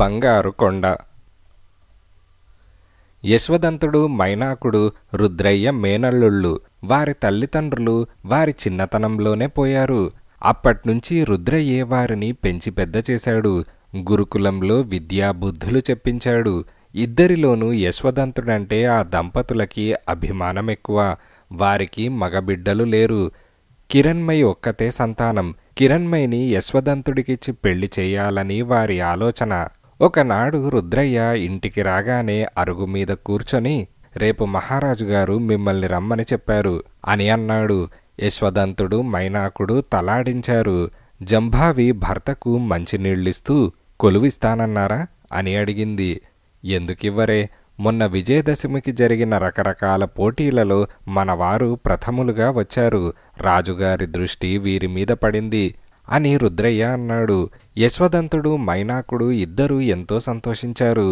బంగారు కొండ యశ్వదంతుడు మైనాకుడు రుద్రయ్య మేనల్లుళ్ళు వారి తల్లిదండ్రులు వారి చిన్నతనంలోనే పోయారు అప్పట్నుంచి రుద్రయ్యే వారిని పెంచి పెద్ద చేశాడు గురుకులంలో విద్యాబుద్ధులు చెప్పించాడు ఇద్దరిలోనూ యశ్వదంతుడంటే ఆ దంపతులకి అభిమానమెక్కువ వారికి మగబిడ్డలు లేరు కిరణ్మయి ఒక్కతే సంతానం కిరణ్మయిని యశ్వదంతుడికిచ్చి పెళ్లి చేయాలని వారి ఆలోచన ఒకనాడు రుద్రయ్య ఇంటికి రాగానే అరుగు మీద కూర్చొని రేపు మహారాజు గారు మిమ్మల్ని రమ్మని చెప్పారు అని అన్నాడు యశ్వదంతుడు మైనాకుడు తలాడించారు జంభావి భర్తకు మంచినీళ్ళిస్తూ కొలువిస్తానన్నారా అని అడిగింది ఎందుకివ్వరే మొన్న విజయదశమికి జరిగిన రకరకాల పోటీలలో మనవారు ప్రథములుగా వచ్చారు రాజుగారి దృష్టి వీరి మీద పడింది అని రుద్రయ్య అన్నాడు యశ్వదంతుడు మైనాకుడు ఇద్దరూ ఎంతో సంతోషించారు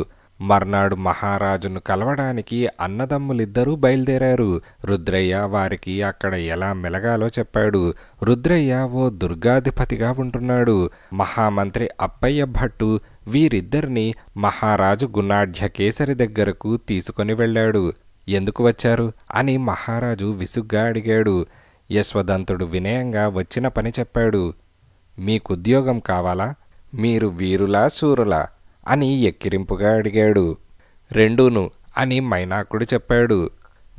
మర్నాడు మహారాజును కలవడానికి అన్నదమ్ములిద్దరూ బయలుదేరారు రుద్రయ్య వారికి అక్కడ ఎలా మెలగాలో చెప్పాడు రుద్రయ్య ఓ దుర్గాధిపతిగా ఉంటున్నాడు మహామంత్రి అప్పయ్య భట్టు వీరిద్దరిని మహారాజు గుణాఢ్యకేసరి దగ్గరకు తీసుకొని వెళ్ళాడు ఎందుకు వచ్చారు అని మహారాజు విసుగ్గా అడిగాడు యశ్వదంతుడు వినయంగా వచ్చిన పని చెప్పాడు మీకుద్యోగం కావాలా మీరు వీరులా సూరులా అని ఎక్కిరింపుగా అడిగాడు రెండూను అని మైనాకుడు చెప్పాడు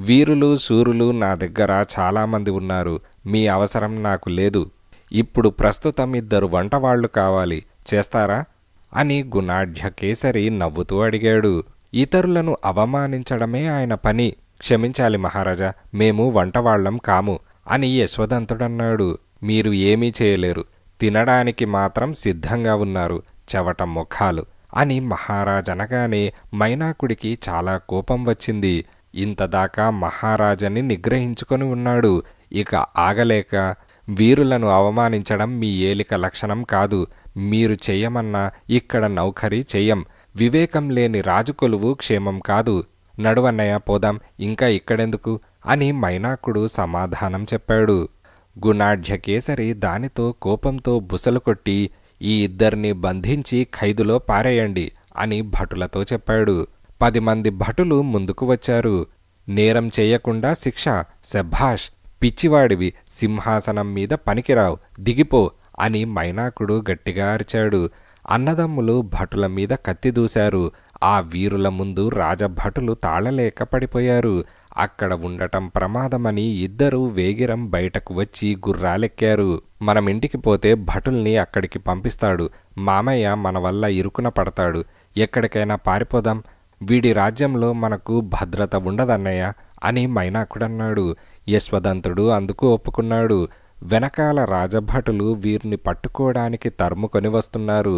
వీరులు సూరులు నా దగ్గర చాలామంది ఉన్నారు మీ అవసరం నాకు లేదు ఇప్పుడు ప్రస్తుతం ఇద్దరు వంటవాళ్లు కావాలి చేస్తారా అని కేసరి నవ్వుతూ అడిగాడు ఇతరులను అవమానించడమే ఆయన పని క్షమించాలి మహారాజా మేము వంటవాళ్లం కాము అని యశ్వదంతుడన్నాడు మీరు ఏమీ చేయలేరు తినడానికి మాత్రం సిద్ధంగా ఉన్నారు చెవట ముఖాలు అని మహారాజనగానే మైనాకుడికి చాలా కోపం వచ్చింది ఇంతదాకా మహారాజని నిగ్రహించుకొని ఉన్నాడు ఇక ఆగలేక వీరులను అవమానించడం మీ ఏలిక లక్షణం కాదు మీరు చెయ్యమన్నా ఇక్కడ నౌకరీ చెయ్యం వివేకం లేని రాజుకొలువు క్షేమం కాదు నడువన్నయ్య పోదాం ఇంకా ఇక్కడెందుకు అని మైనాకుడు సమాధానం చెప్పాడు గుణాఢ్యకేసరి దానితో కోపంతో బుసలు కొట్టి ఈ ఇద్దరిని బంధించి ఖైదులో పారేయండి అని భటులతో చెప్పాడు పది మంది భటులు ముందుకు వచ్చారు నేరం చేయకుండా శిక్ష శభాష్ పిచ్చివాడివి సింహాసనం మీద పనికిరావు దిగిపో అని మైనాకుడు గట్టిగా అరిచాడు అన్నదమ్ములు భటుల మీద కత్తిదూశారు ఆ వీరుల ముందు రాజభటులు తాళలేక పడిపోయారు అక్కడ ఉండటం ప్రమాదమని ఇద్దరూ వేగిరం బయటకు వచ్చి గుర్రాలెక్కారు మనం ఇంటికి పోతే భటుల్ని అక్కడికి పంపిస్తాడు మామయ్య మన వల్ల ఇరుకున పడతాడు ఎక్కడికైనా పారిపోదాం వీడి రాజ్యంలో మనకు భద్రత ఉండదన్నయ్య అని మైనాకుడన్నాడు యశ్వదంతుడు అందుకు ఒప్పుకున్నాడు వెనకాల రాజభటులు వీరిని పట్టుకోవడానికి తరుముకొని వస్తున్నారు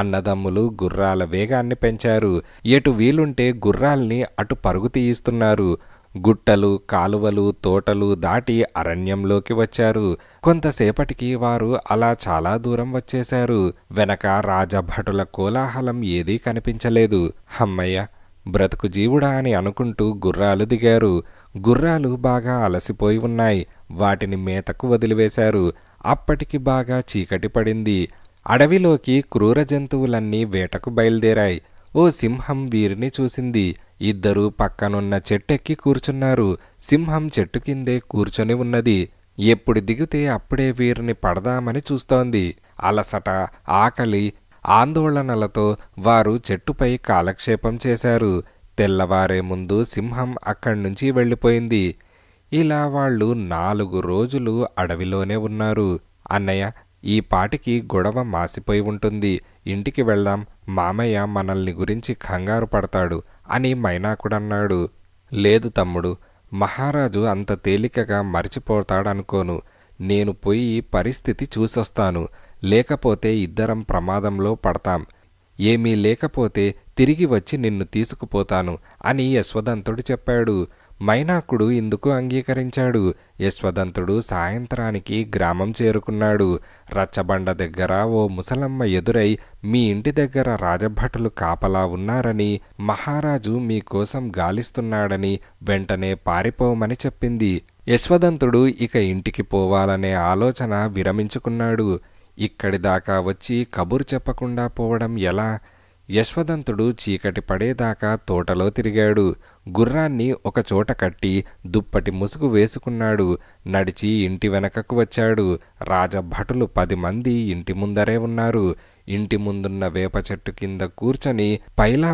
అన్నదమ్ములు గుర్రాల వేగాన్ని పెంచారు ఎటు వీలుంటే గుర్రాల్ని అటు పరుగు తీయిస్తున్నారు గుట్టలు కాలువలు తోటలు దాటి అరణ్యంలోకి వచ్చారు కొంతసేపటికి వారు అలా చాలా దూరం వచ్చేశారు వెనక రాజభటుల కోలాహలం ఏదీ కనిపించలేదు హమ్మయ్య బ్రతుకు జీవుడా అని అనుకుంటూ గుర్రాలు దిగారు గుర్రాలు బాగా అలసిపోయి ఉన్నాయి వాటిని మేతకు వదిలివేశారు అప్పటికి బాగా చీకటి పడింది అడవిలోకి క్రూర జంతువులన్నీ వేటకు బయలుదేరాయి ఓ సింహం వీరిని చూసింది ఇద్దరూ పక్కనున్న చెట్టెక్కి కూర్చున్నారు సింహం చెట్టు కిందే కూర్చొని ఉన్నది ఎప్పుడు దిగితే అప్పుడే వీరిని పడదామని చూస్తోంది అలసట ఆకలి ఆందోళనలతో వారు చెట్టుపై కాలక్షేపం చేశారు తెల్లవారే ముందు సింహం అక్కడి నుంచి వెళ్ళిపోయింది ఇలా వాళ్ళు నాలుగు రోజులు అడవిలోనే ఉన్నారు అన్నయ్య ఈ పాటికి గొడవ మాసిపోయి ఉంటుంది ఇంటికి వెళ్దాం మామయ్య మనల్ని గురించి కంగారు పడతాడు అని మైనాకుడన్నాడు లేదు తమ్ముడు మహారాజు అంత తేలికగా మరిచిపోతాడనుకోను నేను పోయి పరిస్థితి చూసొస్తాను లేకపోతే ఇద్దరం ప్రమాదంలో పడతాం ఏమీ లేకపోతే తిరిగి వచ్చి నిన్ను తీసుకుపోతాను అని యశ్వదంతుడు చెప్పాడు మైనాకుడు ఇందుకు అంగీకరించాడు యశ్వదంతుడు సాయంత్రానికి గ్రామం చేరుకున్నాడు రచ్చబండ దగ్గర ఓ ముసలమ్మ ఎదురై మీ ఇంటి దగ్గర రాజభటులు కాపలా ఉన్నారని మహారాజు మీకోసం గాలిస్తున్నాడని వెంటనే పారిపోమని చెప్పింది యశ్వదంతుడు ఇక ఇంటికి పోవాలనే ఆలోచన విరమించుకున్నాడు ఇక్కడి దాకా వచ్చి కబురు చెప్పకుండా పోవడం ఎలా యశ్వదంతుడు చీకటి పడేదాకా తోటలో తిరిగాడు గుర్రాన్ని ఒకచోట కట్టి దుప్పటి ముసుగు వేసుకున్నాడు నడిచి ఇంటి వెనకకు వచ్చాడు రాజభటులు పది మంది ఇంటి ముందరే ఉన్నారు ఇంటి ముందున్న వేప చెట్టు కింద కూర్చొని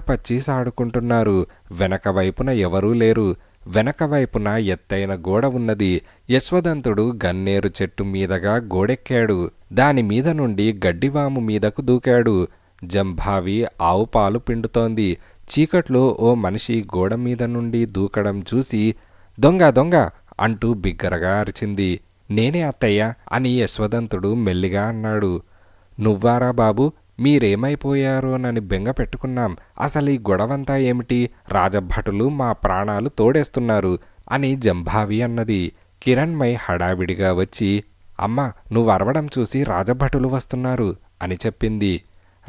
పచ్చి సాడుకుంటున్నారు వెనక వైపున ఎవరూ లేరు వెనక వైపున ఎత్తైన గోడ ఉన్నది యశ్వదంతుడు గన్నేరు చెట్టు మీదగా గోడెక్కాడు దానిమీద నుండి గడ్డివాము మీదకు దూకాడు జంభావి ఆవు పాలు పిండుతోంది చీకట్లో ఓ మనిషి గోడ మీద నుండి దూకడం చూసి దొంగ దొంగ అంటూ బిగ్గరగా అరిచింది నేనే అత్తయ్య అని యశ్వదంతుడు మెల్లిగా అన్నాడు నువ్వారా బాబు మీరేమైపోయారోనని బెంగ పెట్టుకున్నాం అసలు ఈ గొడవంతా ఏమిటి రాజభటులు మా ప్రాణాలు తోడేస్తున్నారు అని జంభావి అన్నది కిరణ్మై హడావిడిగా వచ్చి అమ్మ నువ్వు అరవడం చూసి రాజభటులు వస్తున్నారు అని చెప్పింది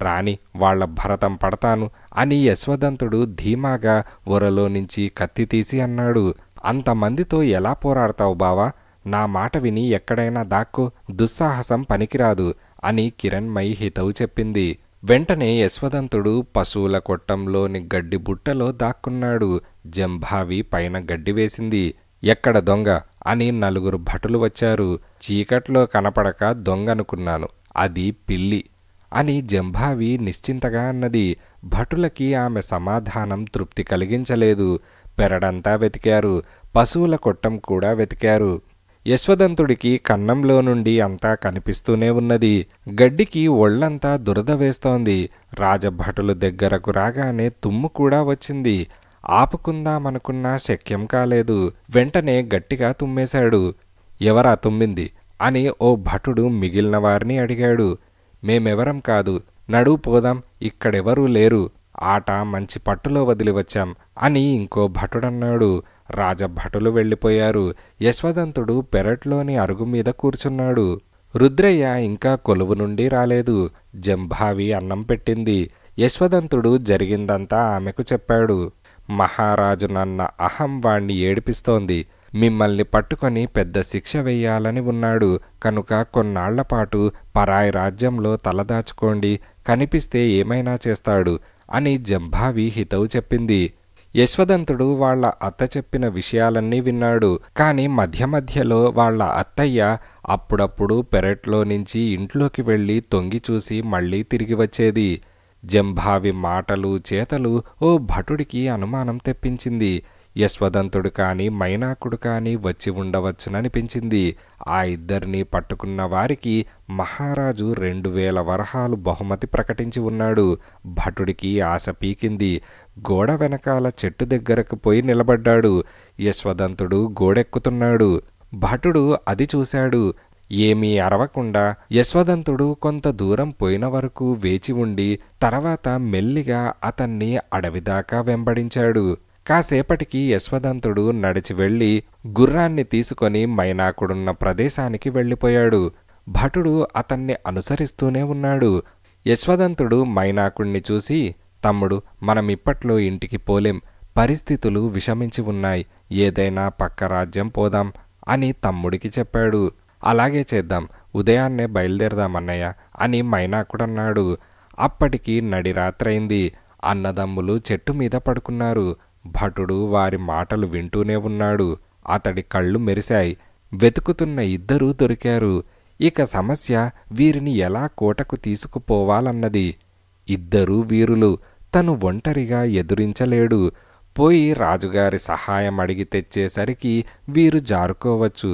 రాణి వాళ్ల భరతం పడతాను అని యశ్వదంతుడు ధీమాగా ఒరలో నుంచి కత్తి తీసి అన్నాడు అంతమందితో ఎలా పోరాడతావు బావా నా మాట విని ఎక్కడైనా దాక్కో దుస్సాహసం పనికిరాదు అని కిరణ్మయి హితవు చెప్పింది వెంటనే యశ్వదంతుడు పశువుల కొట్టంలోని గడ్డి బుట్టలో దాక్కున్నాడు జంభావి పైన గడ్డి వేసింది ఎక్కడ దొంగ అని నలుగురు భటులు వచ్చారు చీకట్లో కనపడక దొంగనుకున్నాను అది పిల్లి అని జంభావి నిశ్చింతగా అన్నది భటులకి ఆమె సమాధానం తృప్తి కలిగించలేదు పెరడంతా వెతికారు పశువుల కొట్టం కూడా వెతికారు యశ్వదంతుడికి కన్నంలో నుండి అంతా కనిపిస్తూనే ఉన్నది గడ్డికి ఒళ్లంతా దురద వేస్తోంది రాజభటుల దగ్గరకు రాగానే తుమ్ము కూడా వచ్చింది ఆపుకుందామనుకున్నా శక్యం కాలేదు వెంటనే గట్టిగా తుమ్మేశాడు ఎవరా తుమ్మింది అని ఓ భటుడు మిగిలిన వారిని అడిగాడు మేమెవరం కాదు నడువు పోదాం ఇక్కడెవరూ లేరు ఆట మంచి పట్టులో వదిలి వచ్చాం అని ఇంకో భటుడన్నాడు రాజభటులు వెళ్ళిపోయారు యశ్వదంతుడు పెరట్లోని అరుగు మీద కూర్చున్నాడు రుద్రయ్య ఇంకా కొలువు నుండి రాలేదు జంభావి అన్నం పెట్టింది యశ్వదంతుడు జరిగిందంతా ఆమెకు చెప్పాడు మహారాజు నన్న అహం వాణ్ణి ఏడిపిస్తోంది మిమ్మల్ని పట్టుకొని పెద్ద శిక్ష వెయ్యాలని ఉన్నాడు కనుక కొన్నాళ్లపాటు పరాయి రాజ్యంలో తలదాచుకోండి కనిపిస్తే ఏమైనా చేస్తాడు అని జంభావి హితవు చెప్పింది యశ్వదంతుడు వాళ్ల అత్త చెప్పిన విషయాలన్నీ విన్నాడు కాని మధ్య మధ్యలో వాళ్ల అత్తయ్య అప్పుడప్పుడు పెరట్లో నుంచి ఇంట్లోకి వెళ్ళి తొంగి చూసి మళ్ళీ తిరిగి వచ్చేది జంభావి మాటలు చేతలు ఓ భటుడికి అనుమానం తెప్పించింది యశ్వదంతుడు కాని మైనాకుడు కాని వచ్చి ఉండవచ్చుననిపించింది ఆ ఇద్దరిని పట్టుకున్న వారికి మహారాజు రెండు వేల వరహాలు బహుమతి ప్రకటించి ఉన్నాడు భటుడికి ఆశ పీకింది గోడ వెనకాల చెట్టు దగ్గరకు పోయి నిలబడ్డాడు యశ్వదంతుడు గోడెక్కుతున్నాడు భటుడు అది చూశాడు ఏమీ అరవకుండా యశ్వదంతుడు కొంత దూరం పోయిన వరకు వేచి ఉండి తర్వాత మెల్లిగా అతన్ని అడవిదాకా వెంబడించాడు కాసేపటికి యశ్వదంతుడు నడిచి వెళ్ళి గుర్రాన్ని తీసుకొని మైనాకుడున్న ప్రదేశానికి వెళ్ళిపోయాడు భటుడు అతన్ని అనుసరిస్తూనే ఉన్నాడు యశ్వదంతుడు మైనాకుణ్ణి చూసి తమ్ముడు మనం ఇప్పట్లో ఇంటికి పోలేం పరిస్థితులు విషమించి ఉన్నాయి ఏదైనా పక్క రాజ్యం పోదాం అని తమ్ముడికి చెప్పాడు అలాగే చేద్దాం ఉదయాన్నే బయలుదేరదామన్నయ్య అని మైనాకుడన్నాడు అప్పటికి నడి రాత్రైంది అన్నదమ్ములు చెట్టు మీద పడుకున్నారు భటుడు వారి మాటలు వింటూనే ఉన్నాడు అతడి కళ్ళు మెరిశాయి వెతుకుతున్న ఇద్దరూ దొరికారు ఇక సమస్య వీరిని ఎలా కోటకు తీసుకుపోవాలన్నది ఇద్దరూ వీరులు తను ఒంటరిగా ఎదురించలేడు పోయి రాజుగారి సహాయం అడిగి తెచ్చేసరికి వీరు జారుకోవచ్చు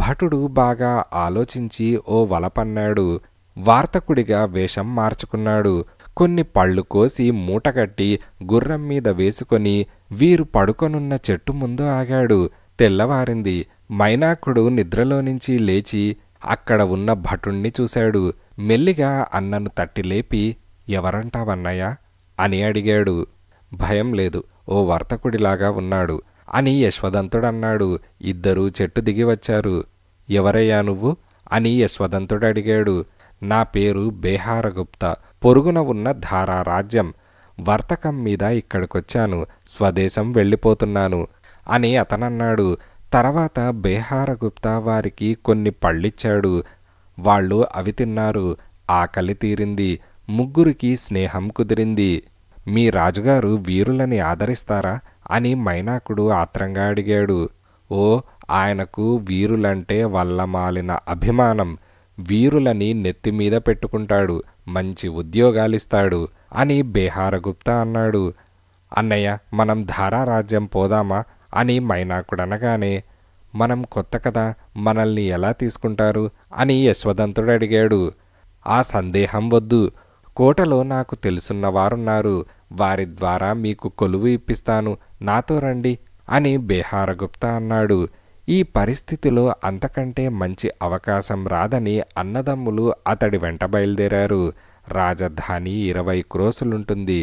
భటుడు బాగా ఆలోచించి ఓ వలపన్నాడు వార్తకుడిగా వేషం మార్చుకున్నాడు కొన్ని పళ్ళు కోసి మూటగట్టి గుర్రం మీద వేసుకొని వీరు పడుకొనున్న చెట్టు ముందు ఆగాడు తెల్లవారింది మైనాకుడు నిద్రలో నుంచి లేచి అక్కడ ఉన్న భటుణ్ణి చూశాడు మెల్లిగా అన్నను తట్టి లేపి ఎవరంటావన్నయ్యా అని అడిగాడు భయం లేదు ఓ వర్తకుడిలాగా ఉన్నాడు అని యశ్వదంతుడన్నాడు ఇద్దరూ చెట్టు దిగి వచ్చారు ఎవరయ్యా నువ్వు అని యశ్వదంతుడు అడిగాడు నా పేరు బేహారగుప్త పొరుగున ఉన్న ధారా రాజ్యం వర్తకం మీద ఇక్కడికొచ్చాను స్వదేశం వెళ్ళిపోతున్నాను అని అతనన్నాడు తర్వాత బేహారగుప్త వారికి కొన్ని పళ్ళిచ్చాడు వాళ్ళు అవి తిన్నారు ఆకలి తీరింది ముగ్గురికి స్నేహం కుదిరింది మీ రాజుగారు వీరులని ఆదరిస్తారా అని మైనాకుడు ఆత్రంగా అడిగాడు ఓ ఆయనకు వీరులంటే వల్లమాలిన అభిమానం వీరులని నెత్తిమీద పెట్టుకుంటాడు మంచి ఉద్యోగాలిస్తాడు అని బేహారగుప్త అన్నాడు అన్నయ్య మనం రాజ్యం పోదామా అని మైనాకుడనగానే మనం కొత్త కదా మనల్ని ఎలా తీసుకుంటారు అని యశ్వదంతుడు అడిగాడు ఆ సందేహం వద్దు కోటలో నాకు వారున్నారు వారి ద్వారా మీకు కొలువు ఇప్పిస్తాను నాతో రండి అని బేహారగుప్త అన్నాడు ఈ పరిస్థితిలో అంతకంటే మంచి అవకాశం రాదని అన్నదమ్ములు అతడి వెంట బయలుదేరారు రాజధాని ఇరవై క్రోసులుంటుంది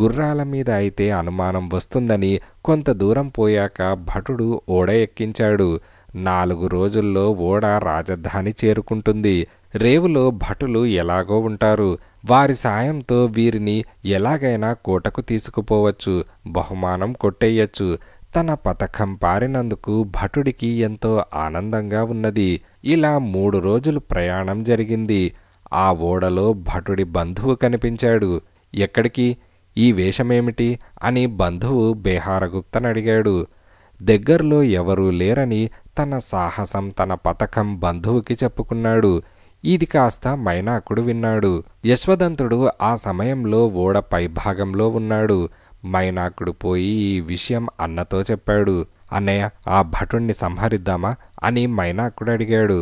గుర్రాల మీద అయితే అనుమానం వస్తుందని కొంత దూరం పోయాక భటుడు ఓడ ఎక్కించాడు నాలుగు రోజుల్లో ఓడ రాజధాని చేరుకుంటుంది రేవులో భటులు ఎలాగో ఉంటారు వారి సాయంతో వీరిని ఎలాగైనా కోటకు తీసుకుపోవచ్చు బహుమానం కొట్టేయచ్చు తన పథకం పారినందుకు భటుడికి ఎంతో ఆనందంగా ఉన్నది ఇలా మూడు రోజులు ప్రయాణం జరిగింది ఆ ఓడలో భటుడి బంధువు కనిపించాడు ఎక్కడికి ఈ వేషమేమిటి అని బంధువు బేహారగుప్తనడిగాడు దగ్గర్లో ఎవరూ లేరని తన సాహసం తన పథకం బంధువుకి చెప్పుకున్నాడు ఇది కాస్త మైనాకుడు విన్నాడు యశ్వదంతుడు ఆ సమయంలో ఓడ పైభాగంలో ఉన్నాడు మైనాకుడు పోయి ఈ విషయం అన్నతో చెప్పాడు అన్నయ్య ఆ భటుణ్ణి సంహరిద్దామా అని మైనాకుడు అడిగాడు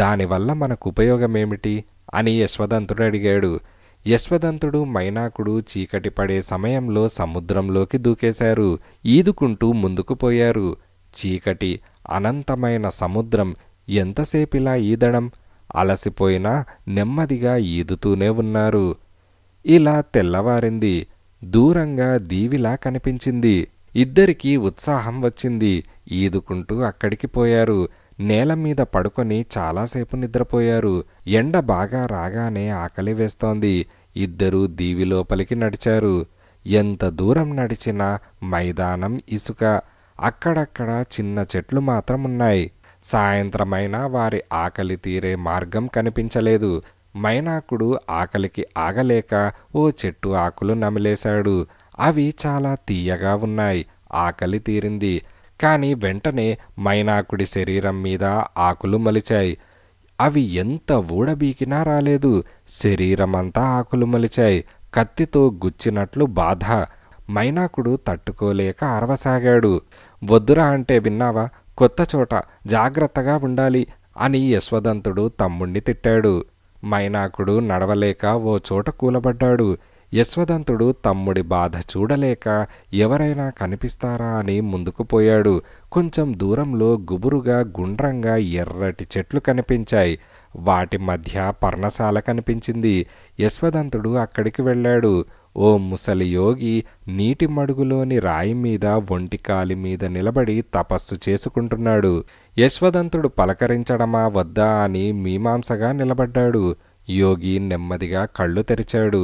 దానివల్ల మనకు ఉపయోగమేమిటి అని యశ్వదంతుడు అడిగాడు యశ్వదంతుడు మైనాకుడు చీకటి పడే సమయంలో సముద్రంలోకి దూకేశారు ఈదుకుంటూ ముందుకు పోయారు చీకటి అనంతమైన సముద్రం ఎంతసేపిలా ఈదడం అలసిపోయినా నెమ్మదిగా ఈదుతూనే ఉన్నారు ఇలా తెల్లవారింది దూరంగా దీవిలా కనిపించింది ఇద్దరికీ ఉత్సాహం వచ్చింది ఈదుకుంటూ అక్కడికి పోయారు నేల మీద పడుకొని చాలాసేపు నిద్రపోయారు ఎండ బాగా రాగానే ఆకలి వేస్తోంది ఇద్దరూ దీవి లోపలికి నడిచారు ఎంత దూరం నడిచినా మైదానం ఇసుక అక్కడక్కడ చిన్న చెట్లు మాత్రమున్నాయి సాయంత్రమైనా వారి ఆకలి తీరే మార్గం కనిపించలేదు మైనాకుడు ఆకలికి ఆగలేక ఓ చెట్టు ఆకులు నమిలేశాడు అవి చాలా తీయగా ఉన్నాయి ఆకలి తీరింది కానీ వెంటనే మైనాకుడి శరీరం మీద ఆకులు మలిచాయి అవి ఎంత ఊడబీకినా రాలేదు శరీరమంతా ఆకులు మలిచాయి కత్తితో గుచ్చినట్లు బాధ మైనాకుడు తట్టుకోలేక అరవసాగాడు వద్దురా అంటే విన్నావా కొత్త చోట జాగ్రత్తగా ఉండాలి అని యశ్వదంతుడు తమ్ముణ్ణి తిట్టాడు మైనాకుడు నడవలేక ఓ చోట కూలబడ్డాడు యశ్వదంతుడు తమ్ముడి బాధ చూడలేక ఎవరైనా కనిపిస్తారా అని ముందుకు పోయాడు కొంచెం దూరంలో గుబురుగా గుండ్రంగా ఎర్రటి చెట్లు కనిపించాయి వాటి మధ్య పర్ణశాల కనిపించింది యశ్వదంతుడు అక్కడికి వెళ్ళాడు ఓ ముసలి యోగి నీటి మడుగులోని రాయి మీద ఒంటికాలి మీద నిలబడి తపస్సు చేసుకుంటున్నాడు యశ్వదంతుడు పలకరించడమా వద్దా అని మీమాంసగా నిలబడ్డాడు యోగి నెమ్మదిగా కళ్ళు తెరిచాడు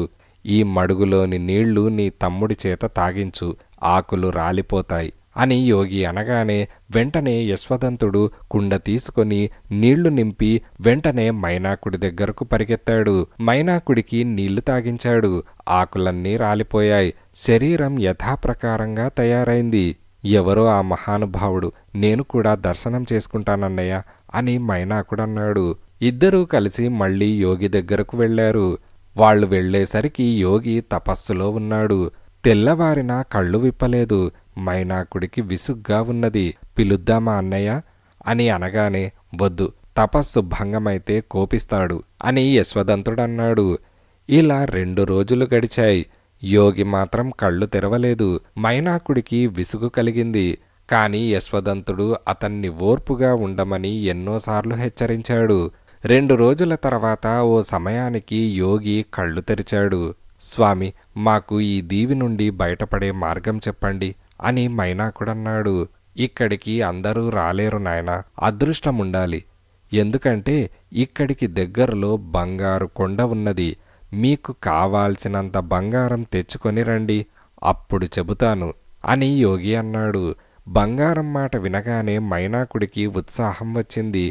ఈ మడుగులోని నీళ్లు నీ తమ్ముడి చేత తాగించు ఆకులు రాలిపోతాయి అని యోగి అనగానే వెంటనే యశ్వదంతుడు కుండ తీసుకొని నీళ్లు నింపి వెంటనే మైనాకుడి దగ్గరకు పరిగెత్తాడు మైనాకుడికి నీళ్లు తాగించాడు ఆకులన్నీ రాలిపోయాయి శరీరం యథాప్రకారంగా తయారైంది ఎవరో ఆ మహానుభావుడు నేను కూడా దర్శనం చేసుకుంటానన్నయ్య అని మైనాకుడన్నాడు ఇద్దరూ కలిసి మళ్ళీ యోగి దగ్గరకు వెళ్లారు వాళ్ళు వెళ్లేసరికి యోగి తపస్సులో ఉన్నాడు తెల్లవారిన కళ్ళు విప్పలేదు మైనాకుడికి విసుగ్గా ఉన్నది పిలుద్దామా అన్నయ్య అని అనగానే వద్దు తపస్సు భంగమైతే కోపిస్తాడు అని యశ్వదంతుడన్నాడు ఇలా రెండు రోజులు గడిచాయి యోగి మాత్రం కళ్ళు తెరవలేదు మైనాకుడికి విసుగు కలిగింది కానీ యశ్వదంతుడు అతన్ని ఓర్పుగా ఉండమని ఎన్నోసార్లు హెచ్చరించాడు రెండు రోజుల తర్వాత ఓ సమయానికి యోగి కళ్ళు తెరిచాడు స్వామి మాకు ఈ దీవి నుండి బయటపడే మార్గం చెప్పండి అని మైనాకుడన్నాడు ఇక్కడికి అందరూ రాలేరు నాయన అదృష్టం ఉండాలి ఎందుకంటే ఇక్కడికి దగ్గరలో బంగారు కొండ ఉన్నది మీకు కావాల్సినంత బంగారం తెచ్చుకొని రండి అప్పుడు చెబుతాను అని యోగి అన్నాడు బంగారం మాట వినగానే మైనాకుడికి ఉత్సాహం వచ్చింది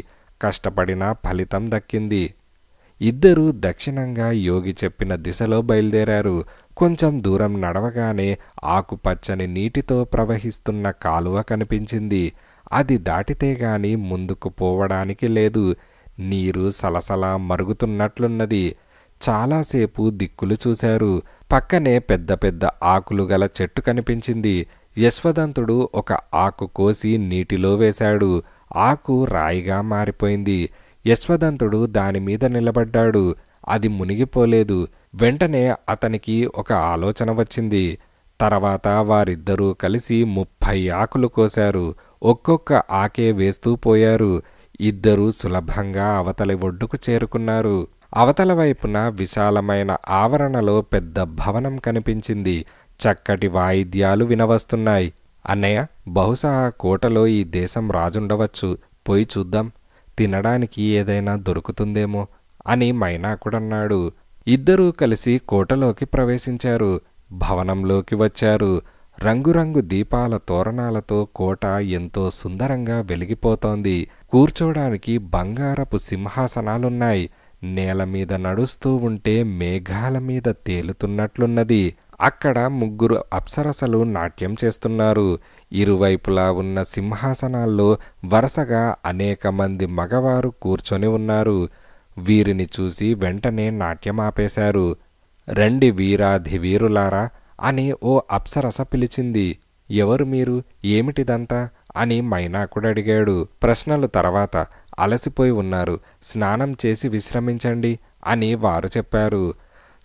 కష్టపడినా ఫలితం దక్కింది ఇద్దరూ దక్షిణంగా యోగి చెప్పిన దిశలో బయలుదేరారు కొంచెం దూరం నడవగానే ఆకుపచ్చని నీటితో ప్రవహిస్తున్న కాలువ కనిపించింది అది దాటితే గాని ముందుకు పోవడానికి లేదు నీరు సలసలా మరుగుతున్నట్లున్నది చాలాసేపు దిక్కులు చూశారు పక్కనే పెద్ద పెద్ద ఆకులు గల చెట్టు కనిపించింది యశ్వదంతుడు ఒక ఆకు కోసి నీటిలో వేశాడు ఆకు రాయిగా మారిపోయింది యశ్వదంతుడు దానిమీద నిలబడ్డాడు అది మునిగిపోలేదు వెంటనే అతనికి ఒక ఆలోచన వచ్చింది తర్వాత వారిద్దరూ కలిసి ముప్పై ఆకులు కోశారు ఒక్కొక్క ఆకే వేస్తూ పోయారు ఇద్దరూ సులభంగా అవతలి ఒడ్డుకు చేరుకున్నారు అవతల వైపున విశాలమైన ఆవరణలో పెద్ద భవనం కనిపించింది చక్కటి వాయిద్యాలు వినవస్తున్నాయి అన్నయ్య బహుశా కోటలో ఈ దేశం రాజుండవచ్చు పోయి చూద్దాం తినడానికి ఏదైనా దొరుకుతుందేమో అని మైనాకుడన్నాడు ఇద్దరూ కలిసి కోటలోకి ప్రవేశించారు భవనంలోకి వచ్చారు రంగురంగు దీపాల తోరణాలతో కోట ఎంతో సుందరంగా వెలిగిపోతోంది కూర్చోడానికి బంగారపు సింహాసనాలున్నాయి నేల మీద నడుస్తూ ఉంటే మేఘాల మీద తేలుతున్నట్లున్నది అక్కడ ముగ్గురు అప్సరసలు నాట్యం చేస్తున్నారు ఇరువైపులా ఉన్న సింహాసనాల్లో వరుసగా అనేక మంది మగవారు కూర్చొని ఉన్నారు వీరిని చూసి వెంటనే నాట్యమాపేశారు రండి వీరాధి వీరులారా అని ఓ అప్సరస పిలిచింది ఎవరు మీరు ఏమిటిదంతా అని మైనాకుడు అడిగాడు ప్రశ్నలు తర్వాత అలసిపోయి ఉన్నారు స్నానం చేసి విశ్రమించండి అని వారు చెప్పారు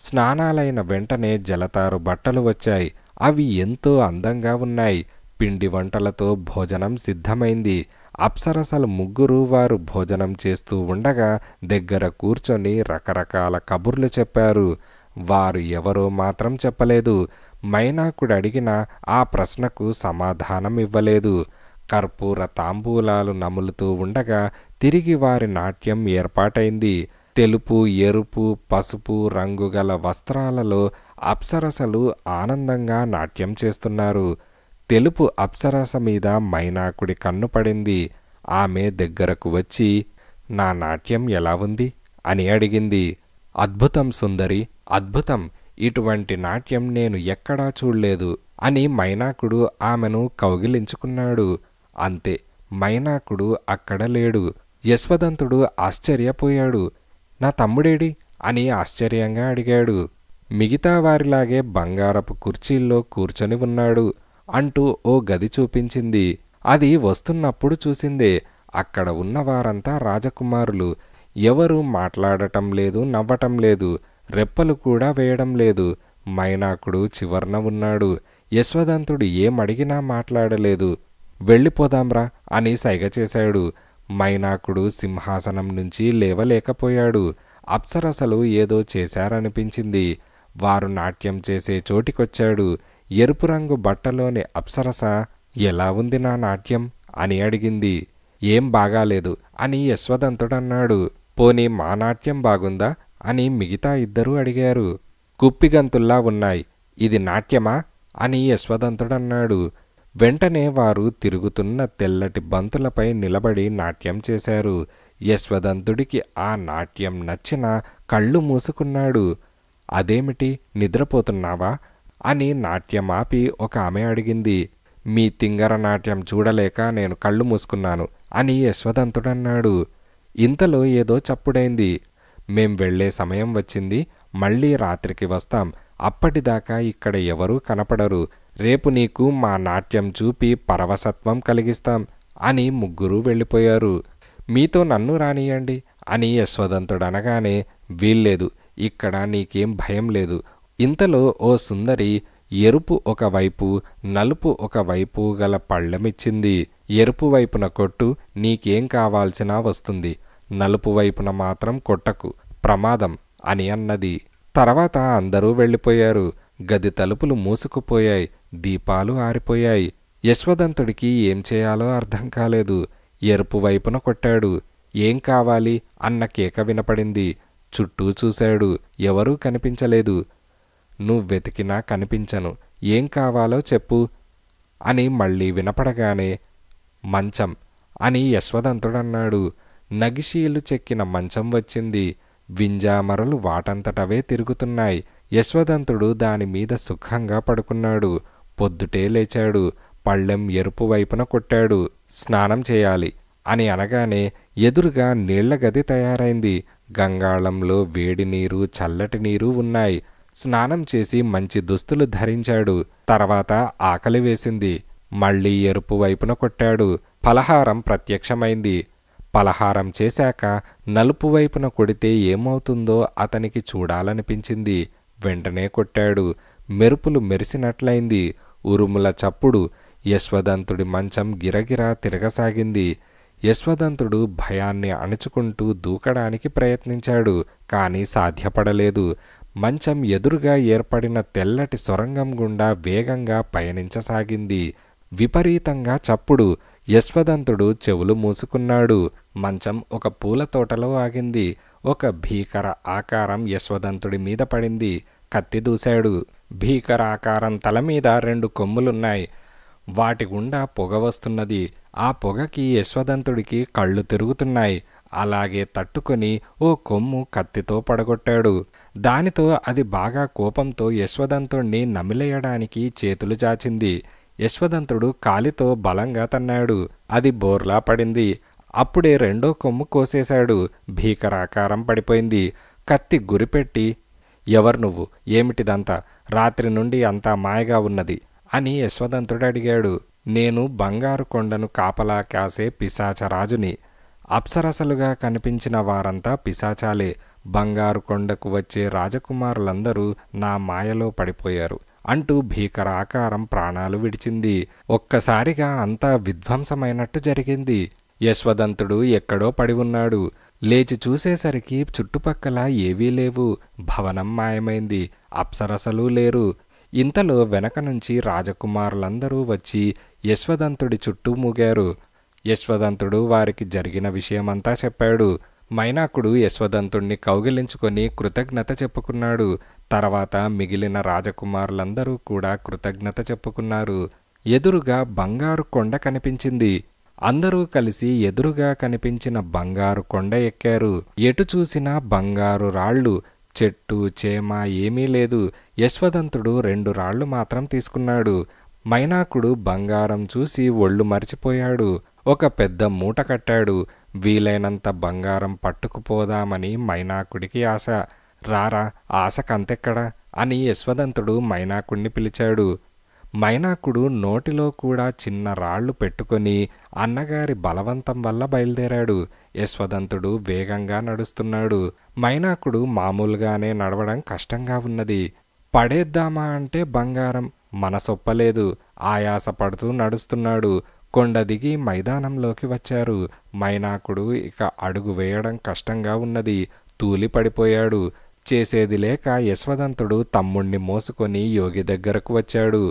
స్నానాలైన వెంటనే జలతారు బట్టలు వచ్చాయి అవి ఎంతో అందంగా ఉన్నాయి పిండి వంటలతో భోజనం సిద్ధమైంది అప్సరసలు ముగ్గురు వారు భోజనం చేస్తూ ఉండగా దగ్గర కూర్చొని రకరకాల కబుర్లు చెప్పారు వారు ఎవరో మాత్రం చెప్పలేదు మైనాకుడు అడిగిన ఆ ప్రశ్నకు సమాధానం ఇవ్వలేదు కర్పూర తాంబూలాలు నములుతూ ఉండగా తిరిగి వారి నాట్యం ఏర్పాటైంది తెలుపు ఎరుపు పసుపు రంగుగల వస్త్రాలలో అప్సరసలు ఆనందంగా నాట్యం చేస్తున్నారు తెలుపు అప్సరస మీద మైనాకుడి కన్ను పడింది ఆమె దగ్గరకు వచ్చి నా నాట్యం ఎలా ఉంది అని అడిగింది అద్భుతం సుందరి అద్భుతం ఇటువంటి నాట్యం నేను ఎక్కడా చూడలేదు అని మైనాకుడు ఆమెను కౌగిలించుకున్నాడు అంతే మైనాకుడు అక్కడ లేడు యశ్వదంతుడు ఆశ్చర్యపోయాడు నా తమ్ముడేడి అని ఆశ్చర్యంగా అడిగాడు మిగతా వారిలాగే బంగారపు కుర్చీల్లో కూర్చొని ఉన్నాడు అంటూ ఓ గది చూపించింది అది వస్తున్నప్పుడు చూసిందే అక్కడ ఉన్నవారంతా రాజకుమారులు ఎవరూ మాట్లాడటం లేదు నవ్వటం లేదు రెప్పలు కూడా వేయడం లేదు మైనాకుడు చివర్న ఉన్నాడు యశ్వదంతుడు ఏమడిగినా మాట్లాడలేదు వెళ్ళిపోదాంరా అని సైగ చేశాడు మైనాకుడు సింహాసనం నుంచి లేవలేకపోయాడు అప్సరసలు ఏదో చేశారనిపించింది వారు నాట్యం చేసే చోటికొచ్చాడు ఎరుపు రంగు బట్టలోని అప్సరస ఎలా ఉంది నా నాట్యం అని అడిగింది ఏం బాగాలేదు అని యశ్వదంతుడన్నాడు పోనీ మా నాట్యం బాగుందా అని మిగతా ఇద్దరూ అడిగారు కుప్పిగంతుల్లా ఉన్నాయి ఇది నాట్యమా అని యశ్వదంతుడన్నాడు వెంటనే వారు తిరుగుతున్న తెల్లటి బంతులపై నిలబడి నాట్యం చేశారు యశ్వదంతుడికి ఆ నాట్యం నచ్చిన కళ్ళు మూసుకున్నాడు అదేమిటి నిద్రపోతున్నావా అని నాట్యమాపి ఒక ఆమె అడిగింది మీ తింగర నాట్యం చూడలేక నేను కళ్ళు మూసుకున్నాను అని యశ్వదంతుడన్నాడు ఇంతలో ఏదో చప్పుడైంది మేం వెళ్లే సమయం వచ్చింది మళ్ళీ రాత్రికి వస్తాం అప్పటిదాకా ఇక్కడ ఎవరూ కనపడరు రేపు నీకు మా నాట్యం చూపి పరవసత్వం కలిగిస్తాం అని ముగ్గురూ వెళ్ళిపోయారు మీతో నన్ను రానియండి అని యశ్వదంతుడు అనగానే వీల్లేదు ఇక్కడ నీకేం భయం లేదు ఇంతలో ఓ సుందరి ఎరుపు ఒకవైపు నలుపు ఒకవైపు గల పళ్ళమిచ్చింది ఎరుపు వైపున కొట్టు నీకేం కావాల్సినా వస్తుంది నలుపు వైపున మాత్రం కొట్టకు ప్రమాదం అని అన్నది తర్వాత అందరూ వెళ్ళిపోయారు గది తలుపులు మూసుకుపోయాయి దీపాలు ఆరిపోయాయి యశ్వదంతుడికి ఏం చేయాలో అర్థం కాలేదు ఎరుపు వైపున కొట్టాడు ఏం కావాలి అన్న కేక వినపడింది చుట్టూ చూశాడు ఎవరూ కనిపించలేదు నువ్వు వెతికినా కనిపించను ఏం కావాలో చెప్పు అని మళ్ళీ వినపడగానే మంచం అని యశ్వదంతుడన్నాడు నగిశీలు చెక్కిన మంచం వచ్చింది వింజామరలు వాటంతటవే తిరుగుతున్నాయి యశ్వదంతుడు దానిమీద సుఖంగా పడుకున్నాడు పొద్దుటే లేచాడు పళ్ళెం ఎరుపు వైపున కొట్టాడు స్నానం చేయాలి అని అనగానే ఎదురుగా నీళ్ల గది తయారైంది గంగాళంలో వేడి నీరు చల్లటి నీరు ఉన్నాయి స్నానం చేసి మంచి దుస్తులు ధరించాడు తర్వాత ఆకలి వేసింది మళ్ళీ ఎరుపు వైపున కొట్టాడు పలహారం ప్రత్యక్షమైంది పలహారం చేశాక నలుపు వైపున కొడితే ఏమవుతుందో అతనికి చూడాలనిపించింది వెంటనే కొట్టాడు మెరుపులు మెరిసినట్లయింది ఉరుముల చప్పుడు యశ్వదంతుడి మంచం గిరగిరా తిరగసాగింది యశ్వదంతుడు భయాన్ని అణుచుకుంటూ దూకడానికి ప్రయత్నించాడు కానీ సాధ్యపడలేదు మంచం ఎదురుగా ఏర్పడిన తెల్లటి సొరంగం గుండా వేగంగా పయనించసాగింది విపరీతంగా చప్పుడు యశ్వదంతుడు చెవులు మూసుకున్నాడు మంచం ఒక పూల తోటలో ఆగింది ఒక భీకర ఆకారం యశ్వదంతుడి మీద పడింది కత్తి దూశాడు భీకర ఆకారం తల మీద రెండు కొమ్ములున్నాయి వాటి గుండా పొగ వస్తున్నది ఆ పొగకి యశ్వదంతుడికి కళ్ళు తిరుగుతున్నాయి అలాగే తట్టుకొని ఓ కొమ్ము కత్తితో పడగొట్టాడు దానితో అది బాగా కోపంతో యశ్వదంతుణ్ణి నమిలేయడానికి చేతులు చాచింది యశ్వదంతుడు కాలితో బలంగా తన్నాడు అది బోర్లా పడింది అప్పుడే రెండో కొమ్ము కోసేశాడు భీకరాకారం పడిపోయింది కత్తి గురిపెట్టి ఎవరు నువ్వు ఏమిటిదంతా రాత్రి నుండి అంతా మాయగా ఉన్నది అని యశ్వదంతుడు అడిగాడు నేను బంగారు కొండను కాపలా కాసే పిశాచరాజుని అప్సరసలుగా కనిపించిన వారంతా పిశాచాలే బంగారు కొండకు వచ్చే రాజకుమారులందరూ నా మాయలో పడిపోయారు అంటూ భీకర ఆకారం ప్రాణాలు విడిచింది ఒక్కసారిగా అంతా విధ్వంసమైనట్టు జరిగింది యశ్వదంతుడు ఎక్కడో పడి ఉన్నాడు లేచి చూసేసరికి చుట్టుపక్కల ఏవీ లేవు భవనం మాయమైంది అప్సరసలు లేరు ఇంతలో వెనక నుంచి రాజకుమారులందరూ వచ్చి యశ్వదంతుడి చుట్టూ మూగారు యశ్వదంతుడు వారికి జరిగిన విషయమంతా చెప్పాడు మైనాకుడు యశ్వదంతుణ్ణి కౌగిలించుకొని కృతజ్ఞత చెప్పుకున్నాడు తర్వాత మిగిలిన రాజకుమారులందరూ కూడా కృతజ్ఞత చెప్పుకున్నారు ఎదురుగా బంగారు కొండ కనిపించింది అందరూ కలిసి ఎదురుగా కనిపించిన బంగారు కొండ ఎక్కారు ఎటు చూసినా బంగారు రాళ్ళు చెట్టు చేమ ఏమీ లేదు యశ్వదంతుడు రెండు రాళ్లు మాత్రం తీసుకున్నాడు మైనాకుడు బంగారం చూసి ఒళ్ళు మరిచిపోయాడు ఒక పెద్ద మూట కట్టాడు వీలైనంత బంగారం పట్టుకుపోదామని మైనాకుడికి ఆశ రారా ఆశ కంతెక్కడ అని యశ్వదంతుడు మైనాకుడిని పిలిచాడు మైనాకుడు నోటిలో కూడా చిన్న రాళ్లు పెట్టుకొని అన్నగారి బలవంతం వల్ల బయలుదేరాడు యశ్వదంతుడు వేగంగా నడుస్తున్నాడు మైనాకుడు మామూలుగానే నడవడం కష్టంగా ఉన్నది పడేద్దామా అంటే బంగారం మనసొప్పలేదు ఆయాసపడుతూ నడుస్తున్నాడు కొండ దిగి మైదానంలోకి వచ్చారు మైనాకుడు ఇక అడుగు వేయడం కష్టంగా ఉన్నది తూలి పడిపోయాడు చేసేది లేక యశ్వదంతుడు తమ్ముణ్ణి మోసుకొని యోగి దగ్గరకు వచ్చాడు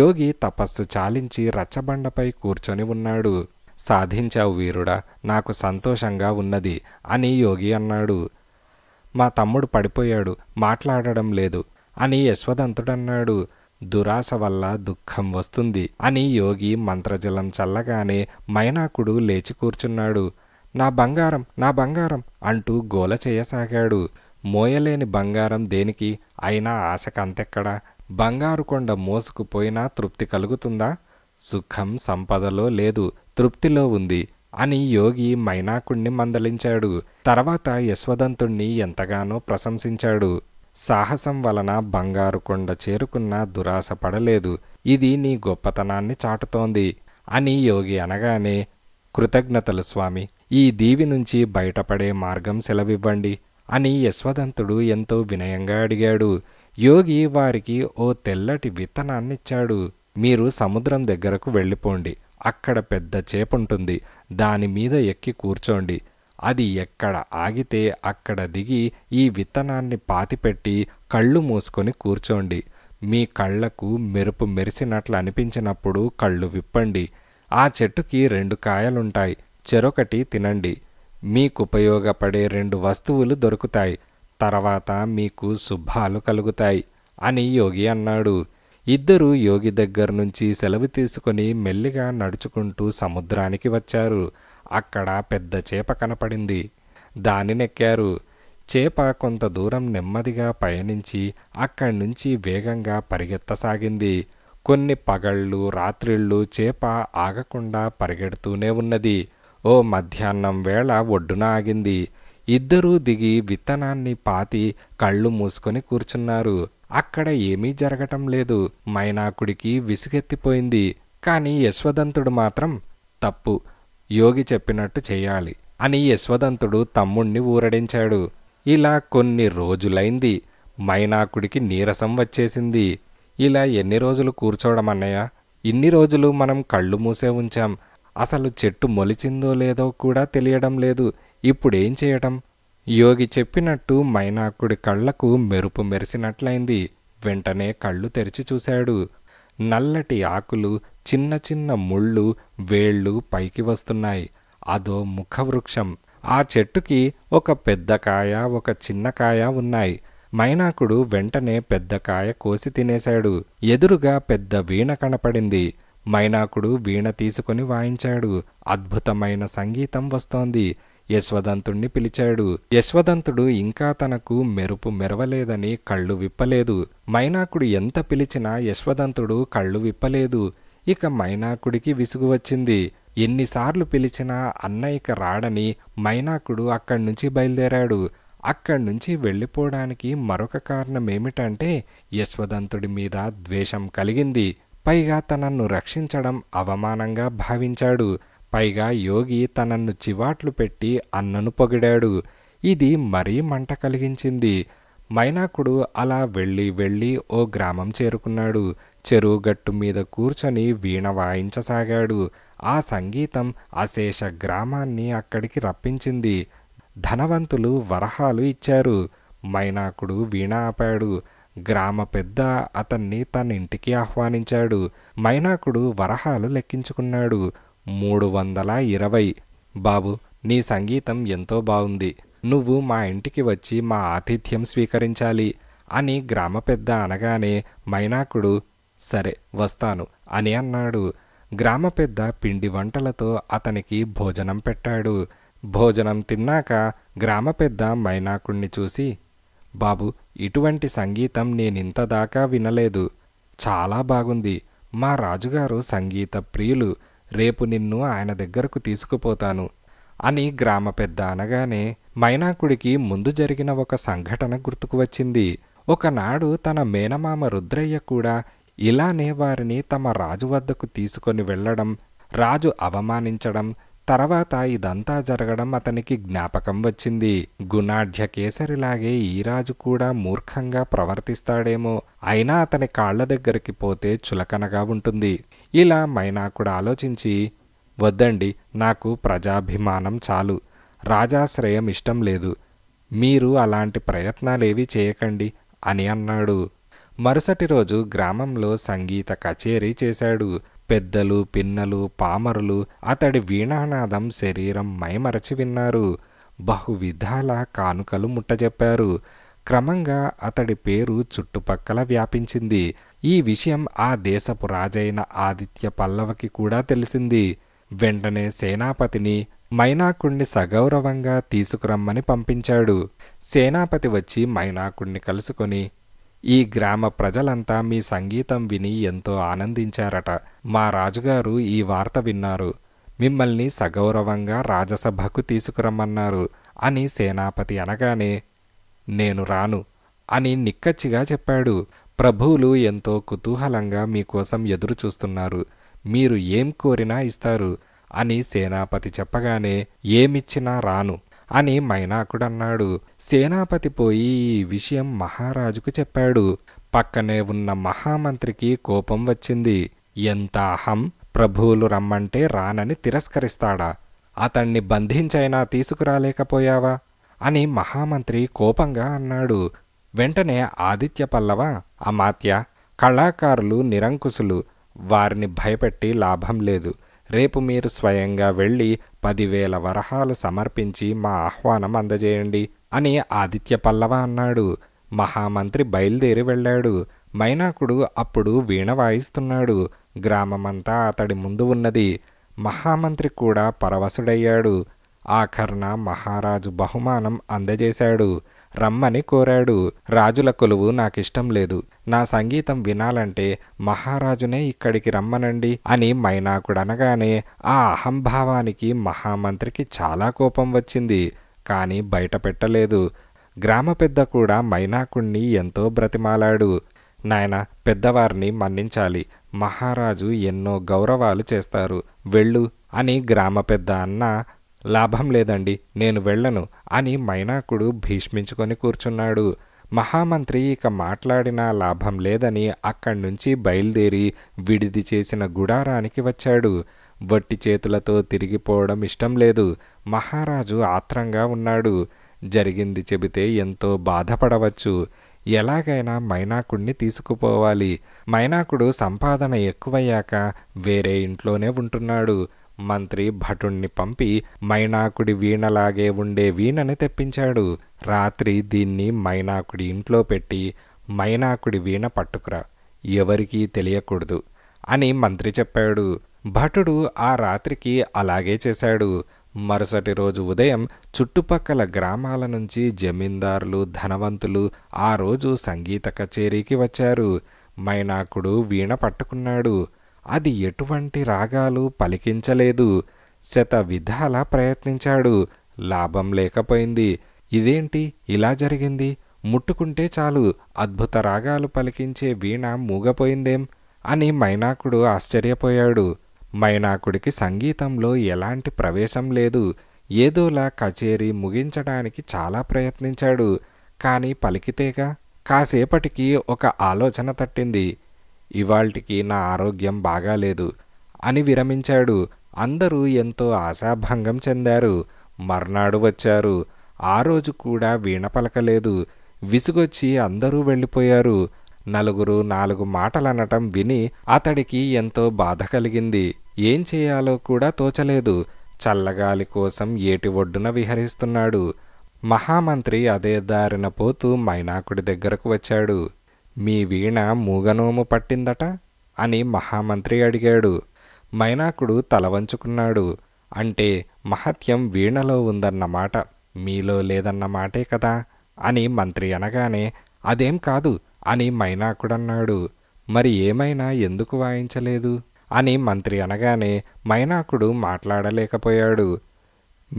యోగి తపస్సు చాలించి రచ్చబండపై కూర్చొని ఉన్నాడు సాధించావు వీరుడా నాకు సంతోషంగా ఉన్నది అని యోగి అన్నాడు మా తమ్ముడు పడిపోయాడు మాట్లాడడం లేదు అని యశ్వదంతుడన్నాడు దురాశ వల్ల దుఃఖం వస్తుంది అని యోగి మంత్రజలం చల్లగానే మైనాకుడు లేచి కూర్చున్నాడు నా బంగారం నా బంగారం అంటూ గోల చేయసాగాడు మోయలేని బంగారం దేనికి అయినా ఆశకంతెక్కడా బంగారు కొండ మోసుకుపోయినా తృప్తి కలుగుతుందా సుఖం సంపదలో లేదు తృప్తిలో ఉంది అని యోగి మైనాకుణ్ణి మందలించాడు తర్వాత యశ్వదంతుణ్ణి ఎంతగానో ప్రశంసించాడు సాహసం వలన బంగారు కొండ చేరుకున్న దురాశ పడలేదు ఇది నీ గొప్పతనాన్ని చాటుతోంది అని యోగి అనగానే కృతజ్ఞతలు స్వామి ఈ దీవి నుంచి బయటపడే మార్గం సెలవివ్వండి అని యశ్వదంతుడు ఎంతో వినయంగా అడిగాడు యోగి వారికి ఓ తెల్లటి విత్తనాన్నిచ్చాడు మీరు సముద్రం దగ్గరకు వెళ్ళిపోండి అక్కడ పెద్ద చేపుంటుంది దానిమీద ఎక్కి కూర్చోండి అది ఎక్కడ ఆగితే అక్కడ దిగి ఈ విత్తనాన్ని పాతిపెట్టి కళ్ళు మూసుకొని కూర్చోండి మీ కళ్ళకు మెరుపు మెరిసినట్లు అనిపించినప్పుడు కళ్ళు విప్పండి ఆ చెట్టుకి రెండు కాయలుంటాయి చెరొకటి తినండి మీకు ఉపయోగపడే రెండు వస్తువులు దొరుకుతాయి తర్వాత మీకు శుభాలు కలుగుతాయి అని యోగి అన్నాడు ఇద్దరు యోగి దగ్గర నుంచి సెలవు తీసుకుని మెల్లిగా నడుచుకుంటూ సముద్రానికి వచ్చారు అక్కడ పెద్ద చేప కనపడింది దానినెక్కారు చేప కొంత దూరం నెమ్మదిగా పయనించి అక్కడి నుంచి వేగంగా పరిగెత్తసాగింది కొన్ని పగళ్ళు రాత్రిళ్ళు చేప ఆగకుండా పరిగెడుతూనే ఉన్నది ఓ మధ్యాహ్నం వేళ ఒడ్డున ఆగింది ఇద్దరూ దిగి విత్తనాన్ని పాతి కళ్ళు మూసుకొని కూర్చున్నారు అక్కడ ఏమీ జరగటం లేదు మైనాకుడికి విసుగెత్తిపోయింది కానీ యశ్వదంతుడు మాత్రం తప్పు యోగి చెప్పినట్టు చేయాలి అని యశ్వదంతుడు తమ్ముణ్ణి ఊరడించాడు ఇలా కొన్ని రోజులైంది మైనాకుడికి నీరసం వచ్చేసింది ఇలా ఎన్ని రోజులు కూర్చోవడమన్నయ్య ఇన్ని రోజులు మనం కళ్ళు మూసే ఉంచాం అసలు చెట్టు మొలిచిందో లేదో కూడా తెలియడం లేదు ఇప్పుడేం చేయటం యోగి చెప్పినట్టు మైనాకుడి కళ్ళకు మెరుపు మెరిసినట్లయింది వెంటనే కళ్ళు తెరిచి చూశాడు నల్లటి ఆకులు చిన్న చిన్న ముళ్ళు వేళ్ళు పైకి వస్తున్నాయి అదో ముఖవృక్షం ఆ చెట్టుకి ఒక పెద్ద కాయ ఒక చిన్న కాయ ఉన్నాయి మైనాకుడు వెంటనే పెద్ద కాయ కోసి తినేశాడు ఎదురుగా పెద్ద వీణ కనపడింది మైనాకుడు వీణ తీసుకుని వాయించాడు అద్భుతమైన సంగీతం వస్తోంది యశ్వదంతుణ్ణి పిలిచాడు యశ్వదంతుడు ఇంకా తనకు మెరుపు మెరవలేదని కళ్ళు విప్పలేదు మైనాకుడు ఎంత పిలిచినా యశ్వదంతుడు కళ్ళు విప్పలేదు ఇక మైనాకుడికి విసుగు వచ్చింది ఎన్నిసార్లు పిలిచినా అన్నయ్యక రాడని మైనాకుడు అక్కడి నుంచి బయలుదేరాడు అక్కడి నుంచి వెళ్ళిపోవడానికి మరొక కారణం ఏమిటంటే యశ్వదంతుడి మీద ద్వేషం కలిగింది పైగా తనన్ను రక్షించడం అవమానంగా భావించాడు పైగా యోగి తనన్ను చివాట్లు పెట్టి అన్నను పొగిడాడు ఇది మరీ మంట కలిగించింది మైనాకుడు అలా వెళ్ళి వెళ్ళి ఓ గ్రామం చేరుకున్నాడు చెరువు గట్టు మీద కూర్చొని వీణ వాయించసాగాడు ఆ సంగీతం అశేష గ్రామాన్ని అక్కడికి రప్పించింది ధనవంతులు వరహాలు ఇచ్చారు మైనాకుడు వీణ ఆపాడు గ్రామ పెద్ద అతన్ని తన ఇంటికి ఆహ్వానించాడు మైనాకుడు వరహాలు లెక్కించుకున్నాడు మూడు వందల ఇరవై బాబు నీ సంగీతం ఎంతో బాగుంది నువ్వు మా ఇంటికి వచ్చి మా ఆతిథ్యం స్వీకరించాలి అని గ్రామ పెద్ద అనగానే మైనాకుడు సరే వస్తాను అని అన్నాడు గ్రామ పెద్ద పిండి వంటలతో అతనికి భోజనం పెట్టాడు భోజనం తిన్నాక గ్రామ పెద్ద మైనాకుణ్ణి చూసి బాబు ఇటువంటి సంగీతం నేనింతదాకా వినలేదు చాలా బాగుంది మా రాజుగారు సంగీత ప్రియులు రేపు నిన్ను ఆయన దగ్గరకు తీసుకుపోతాను అని గ్రామ పెద్ద అనగానే మైనాకుడికి ముందు జరిగిన ఒక సంఘటన గుర్తుకు వచ్చింది ఒకనాడు తన మేనమామ రుద్రయ్య కూడా ఇలానే వారిని తమ రాజు వద్దకు తీసుకొని వెళ్ళడం రాజు అవమానించడం తర్వాత ఇదంతా జరగడం అతనికి జ్ఞాపకం వచ్చింది గుణాఢ్య కేసరిలాగే ఈ రాజు కూడా మూర్ఖంగా ప్రవర్తిస్తాడేమో అయినా అతని కాళ్ల దగ్గరికి పోతే చులకనగా ఉంటుంది ఇలా మైనా కూడా ఆలోచించి వద్దండి నాకు ప్రజాభిమానం చాలు రాజాశ్రయం ఇష్టం లేదు మీరు అలాంటి ప్రయత్నాలేవీ చేయకండి అని అన్నాడు మరుసటి రోజు గ్రామంలో సంగీత కచేరీ చేశాడు పెద్దలు పిన్నలు పామరులు అతడి వీణానాదం శరీరం మైమరచి విన్నారు బహువిధాల కానుకలు ముట్టజెప్పారు క్రమంగా అతడి పేరు చుట్టుపక్కల వ్యాపించింది ఈ విషయం ఆ దేశపు రాజైన ఆదిత్య పల్లవకి కూడా తెలిసింది వెంటనే సేనాపతిని మైనాకుణ్ణి సగౌరవంగా తీసుకురమ్మని పంపించాడు సేనాపతి వచ్చి మైనాకుణ్ణి కలుసుకొని ఈ గ్రామ ప్రజలంతా మీ సంగీతం విని ఎంతో ఆనందించారట మా రాజుగారు ఈ వార్త విన్నారు మిమ్మల్ని సగౌరవంగా రాజసభకు తీసుకురమ్మన్నారు అని సేనాపతి అనగానే నేను రాను అని నిక్కచ్చిగా చెప్పాడు ప్రభువులు ఎంతో కుతూహలంగా మీకోసం ఎదురుచూస్తున్నారు మీరు ఏం కోరినా ఇస్తారు అని సేనాపతి చెప్పగానే ఏమిచ్చినా రాను అని మైనాకుడన్నాడు సేనాపతి పోయి ఈ విషయం మహారాజుకు చెప్పాడు పక్కనే ఉన్న మహామంత్రికి కోపం వచ్చింది ఎంత అహం ప్రభువులు రమ్మంటే రానని తిరస్కరిస్తాడా అతణ్ణి బంధించైనా తీసుకురాలేకపోయావా అని మహామంత్రి కోపంగా అన్నాడు వెంటనే ఆదిత్య పల్లవ అమాత్య కళాకారులు నిరంకుశులు వారిని భయపెట్టి లాభం లేదు రేపు మీరు స్వయంగా వెళ్ళి పదివేల వరహాలు సమర్పించి మా ఆహ్వానం అందజేయండి అని ఆదిత్య పల్లవ అన్నాడు మహామంత్రి బయలుదేరి వెళ్ళాడు మైనాకుడు అప్పుడు వీణ వాయిస్తున్నాడు గ్రామమంతా అతడి ముందు ఉన్నది మహామంత్రి కూడా పరవశుడయ్యాడు ఆఖర్న మహారాజు బహుమానం అందజేశాడు రమ్మని కోరాడు రాజుల కొలువు నాకిష్టం లేదు నా సంగీతం వినాలంటే మహారాజునే ఇక్కడికి రమ్మనండి అని మైనాకుడనగానే ఆ అహంభావానికి మహామంత్రికి చాలా కోపం వచ్చింది కానీ బయట పెట్టలేదు గ్రామ పెద్ద కూడా మైనాకుణ్ణి ఎంతో బ్రతిమాలాడు నాయన పెద్దవారిని మన్నించాలి మహారాజు ఎన్నో గౌరవాలు చేస్తారు వెళ్ళు అని గ్రామ పెద్ద అన్న లాభం లేదండి నేను వెళ్ళను అని మైనాకుడు భీష్మించుకొని కూర్చున్నాడు మహామంత్రి ఇక మాట్లాడినా లాభం లేదని అక్కడి నుంచి బయలుదేరి విడిది చేసిన గుడారానికి వచ్చాడు వట్టి చేతులతో తిరిగిపోవడం ఇష్టం లేదు మహారాజు ఆత్రంగా ఉన్నాడు జరిగింది చెబితే ఎంతో బాధపడవచ్చు ఎలాగైనా మైనాకుడిని తీసుకుపోవాలి మైనాకుడు సంపాదన ఎక్కువయ్యాక వేరే ఇంట్లోనే ఉంటున్నాడు మంత్రి భటుణ్ణి పంపి మైనాకుడి వీణలాగే ఉండే వీణని తెప్పించాడు రాత్రి దీన్ని మైనాకుడి ఇంట్లో పెట్టి మైనాకుడి వీణ పట్టుకురా ఎవరికీ తెలియకూడదు అని మంత్రి చెప్పాడు భటుడు ఆ రాత్రికి అలాగే చేశాడు మరుసటి రోజు ఉదయం చుట్టుపక్కల గ్రామాల నుంచి జమీందారులు ధనవంతులు ఆ రోజు సంగీత కచేరీకి వచ్చారు మైనాకుడు వీణ పట్టుకున్నాడు అది ఎటువంటి రాగాలు పలికించలేదు శత విధాల ప్రయత్నించాడు లాభం లేకపోయింది ఇదేంటి ఇలా జరిగింది ముట్టుకుంటే చాలు అద్భుత రాగాలు పలికించే వీణ మూగపోయిందేం అని మైనాకుడు ఆశ్చర్యపోయాడు మైనాకుడికి సంగీతంలో ఎలాంటి ప్రవేశం లేదు ఏదోలా కచేరీ ముగించడానికి చాలా ప్రయత్నించాడు కానీ పలికితేగా కాసేపటికి ఒక ఆలోచన తట్టింది ఇవాల్టికి నా ఆరోగ్యం బాగాలేదు అని విరమించాడు అందరూ ఎంతో ఆశాభంగం చెందారు మర్నాడు వచ్చారు ఆ రోజు కూడా వీణ పలకలేదు విసుగొచ్చి అందరూ వెళ్ళిపోయారు నలుగురు నాలుగు మాటలనటం విని అతడికి ఎంతో బాధ కలిగింది ఏం చేయాలో కూడా తోచలేదు చల్లగాలి కోసం ఏటి ఒడ్డున విహరిస్తున్నాడు మహామంత్రి అదే దారిన పోతూ మైనాకుడి దగ్గరకు వచ్చాడు మీ వీణ మూగనోము పట్టిందట అని మహామంత్రి అడిగాడు మైనాకుడు తల వంచుకున్నాడు అంటే మహత్యం వీణలో ఉందన్నమాట మీలో లేదన్నమాటే కదా అని మంత్రి అనగానే అదేం కాదు అని మైనాకుడన్నాడు మరి ఏమైనా ఎందుకు వాయించలేదు అని మంత్రి అనగానే మైనాకుడు మాట్లాడలేకపోయాడు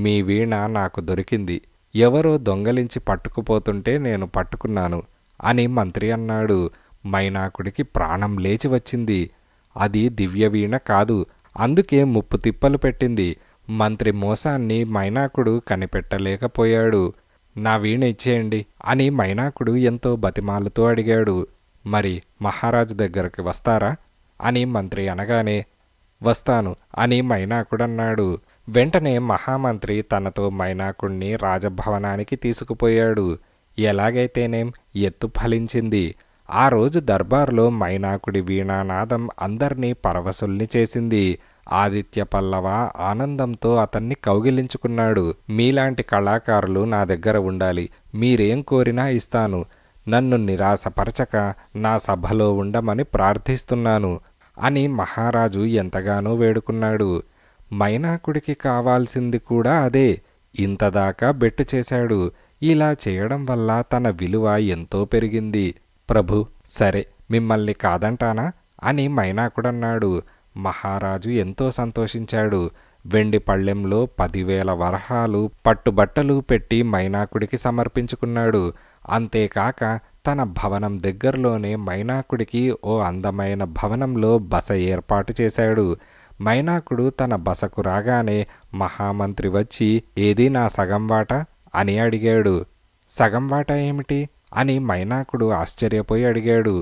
మీ వీణ నాకు దొరికింది ఎవరో దొంగలించి పట్టుకుపోతుంటే నేను పట్టుకున్నాను అని మంత్రి అన్నాడు మైనాకుడికి ప్రాణం లేచి వచ్చింది అది దివ్యవీణ కాదు అందుకే ముప్పు తిప్పలు పెట్టింది మంత్రి మోసాన్ని మైనాకుడు కనిపెట్టలేకపోయాడు నా వీణ ఇచ్చేయండి అని మైనాకుడు ఎంతో బతిమాలతో అడిగాడు మరి మహారాజు దగ్గరికి వస్తారా అని మంత్రి అనగానే వస్తాను అని మైనాకుడన్నాడు వెంటనే మహామంత్రి తనతో మైనాకుణ్ణి రాజభవనానికి తీసుకుపోయాడు ఎలాగైతేనేం ఎత్తు ఫలించింది ఆ రోజు దర్బార్లో మైనాకుడి వీణానాదం అందర్నీ పరవశుల్ని చేసింది ఆదిత్య పల్లవ ఆనందంతో అతన్ని కౌగిలించుకున్నాడు మీలాంటి కళాకారులు నా దగ్గర ఉండాలి మీరేం కోరినా ఇస్తాను నన్ను నిరాశపరచక నా సభలో ఉండమని ప్రార్థిస్తున్నాను అని మహారాజు ఎంతగానో వేడుకున్నాడు మైనాకుడికి కావాల్సింది కూడా అదే ఇంతదాకా బెట్టు చేశాడు ఇలా చేయడం వల్ల తన విలువ ఎంతో పెరిగింది ప్రభు సరే మిమ్మల్ని కాదంటానా అని మైనాకుడన్నాడు మహారాజు ఎంతో సంతోషించాడు వెండి పళ్ళెంలో పదివేల వరహాలు పట్టుబట్టలు పెట్టి మైనాకుడికి సమర్పించుకున్నాడు అంతేకాక తన భవనం దగ్గరలోనే మైనాకుడికి ఓ అందమైన భవనంలో బస ఏర్పాటు చేశాడు మైనాకుడు తన బసకు రాగానే మహామంత్రి వచ్చి ఏది నా సగం వాట అని అడిగాడు సగం వాటా ఏమిటి అని మైనాకుడు ఆశ్చర్యపోయి అడిగాడు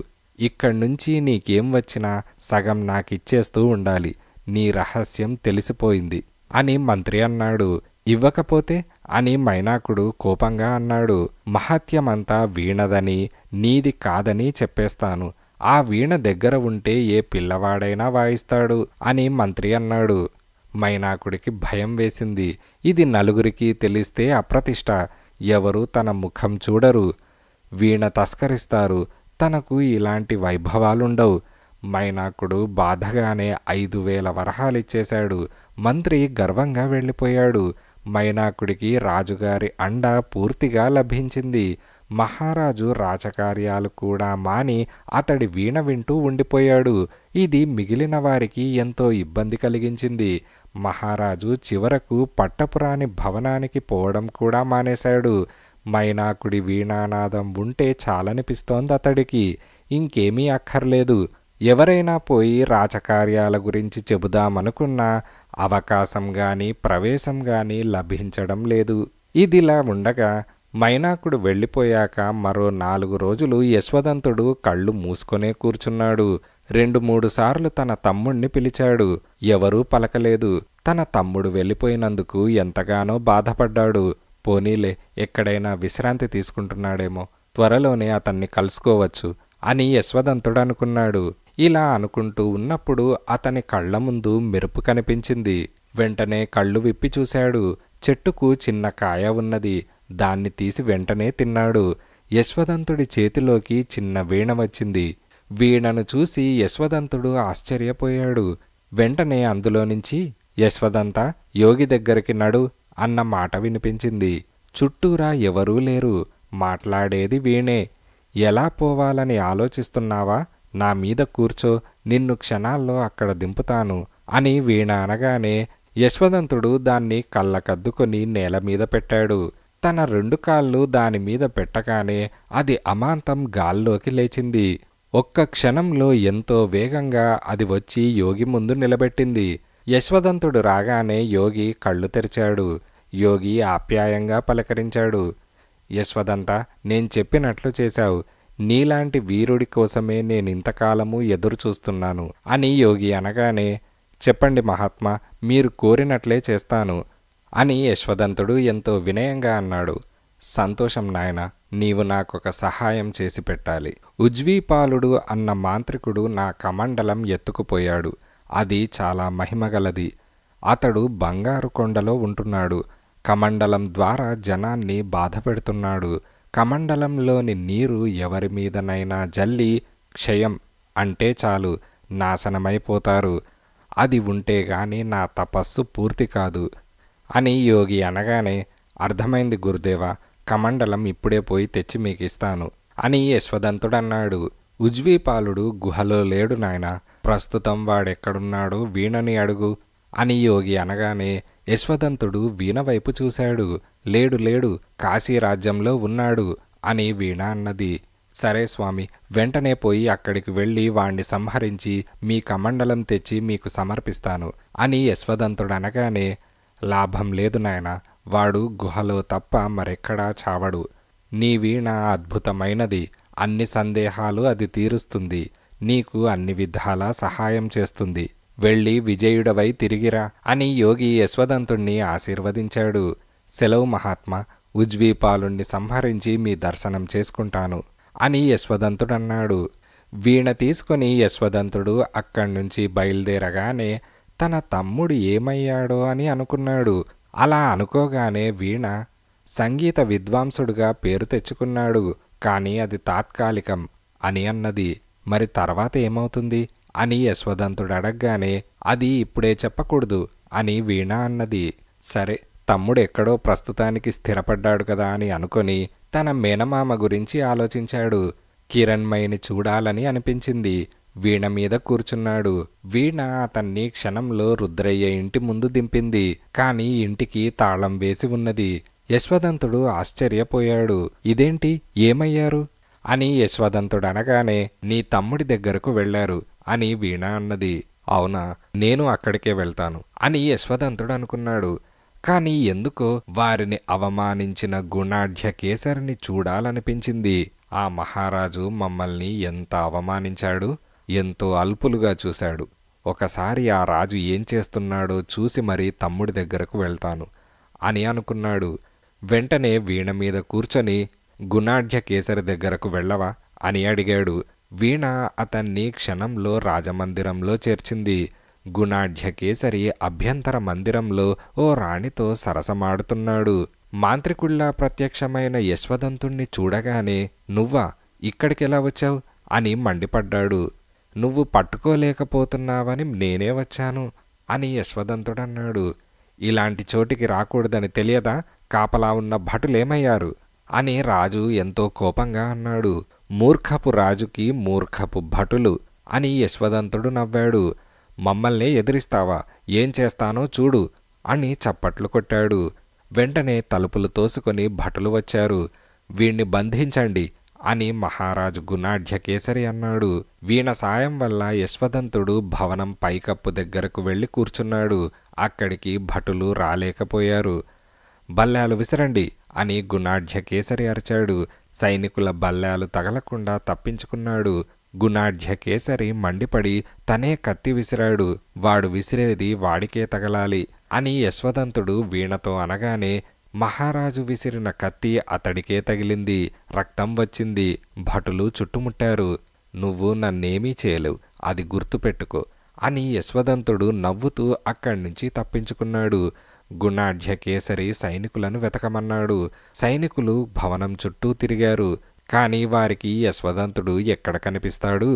ఇక్కడ్నుంచి నీకేం వచ్చినా సగం నాకిచ్చేస్తూ ఉండాలి నీ రహస్యం తెలిసిపోయింది అని మంత్రి అన్నాడు ఇవ్వకపోతే అని మైనాకుడు కోపంగా అన్నాడు మహత్యమంతా వీణదని నీది కాదని చెప్పేస్తాను ఆ వీణ దగ్గర ఉంటే ఏ పిల్లవాడైనా వాయిస్తాడు అని మంత్రి అన్నాడు మైనాకుడికి భయం వేసింది ఇది నలుగురికి తెలిస్తే అప్రతిష్ట ఎవరు తన ముఖం చూడరు వీణ తస్కరిస్తారు తనకు ఇలాంటి వైభవాలుండవు మైనాకుడు బాధగానే ఐదు వేల వరహాలిచ్చేశాడు మంత్రి గర్వంగా వెళ్ళిపోయాడు మైనాకుడికి రాజుగారి అండ పూర్తిగా లభించింది మహారాజు రాజకార్యాలు కూడా మాని అతడి వీణ వింటూ ఉండిపోయాడు ఇది మిగిలిన వారికి ఎంతో ఇబ్బంది కలిగించింది మహారాజు చివరకు పట్టపురాని భవనానికి పోవడం కూడా మానేశాడు మైనాకుడి వీణానాదం ఉంటే చాలనిపిస్తోంది అతడికి ఇంకేమీ అక్కర్లేదు ఎవరైనా పోయి రాజకార్యాల గురించి చెబుదామనుకున్నా అవకాశం గాని ప్రవేశం గాని లభించడం లేదు ఇదిలా ఉండగా మైనాకుడు వెళ్ళిపోయాక మరో నాలుగు రోజులు యశ్వదంతుడు కళ్ళు మూసుకొనే కూర్చున్నాడు రెండు మూడు సార్లు తన తమ్ముణ్ణి పిలిచాడు ఎవరూ పలకలేదు తన తమ్ముడు వెళ్ళిపోయినందుకు ఎంతగానో బాధపడ్డాడు పోనీలే ఎక్కడైనా విశ్రాంతి తీసుకుంటున్నాడేమో త్వరలోనే అతన్ని కలుసుకోవచ్చు అని యశ్వదంతుడు అనుకున్నాడు ఇలా అనుకుంటూ ఉన్నప్పుడు అతని కళ్ల ముందు మెరుపు కనిపించింది వెంటనే కళ్ళు విప్పి చూశాడు చెట్టుకు చిన్న కాయ ఉన్నది దాన్ని తీసి వెంటనే తిన్నాడు యశ్వదంతుడి చేతిలోకి చిన్న వీణ వచ్చింది వీణను చూసి యశ్వదంతుడు ఆశ్చర్యపోయాడు వెంటనే అందులో నుంచి యశ్వదంత యోగి దగ్గరికి నడు అన్న మాట వినిపించింది చుట్టూరా ఎవరూ లేరు మాట్లాడేది వీణే ఎలా పోవాలని ఆలోచిస్తున్నావా నా మీద కూర్చో నిన్ను క్షణాల్లో అక్కడ దింపుతాను అని వీణ అనగానే యశ్వదంతుడు దాన్ని కళ్ళకద్దుకొని నేల మీద పెట్టాడు తన రెండు కాళ్ళు దానిమీద పెట్టగానే అది అమాంతం గాల్లోకి లేచింది ఒక్క క్షణంలో ఎంతో వేగంగా అది వచ్చి యోగి ముందు నిలబెట్టింది యశ్వదంతుడు రాగానే యోగి కళ్ళు తెరిచాడు యోగి ఆప్యాయంగా పలకరించాడు యశ్వదంత నేను చెప్పినట్లు చేశావు నీలాంటి వీరుడి కోసమే నేనింతకాలము ఎదురు చూస్తున్నాను అని యోగి అనగానే చెప్పండి మహాత్మా మీరు కోరినట్లే చేస్తాను అని యశ్వదంతుడు ఎంతో వినయంగా అన్నాడు సంతోషం నాయన నీవు నాకొక సహాయం చేసి పెట్టాలి ఉజ్వీపాలుడు అన్న మాంత్రికుడు నా కమండలం ఎత్తుకుపోయాడు అది చాలా మహిమగలది అతడు బంగారు కొండలో ఉంటున్నాడు కమండలం ద్వారా జనాన్ని బాధపెడుతున్నాడు కమండలంలోని నీరు ఎవరి మీదనైనా జల్లి క్షయం అంటే చాలు నాశనమైపోతారు అది ఉంటే గాని నా తపస్సు పూర్తి కాదు అని యోగి అనగానే అర్థమైంది గురుదేవా కమండలం ఇప్పుడే పోయి తెచ్చి మీకు ఇస్తాను అని యశ్వదంతుడన్నాడు ఉజ్వీపాలుడు గుహలో లేడు నాయన ప్రస్తుతం వాడెక్కడున్నాడు వీణని అడుగు అని యోగి అనగానే యశ్వదంతుడు వీణ వైపు చూశాడు లేడు లేడు కాశీ రాజ్యంలో ఉన్నాడు అని వీణ అన్నది సరే స్వామి వెంటనే పోయి అక్కడికి వెళ్ళి వాణ్ణి సంహరించి మీ కమండలం తెచ్చి మీకు సమర్పిస్తాను అని యశ్వదంతుడు అనగానే లాభం లేదు నాయన వాడు గుహలో తప్ప మరెక్కడా చావడు నీ వీణ అద్భుతమైనది అన్ని సందేహాలు అది తీరుస్తుంది నీకు అన్ని విధాలా సహాయం చేస్తుంది వెళ్ళి విజయుడవై తిరిగిరా అని యోగి యశ్వదంతుణ్ణి ఆశీర్వదించాడు సెలవు మహాత్మ ఉజ్వీపాలుణ్ణి సంహరించి మీ దర్శనం చేసుకుంటాను అని యశ్వదంతుడన్నాడు వీణ తీసుకుని యశ్వదంతుడు అక్కడ్నుంచి బయలుదేరగానే తన తమ్ముడు ఏమయ్యాడో అని అనుకున్నాడు అలా అనుకోగానే వీణ సంగీత విద్వాంసుడుగా పేరు తెచ్చుకున్నాడు కానీ అది తాత్కాలికం అని అన్నది మరి తర్వాత ఏమవుతుంది అని యశ్వదంతుడు అడగగానే అది ఇప్పుడే చెప్పకూడదు అని వీణ అన్నది సరే తమ్ముడు ఎక్కడో ప్రస్తుతానికి స్థిరపడ్డాడు కదా అని అనుకొని తన మేనమామ గురించి ఆలోచించాడు కిరణ్మయిని చూడాలని అనిపించింది వీణ మీద కూర్చున్నాడు వీణ అతన్ని క్షణంలో రుద్రయ్య ఇంటి ముందు దింపింది కాని ఇంటికి తాళం వేసి ఉన్నది యశ్వదంతుడు ఆశ్చర్యపోయాడు ఇదేంటి ఏమయ్యారు అని యశ్వదంతుడు అనగానే నీ తమ్ముడి దగ్గరకు వెళ్లారు అని వీణ అన్నది అవునా నేను అక్కడికే వెళ్తాను అని యశ్వదంతుడు అనుకున్నాడు కానీ ఎందుకో వారిని అవమానించిన గుణాఢ్య కేసరిని చూడాలనిపించింది ఆ మహారాజు మమ్మల్ని ఎంత అవమానించాడు ఎంతో అల్పులుగా చూశాడు ఒకసారి ఆ రాజు ఏం చేస్తున్నాడో చూసి మరీ తమ్ముడి దగ్గరకు వెళ్తాను అని అనుకున్నాడు వెంటనే వీణ మీద కూర్చొని గుణాఢ్య కేసరి దగ్గరకు వెళ్ళవా అని అడిగాడు వీణ అతన్ని క్షణంలో రాజమందిరంలో చేర్చింది గుణాఢ్య కేసరి అభ్యంతర మందిరంలో ఓ రాణితో సరసమాడుతున్నాడు మాంత్రికుళ్ళ ప్రత్యక్షమైన యశ్వదంతుణ్ణి చూడగానే నువ్వా ఇక్కడికెలా వచ్చావు అని మండిపడ్డాడు నువ్వు పట్టుకోలేకపోతున్నావని నేనే వచ్చాను అని యశ్వదంతుడన్నాడు ఇలాంటి చోటికి రాకూడదని తెలియదా కాపలా ఉన్న భటులేమయ్యారు అని రాజు ఎంతో కోపంగా అన్నాడు మూర్ఖపు రాజుకి మూర్ఖపు భటులు అని యశ్వదంతుడు నవ్వాడు మమ్మల్ని ఎదిరిస్తావా ఏం చేస్తానో చూడు అని చప్పట్లు కొట్టాడు వెంటనే తలుపులు తోసుకొని భటులు వచ్చారు వీణ్ణి బంధించండి అని మహారాజు కేసరి అన్నాడు వీణ సాయం వల్ల యశ్వదంతుడు భవనం పైకప్పు దగ్గరకు వెళ్ళి కూర్చున్నాడు అక్కడికి భటులు రాలేకపోయారు బల్లాలు విసరండి అని గుణాఢ్య కేసరి అరిచాడు సైనికుల బల్లాలు తగలకుండా తప్పించుకున్నాడు గుణాఢ్య కేసరి మండిపడి తనే కత్తి విసిరాడు వాడు విసిరేది వాడికే తగలాలి అని యశ్వదంతుడు వీణతో అనగానే మహారాజు విసిరిన కత్తి అతడికే తగిలింది రక్తం వచ్చింది భటులు చుట్టుముట్టారు నువ్వు నన్నేమీ చేయలేవు అది గుర్తుపెట్టుకో అని యశ్వదంతుడు నవ్వుతూ అక్కడి నుంచి తప్పించుకున్నాడు కేసరి సైనికులను వెతకమన్నాడు సైనికులు భవనం చుట్టూ తిరిగారు కానీ వారికి యశ్వదంతుడు ఎక్కడ కనిపిస్తాడు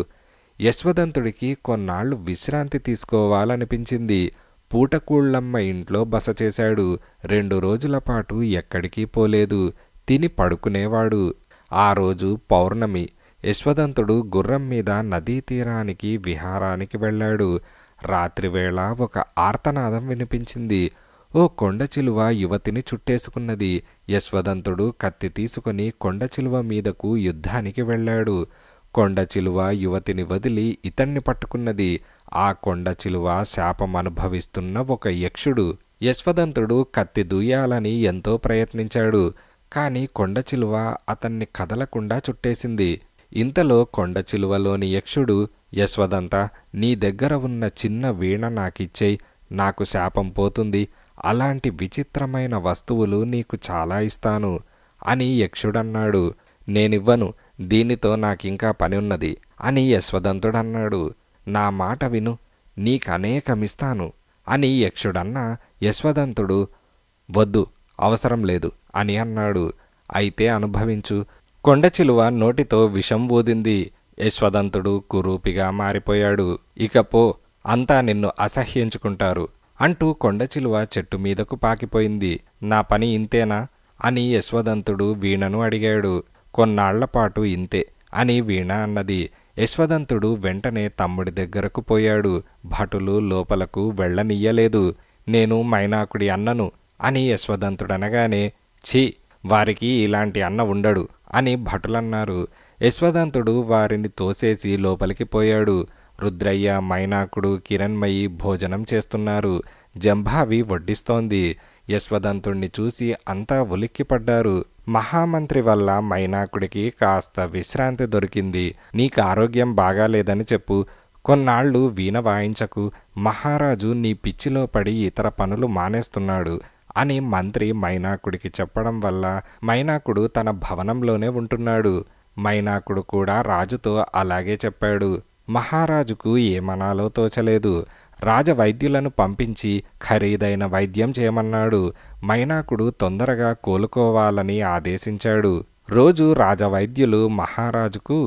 యశ్వదంతుడికి కొన్నాళ్ళు విశ్రాంతి తీసుకోవాలనిపించింది పూటకూళ్ళమ్మ ఇంట్లో బస చేశాడు రెండు రోజుల పాటు ఎక్కడికి పోలేదు తిని పడుకునేవాడు ఆ రోజు పౌర్ణమి యశ్వదంతుడు గుర్రం మీద నదీ తీరానికి విహారానికి వెళ్ళాడు రాత్రివేళ ఒక ఆర్తనాదం వినిపించింది ఓ కొండ చిలువ యువతిని చుట్టేసుకున్నది యశ్వదంతుడు కత్తి తీసుకుని కొండ చిలువ మీదకు యుద్ధానికి వెళ్ళాడు కొండ చిలువ యువతిని వదిలి ఇతన్ని పట్టుకున్నది ఆ కొండ చిలువ శాపం అనుభవిస్తున్న ఒక యక్షుడు యశ్వదంతుడు కత్తి దూయాలని ఎంతో ప్రయత్నించాడు కానీ కొండ చిలువ అతన్ని కదలకుండా చుట్టేసింది ఇంతలో కొండ చిలువలోని యక్షుడు యశ్వదంత నీ దగ్గర ఉన్న చిన్న వీణ నాకిచ్చేయి నాకు శాపం పోతుంది అలాంటి విచిత్రమైన వస్తువులు నీకు చాలా ఇస్తాను అని యక్షుడన్నాడు నేనివ్వను దీనితో నాకింకా పని ఉన్నది అని యశ్వదంతుడన్నాడు నా మాట విను నీకనేకమిస్తాను అని యక్షుడన్న యశ్వదంతుడు వద్దు అవసరం లేదు అని అన్నాడు అయితే అనుభవించు కొండచిలువ నోటితో విషం ఊదింది యశ్వదంతుడు కురూపిగా మారిపోయాడు ఇకపో అంతా నిన్ను అసహ్యించుకుంటారు అంటూ కొండచిలువ చెట్టు మీదకు పాకిపోయింది నా పని ఇంతేనా అని యశ్వదంతుడు వీణను అడిగాడు కొన్నాళ్లపాటు ఇంతే అని వీణ అన్నది యశ్వదంతుడు వెంటనే తమ్ముడి దగ్గరకు పోయాడు భటులు లోపలకు వెళ్ళనీయలేదు నేను మైనాకుడి అన్నను అని యశ్వదంతుడనగానే ఛీ వారికి ఇలాంటి అన్న ఉండడు అని భటులన్నారు యశ్వదంతుడు వారిని తోసేసి లోపలికి పోయాడు రుద్రయ్య మైనాకుడు కిరణ్మయి భోజనం చేస్తున్నారు జంభావి వడ్డిస్తోంది యశ్వదంతుణ్ణి చూసి అంతా ఉలిక్కిపడ్డారు మహామంత్రి వల్ల మైనాకుడికి కాస్త విశ్రాంతి దొరికింది నీకు ఆరోగ్యం బాగాలేదని చెప్పు కొన్నాళ్ళు వీణ వాయించకు మహారాజు నీ పిచ్చిలో పడి ఇతర పనులు మానేస్తున్నాడు అని మంత్రి మైనాకుడికి చెప్పడం వల్ల మైనాకుడు తన భవనంలోనే ఉంటున్నాడు మైనాకుడు కూడా రాజుతో అలాగే చెప్పాడు మహారాజుకు ఏమనాలో తోచలేదు రాజవైద్యులను పంపించి ఖరీదైన వైద్యం చేయమన్నాడు మైనాకుడు తొందరగా కోలుకోవాలని ఆదేశించాడు రోజు రాజవైద్యులు మహారాజుకు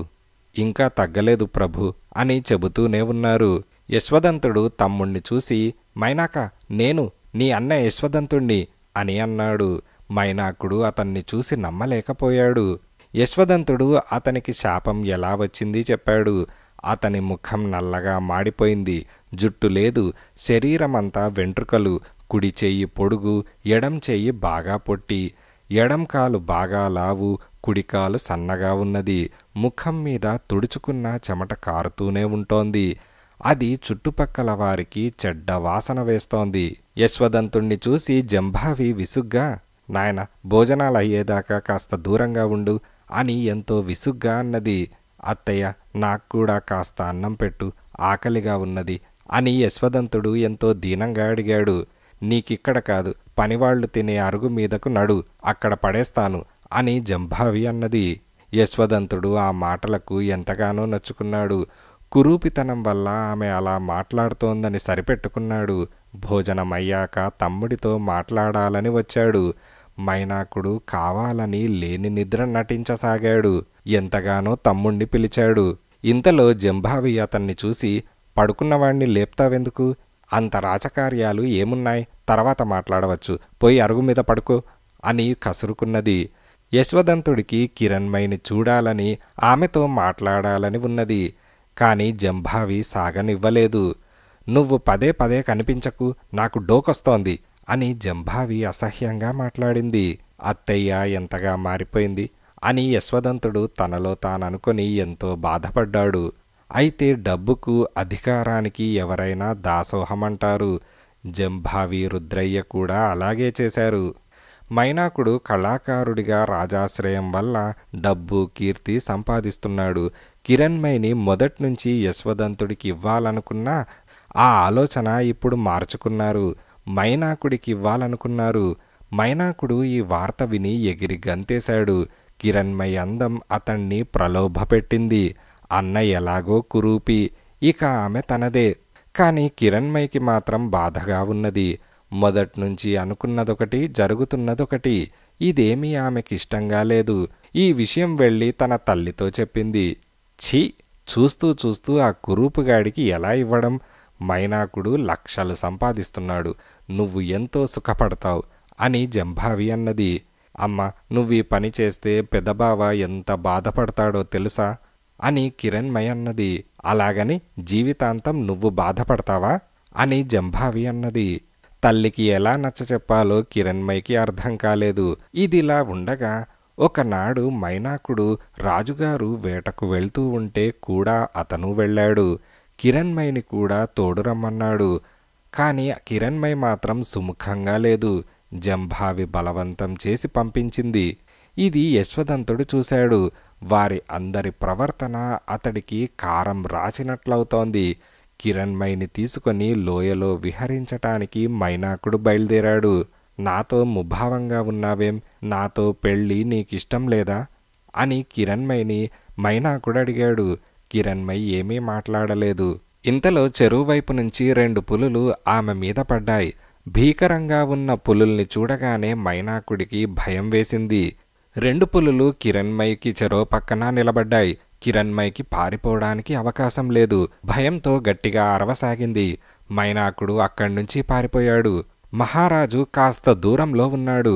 ఇంకా తగ్గలేదు ప్రభు అని చెబుతూనే ఉన్నారు యశ్వదంతుడు తమ్ముణ్ణి చూసి మైనాక నేను నీ అన్న యశ్వదంతుణ్ణి అని అన్నాడు మైనాకుడు అతన్ని చూసి నమ్మలేకపోయాడు యశ్వదంతుడు అతనికి శాపం ఎలా వచ్చింది చెప్పాడు అతని ముఖం నల్లగా మాడిపోయింది జుట్టు లేదు శరీరమంతా వెంట్రుకలు కుడి చెయ్యి పొడుగు ఎడం చెయ్యి బాగా పొట్టి ఎడం కాలు బాగా లావు కుడికాలు సన్నగా ఉన్నది ముఖం మీద తుడుచుకున్న చెమట కారుతూనే ఉంటోంది అది చుట్టుపక్కల వారికి చెడ్డ వాసన వేస్తోంది యశ్వదంతుణ్ణి చూసి జంభావి విసుగ్గా నాయన భోజనాలు అయ్యేదాకా కాస్త దూరంగా ఉండు అని ఎంతో విసుగ్గా అన్నది అత్తయ్య నాకు కూడా కాస్త అన్నం పెట్టు ఆకలిగా ఉన్నది అని యశ్వదంతుడు ఎంతో దీనంగా అడిగాడు నీకిక్కడ కాదు పనివాళ్లు తినే అరుగు మీదకు నడు అక్కడ పడేస్తాను అని జంభావి అన్నది యశ్వదంతుడు ఆ మాటలకు ఎంతగానో నచ్చుకున్నాడు కురూపితనం వల్ల ఆమె అలా మాట్లాడుతోందని సరిపెట్టుకున్నాడు భోజనమయ్యాక తమ్ముడితో మాట్లాడాలని వచ్చాడు మైనాకుడు కావాలని లేని నిద్ర నటించసాగాడు ఎంతగానో తమ్ముణ్ణి పిలిచాడు ఇంతలో జంభావి అతన్ని చూసి పడుకున్నవాణ్ణి లేపుతావెందుకు అంత రాచకార్యాలు ఏమున్నాయి తర్వాత మాట్లాడవచ్చు పోయి అరుగు మీద పడుకో అని కసురుకున్నది యశ్వదంతుడికి కిరణ్మయిని చూడాలని ఆమెతో మాట్లాడాలని ఉన్నది కానీ జంభావి సాగనివ్వలేదు నువ్వు పదే పదే కనిపించకు నాకు డోకొస్తోంది అని జంభావి అసహ్యంగా మాట్లాడింది అత్తయ్య ఎంతగా మారిపోయింది అని యశ్వదంతుడు తనలో తాననుకుని ఎంతో బాధపడ్డాడు అయితే డబ్బుకు అధికారానికి ఎవరైనా దాసోహమంటారు జంభావి రుద్రయ్య కూడా అలాగే చేశారు మైనాకుడు కళాకారుడిగా రాజాశ్రయం వల్ల డబ్బు కీర్తి సంపాదిస్తున్నాడు కిరణ్మయిని మొదట్నుంచి యశ్వదంతుడికి ఇవ్వాలనుకున్న ఆ ఆలోచన ఇప్పుడు మార్చుకున్నారు మైనాకుడికి ఇవ్వాలనుకున్నారు మైనాకుడు ఈ వార్త విని ఎగిరి గంతేశాడు కిరణ్మయ అందం అతణ్ణి ప్రలోభపెట్టింది అన్న ఎలాగో కురూపి ఇక ఆమె తనదే కానీ కిరణ్మయ్కి మాత్రం బాధగా ఉన్నది మొదట్నుంచి అనుకున్నదొకటి జరుగుతున్నదొకటి ఇదేమీ ఆమెకిష్టంగా లేదు ఈ విషయం వెళ్ళి తన తల్లితో చెప్పింది ఛీ చూస్తూ చూస్తూ ఆ కురూపుగాడికి ఎలా ఇవ్వడం మైనాకుడు లక్షలు సంపాదిస్తున్నాడు నువ్వు ఎంతో సుఖపడతావు అని జంభావి అన్నది అమ్మ నువ్వీ పని చేస్తే పెదబావ ఎంత బాధపడతాడో తెలుసా అని కిరణ్మయ అన్నది అలాగని జీవితాంతం నువ్వు బాధపడతావా అని జంభావి అన్నది తల్లికి ఎలా నచ్చ చెప్పాలో కిరణ్మయ్యకి అర్థం కాలేదు ఇదిలా ఉండగా ఒకనాడు మైనాకుడు రాజుగారు వేటకు వెళ్తూ ఉంటే కూడా అతను వెళ్ళాడు కిరణ్మయిని కూడా తోడురమ్మన్నాడు కానీ కిరణ్మయ్ మాత్రం సుముఖంగా లేదు జంభావి బలవంతం చేసి పంపించింది ఇది యశ్వదంతుడు చూశాడు వారి అందరి ప్రవర్తన అతడికి కారం రాచినట్లవుతోంది కిరణ్మయిని తీసుకొని లోయలో విహరించటానికి మైనాకుడు బయలుదేరాడు నాతో ముభావంగా ఉన్నావేం నాతో పెళ్ళి నీకిష్టం లేదా అని కిరణ్మయిని మైనాకుడు అడిగాడు కిరణ్మయి ఏమీ మాట్లాడలేదు ఇంతలో చెరువు వైపు నుంచి రెండు పులులు ఆమె మీద పడ్డాయి భీకరంగా ఉన్న పులుల్ని చూడగానే మైనాకుడికి భయం వేసింది రెండు పులులు కిరణ్మయికి చెరో పక్కన నిలబడ్డాయి కిరణ్మయికి పారిపోవడానికి అవకాశం లేదు భయంతో గట్టిగా అరవసాగింది మైనాకుడు అక్కడ్నుంచి పారిపోయాడు మహారాజు కాస్త దూరంలో ఉన్నాడు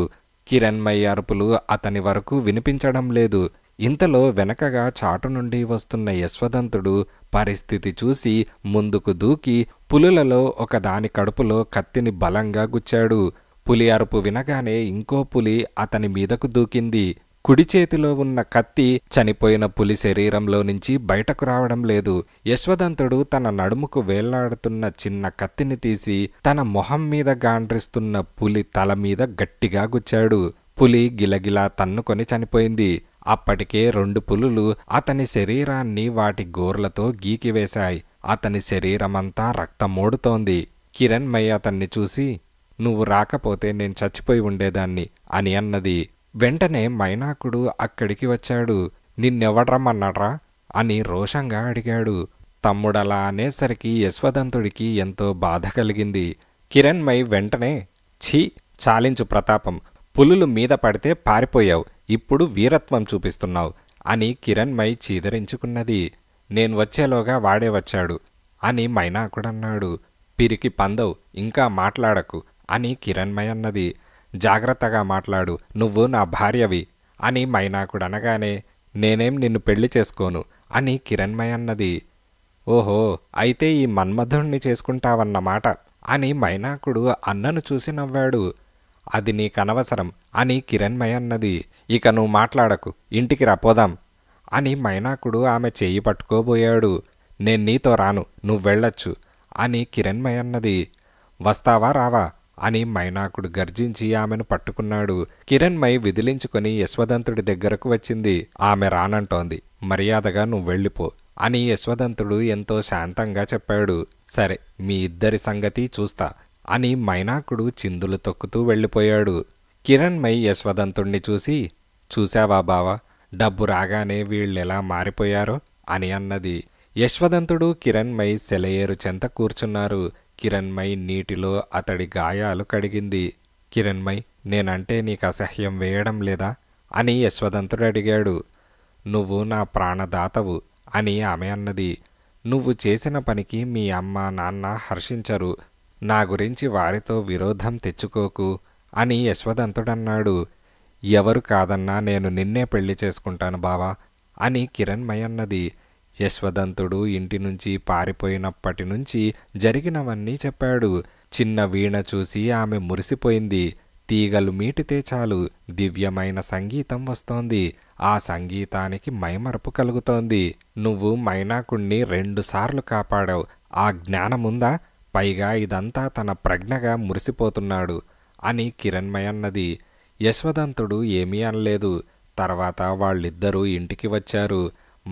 కిరణ్మయ్య అరుపులు అతని వరకు వినిపించడం లేదు ఇంతలో వెనకగా చాటు నుండి వస్తున్న యశ్వదంతుడు పరిస్థితి చూసి ముందుకు దూకి పులులలో ఒకదాని కడుపులో కత్తిని బలంగా గుచ్చాడు పులి అరుపు వినగానే ఇంకో పులి అతని మీదకు దూకింది కుడి చేతిలో ఉన్న కత్తి చనిపోయిన పులి శరీరంలో నుంచి బయటకు రావడం లేదు యశ్వదంతుడు తన నడుముకు వేలాడుతున్న చిన్న కత్తిని తీసి తన మొహం మీద గాండ్రిస్తున్న పులి తల మీద గట్టిగా గుచ్చాడు పులి గిలగిలా తన్నుకొని చనిపోయింది అప్పటికే రెండు పులులు అతని శరీరాన్ని వాటి గోర్లతో గీకివేశాయి అతని శరీరమంతా రక్తమోడుతోంది కిరణ్మయ్య అతన్ని చూసి నువ్వు రాకపోతే నేను చచ్చిపోయి ఉండేదాన్ని అని అన్నది వెంటనే మైనాకుడు అక్కడికి వచ్చాడు నిన్నెవడ్రమ్మన్నాడ్రా అని రోషంగా అడిగాడు తమ్ముడలా అనేసరికి యశ్వదంతుడికి ఎంతో బాధ కలిగింది కిరణ్మయ్ వెంటనే ఛీ చాలించు ప్రతాపం పులులు మీద పడితే పారిపోయావు ఇప్పుడు వీరత్వం చూపిస్తున్నావు అని మై చీదరించుకున్నది నేను వచ్చేలోగా వాడే వచ్చాడు అని మైనాకుడన్నాడు పిరికి పందవు ఇంకా మాట్లాడకు అని కిరణ్మయ్ అన్నది జాగ్రత్తగా మాట్లాడు నువ్వు నా భార్యవి అని మైనాకుడు అనగానే నేనేం నిన్ను పెళ్లి చేసుకోను అని కిరణ్మయ్ అన్నది ఓహో అయితే ఈ మన్మధుణ్ణి చేసుకుంటావన్నమాట అని మైనాకుడు అన్నను చూసి నవ్వాడు అది అనవసరం అని కిరణ్మయ అన్నది ఇక నువ్వు మాట్లాడకు ఇంటికి రాపోదాం అని మైనాకుడు ఆమె చేయి పట్టుకోబోయాడు నేను నీతో రాను నువ్వు వెళ్ళొచ్చు అని కిరణ్మయ అన్నది వస్తావా రావా అని మైనాకుడు గర్జించి ఆమెను పట్టుకున్నాడు కిరణ్మయ్ విదిలించుకొని యశ్వదంతుడి దగ్గరకు వచ్చింది ఆమె రానంటోంది మర్యాదగా నువ్వు వెళ్ళిపో అని యశ్వదంతుడు ఎంతో శాంతంగా చెప్పాడు సరే మీ ఇద్దరి సంగతి చూస్తా అని మైనాకుడు చిందులు తొక్కుతూ వెళ్ళిపోయాడు కిరణ్మై యశ్వదంతుణ్ణి చూసి చూశావా బావా డబ్బు రాగానే వీళ్ళెలా మారిపోయారో అని అన్నది యశ్వదంతుడు కిరణ్మై సెలయేరు చెంత కూర్చున్నారు కిరణ్మై నీటిలో అతడి గాయాలు కడిగింది కిరణ్మై నేనంటే నీకు అసహ్యం వేయడం లేదా అని యశ్వదంతుడు అడిగాడు నువ్వు నా ప్రాణదాతవు అని ఆమె అన్నది నువ్వు చేసిన పనికి మీ అమ్మ నాన్న హర్షించరు నా గురించి వారితో విరోధం తెచ్చుకోకు అని యశ్వదంతుడన్నాడు ఎవరు కాదన్నా నేను నిన్నే పెళ్లి చేసుకుంటాను బావా అని కిరణ్ మయన్నది యశ్వదంతుడు ఇంటి నుంచి పారిపోయినప్పటి నుంచి జరిగినవన్నీ చెప్పాడు చిన్న వీణ చూసి ఆమె మురిసిపోయింది తీగలు మీటితే చాలు దివ్యమైన సంగీతం వస్తోంది ఆ సంగీతానికి మైమరపు కలుగుతోంది నువ్వు మైనాకుణ్ణి రెండుసార్లు కాపాడావు ఆ జ్ఞానముందా పైగా ఇదంతా తన ప్రజ్ఞగా మురిసిపోతున్నాడు అని కిరణ్మయన్నది అన్నది యశ్వదంతుడు ఏమీ అనలేదు తర్వాత వాళ్ళిద్దరూ ఇంటికి వచ్చారు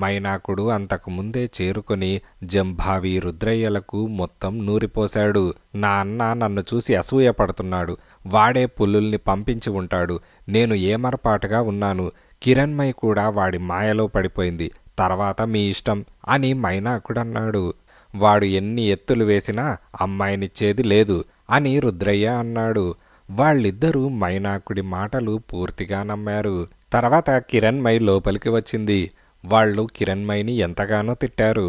మైనాకుడు అంతకుముందే చేరుకొని జంభావి రుద్రయ్యలకు మొత్తం నూరిపోశాడు నా అన్న నన్ను చూసి అసూయపడుతున్నాడు వాడే పుల్లుల్ని పంపించి ఉంటాడు నేను ఏమరపాటుగా ఉన్నాను కిరణ్మయ్ కూడా వాడి మాయలో పడిపోయింది తర్వాత మీ ఇష్టం అని మైనాకుడన్నాడు వాడు ఎన్ని ఎత్తులు వేసినా అమ్మాయినిచ్చేది లేదు అని రుద్రయ్య అన్నాడు వాళ్ళిద్దరూ మైనాకుడి మాటలు పూర్తిగా నమ్మారు తర్వాత కిరణ్మై లోపలికి వచ్చింది వాళ్ళు కిరణ్మైని ఎంతగానో తిట్టారు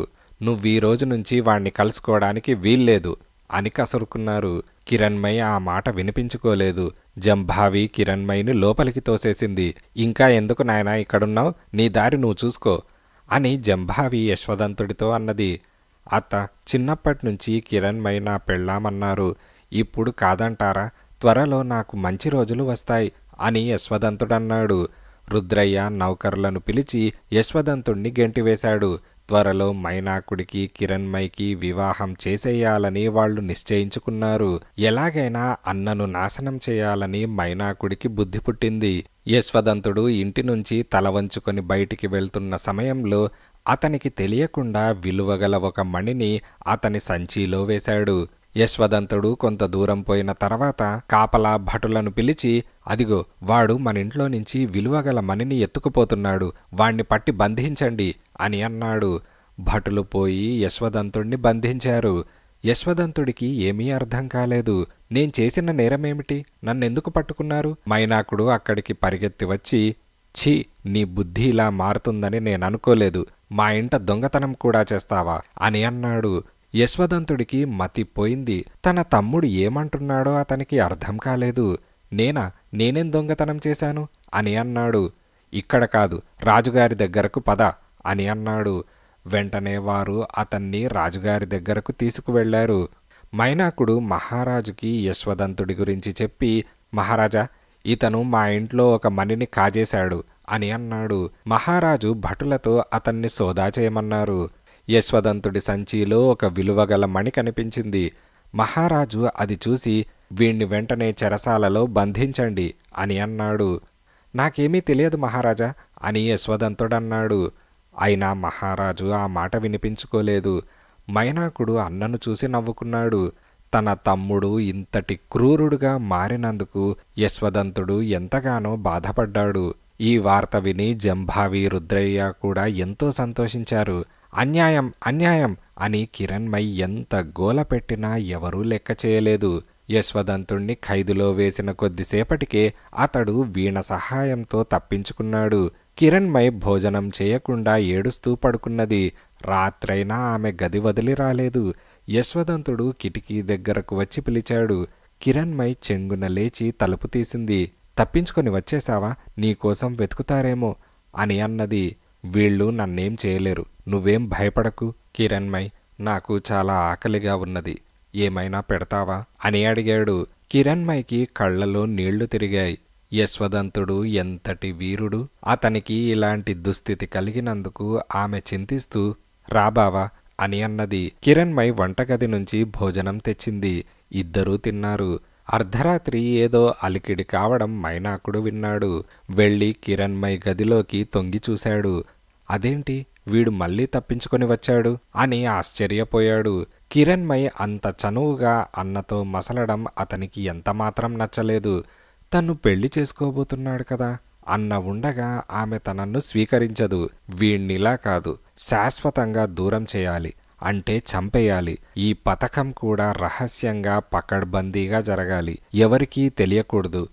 నువ్వు ఈ రోజు నుంచి వాణ్ణి కలుసుకోవడానికి వీల్లేదు అని కసురుకున్నారు కిరణ్మయ్ ఆ మాట వినిపించుకోలేదు జంభావి కిరణ్మయ్ని లోపలికి తోసేసింది ఇంకా ఎందుకు నాయనా ఇక్కడున్నావు నీ దారి నువ్వు చూసుకో అని జంభావి యశ్వదంతుడితో అన్నది అత్త చిన్నప్పటి నుంచి కిరణ్మై నా పెళ్ళామన్నారు ఇప్పుడు కాదంటారా త్వరలో నాకు మంచి రోజులు వస్తాయి అని యశ్వదంతుడన్నాడు రుద్రయ్య నౌకర్లను పిలిచి యశ్వదంతుణ్ణి గెంటివేశాడు త్వరలో మైనాకుడికి కిరణ్మైకి వివాహం చేసేయాలని వాళ్ళు నిశ్చయించుకున్నారు ఎలాగైనా అన్నను నాశనం చేయాలని మైనాకుడికి బుద్ధి పుట్టింది యశ్వదంతుడు ఇంటి నుంచి తల వంచుకొని బయటికి వెళ్తున్న సమయంలో అతనికి తెలియకుండా విలువగల ఒక మణిని అతని సంచిలో వేశాడు యశ్వదంతుడు కొంత దూరం పోయిన తర్వాత కాపలా భటులను పిలిచి అదిగో వాడు మనింట్లో నుంచి విలువగల మణిని ఎత్తుకుపోతున్నాడు వాణ్ణి పట్టి బంధించండి అని అన్నాడు భటులు పోయి యశ్వదంతుణ్ణి బంధించారు యశ్వదంతుడికి ఏమీ అర్థం కాలేదు నేను చేసిన నేరమేమిటి నన్నెందుకు పట్టుకున్నారు మైనాకుడు అక్కడికి పరిగెత్తి వచ్చి ఛీ నీ బుద్ధి ఇలా మారుతుందని నేననుకోలేదు మా ఇంట దొంగతనం కూడా చేస్తావా అని అన్నాడు యశ్వదంతుడికి మతిపోయింది తన తమ్ముడు ఏమంటున్నాడో అతనికి అర్థం కాలేదు నేనా నేనేం దొంగతనం చేశాను అని అన్నాడు ఇక్కడ కాదు రాజుగారి దగ్గరకు పద అని అన్నాడు వెంటనే వారు అతన్ని రాజుగారి దగ్గరకు తీసుకువెళ్లారు మైనాకుడు మహారాజుకి యశ్వదంతుడి గురించి చెప్పి మహారాజా ఇతను మా ఇంట్లో ఒక మణిని కాజేశాడు అని అన్నాడు మహారాజు భటులతో అతన్ని సోదా చేయమన్నారు యశ్వదంతుడి సంచిలో ఒక విలువగల మణి కనిపించింది మహారాజు అది చూసి వీణ్ణి వెంటనే చెరసాలలో బంధించండి అని అన్నాడు నాకేమీ తెలియదు మహారాజా అని యశ్వదంతుడన్నాడు అయినా మహారాజు ఆ మాట వినిపించుకోలేదు మైనాకుడు అన్నను చూసి నవ్వుకున్నాడు తన తమ్ముడు ఇంతటి క్రూరుడుగా మారినందుకు యశ్వదంతుడు ఎంతగానో బాధపడ్డాడు ఈ వార్త విని జంభావి రుద్రయ్య కూడా ఎంతో సంతోషించారు అన్యాయం అన్యాయం అని కిరణ్మై ఎంత గోల పెట్టినా ఎవరూ లెక్క చేయలేదు యశ్వదంతుణ్ణి ఖైదులో వేసిన కొద్దిసేపటికే అతడు వీణ సహాయంతో తప్పించుకున్నాడు కిరణ్మై భోజనం చేయకుండా ఏడుస్తూ పడుకున్నది రాత్రైనా ఆమె గది వదిలి రాలేదు యశ్వదంతుడు కిటికీ దగ్గరకు వచ్చి పిలిచాడు కిరణ్మై చెంగున లేచి తలుపు తీసింది తప్పించుకొని వచ్చేశావా నీకోసం వెతుకుతారేమో అని అన్నది వీళ్ళు నన్నేం చేయలేరు నువ్వేం భయపడకు కిరణ్మై నాకు చాలా ఆకలిగా ఉన్నది ఏమైనా పెడతావా అని అడిగాడు కిరణ్మైకి కళ్ళలో నీళ్లు తిరిగాయి యశ్వదంతుడు ఎంతటి వీరుడు అతనికి ఇలాంటి దుస్థితి కలిగినందుకు ఆమె చింతిస్తూ రాబావా అని అన్నది కిరణ్మై వంటగది నుంచి భోజనం తెచ్చింది ఇద్దరూ తిన్నారు అర్ధరాత్రి ఏదో అలికిడి కావడం మైనాకుడు విన్నాడు వెళ్ళి కిరణ్మయ్ గదిలోకి తొంగి చూశాడు అదేంటి వీడు మళ్ళీ తప్పించుకొని వచ్చాడు అని ఆశ్చర్యపోయాడు కిరణ్మయ్ అంత చనువుగా అన్నతో మసలడం అతనికి ఎంతమాత్రం నచ్చలేదు తను పెళ్లి చేసుకోబోతున్నాడు కదా అన్న ఉండగా ఆమె తనన్ను స్వీకరించదు వీణ్ణిలా కాదు శాశ్వతంగా దూరం చేయాలి అంటే చంపేయాలి ఈ పథకం కూడా రహస్యంగా పకడ్బందీగా జరగాలి ఎవరికీ తెలియకూడదు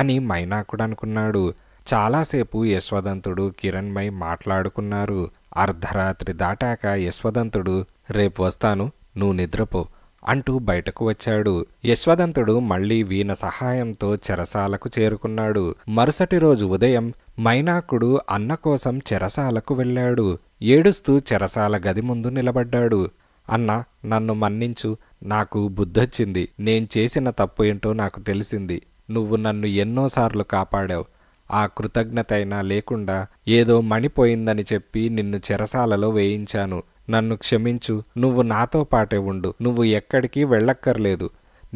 అని మైనాకుడు అనుకున్నాడు చాలాసేపు యశ్వదంతుడు కిరణ్మై మాట్లాడుకున్నారు అర్ధరాత్రి దాటాక యశ్వదంతుడు రేపు వస్తాను నువ్వు నిద్రపో అంటూ బయటకు వచ్చాడు యశ్వదంతుడు మళ్లీ వీణ సహాయంతో చెరసాలకు చేరుకున్నాడు మరుసటి రోజు ఉదయం మైనాకుడు అన్న కోసం చెరసాలకు వెళ్ళాడు ఏడుస్తూ చెరసాల గది ముందు నిలబడ్డాడు అన్న నన్ను మన్నించు నాకు బుద్ధొచ్చింది నేను చేసిన తప్పు ఏంటో నాకు తెలిసింది నువ్వు నన్ను ఎన్నోసార్లు కాపాడావు ఆ కృతజ్ఞత అయినా లేకుండా ఏదో మణిపోయిందని చెప్పి నిన్ను చెరసాలలో వేయించాను నన్ను క్షమించు నువ్వు నాతో పాటే ఉండు నువ్వు ఎక్కడికి వెళ్ళక్కర్లేదు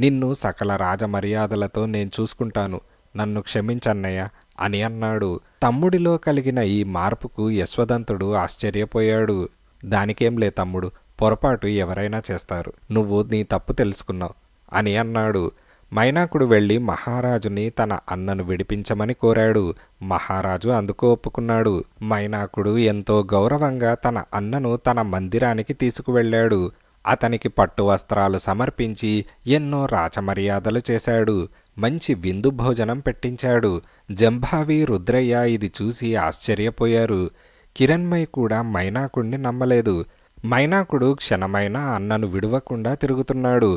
నిన్ను సకల రాజమర్యాదలతో నేను చూసుకుంటాను నన్ను క్షమించన్నయ్య అని అన్నాడు తమ్ముడిలో కలిగిన ఈ మార్పుకు యశ్వదంతుడు ఆశ్చర్యపోయాడు దానికేంలే తమ్ముడు పొరపాటు ఎవరైనా చేస్తారు నువ్వు నీ తప్పు తెలుసుకున్నావు అని అన్నాడు మైనాకుడు వెళ్ళి మహారాజుని తన అన్నను విడిపించమని కోరాడు మహారాజు అందుకు ఒప్పుకున్నాడు మైనాకుడు ఎంతో గౌరవంగా తన అన్నను తన మందిరానికి తీసుకువెళ్ళాడు అతనికి పట్టు వస్త్రాలు సమర్పించి ఎన్నో రాచమర్యాదలు చేశాడు మంచి విందు భోజనం పెట్టించాడు జంభావి రుద్రయ్య ఇది చూసి ఆశ్చర్యపోయారు కిరణ్మయ్ కూడా మైనాకుణ్ణి నమ్మలేదు మైనాకుడు క్షణమైనా అన్నను విడవకుండా తిరుగుతున్నాడు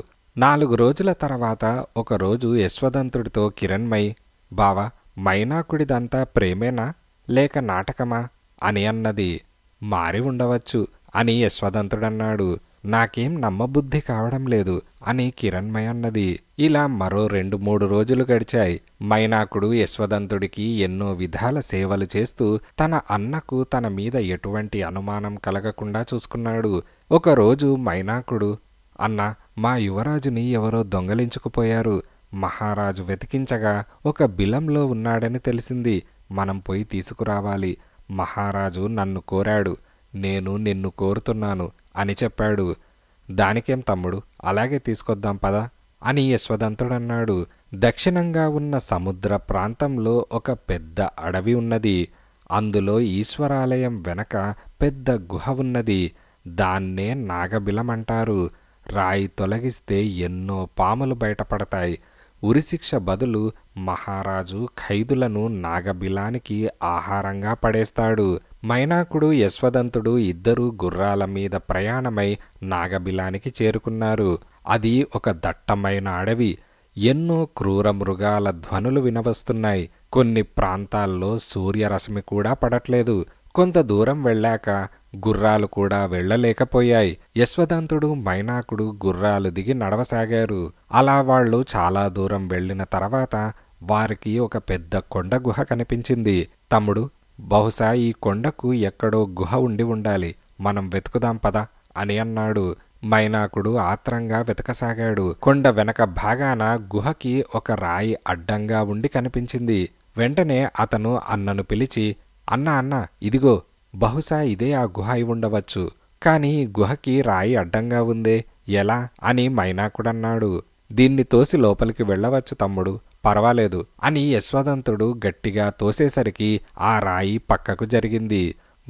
నాలుగు రోజుల తర్వాత ఒకరోజు యశ్వదంతుడితో కిరణ్మయ్ బావా మైనాకుడిదంతా ప్రేమేనా లేక నాటకమా అని అన్నది మారి ఉండవచ్చు అని యశ్వదంతుడన్నాడు నాకేం నమ్మబుద్ధి కావడం లేదు అని కిరణ్మయ అన్నది ఇలా మరో రెండు మూడు రోజులు గడిచాయి మైనాకుడు యశ్వదంతుడికి ఎన్నో విధాల సేవలు చేస్తూ తన అన్నకు తన మీద ఎటువంటి అనుమానం కలగకుండా చూసుకున్నాడు ఒకరోజు మైనాకుడు అన్న మా యువరాజుని ఎవరో దొంగలించుకుపోయారు మహారాజు వెతికించగా ఒక బిలంలో ఉన్నాడని తెలిసింది మనం పోయి తీసుకురావాలి మహారాజు నన్ను కోరాడు నేను నిన్ను కోరుతున్నాను అని చెప్పాడు దానికేం తమ్ముడు అలాగే తీసుకొద్దాం పదా అని యశ్వదంతుడన్నాడు దక్షిణంగా ఉన్న సముద్ర ప్రాంతంలో ఒక పెద్ద అడవి ఉన్నది అందులో ఈశ్వరాలయం వెనక పెద్ద గుహ ఉన్నది దాన్నే నాగబిలమంటారు రాయి తొలగిస్తే ఎన్నో పాములు బయటపడతాయి ఉరిశిక్ష బదులు మహారాజు ఖైదులను నాగబిలానికి ఆహారంగా పడేస్తాడు మైనాకుడు యశ్వదంతుడు ఇద్దరూ గుర్రాల మీద ప్రయాణమై నాగబిలానికి చేరుకున్నారు అది ఒక దట్టమైన అడవి ఎన్నో క్రూర మృగాల ధ్వనులు వినవస్తున్నాయి కొన్ని ప్రాంతాల్లో సూర్యరశ్మి కూడా పడట్లేదు కొంత దూరం వెళ్ళాక గుర్రాలు కూడా వెళ్లలేకపోయాయి యశ్వదంతుడు మైనాకుడు గుర్రాలు దిగి నడవసాగారు అలా వాళ్ళు చాలా దూరం వెళ్లిన తర్వాత వారికి ఒక పెద్ద కొండ గుహ కనిపించింది తమ్ముడు బహుశా ఈ కొండకు ఎక్కడో గుహ ఉండి ఉండాలి మనం వెతుకుదాం పద అని అన్నాడు మైనాకుడు ఆత్రంగా వెతకసాగాడు కొండ వెనక భాగాన గుహకి ఒక రాయి అడ్డంగా ఉండి కనిపించింది వెంటనే అతను అన్నను పిలిచి అన్న అన్న ఇదిగో బహుశా ఇదే ఆ గుహ అయి ఉండవచ్చు కానీ గుహకి రాయి అడ్డంగా ఉందే ఎలా అని మైనాకుడన్నాడు దీన్ని తోసి లోపలికి వెళ్ళవచ్చు తమ్ముడు పర్వాలేదు అని యశ్వదంతుడు గట్టిగా తోసేసరికి ఆ రాయి పక్కకు జరిగింది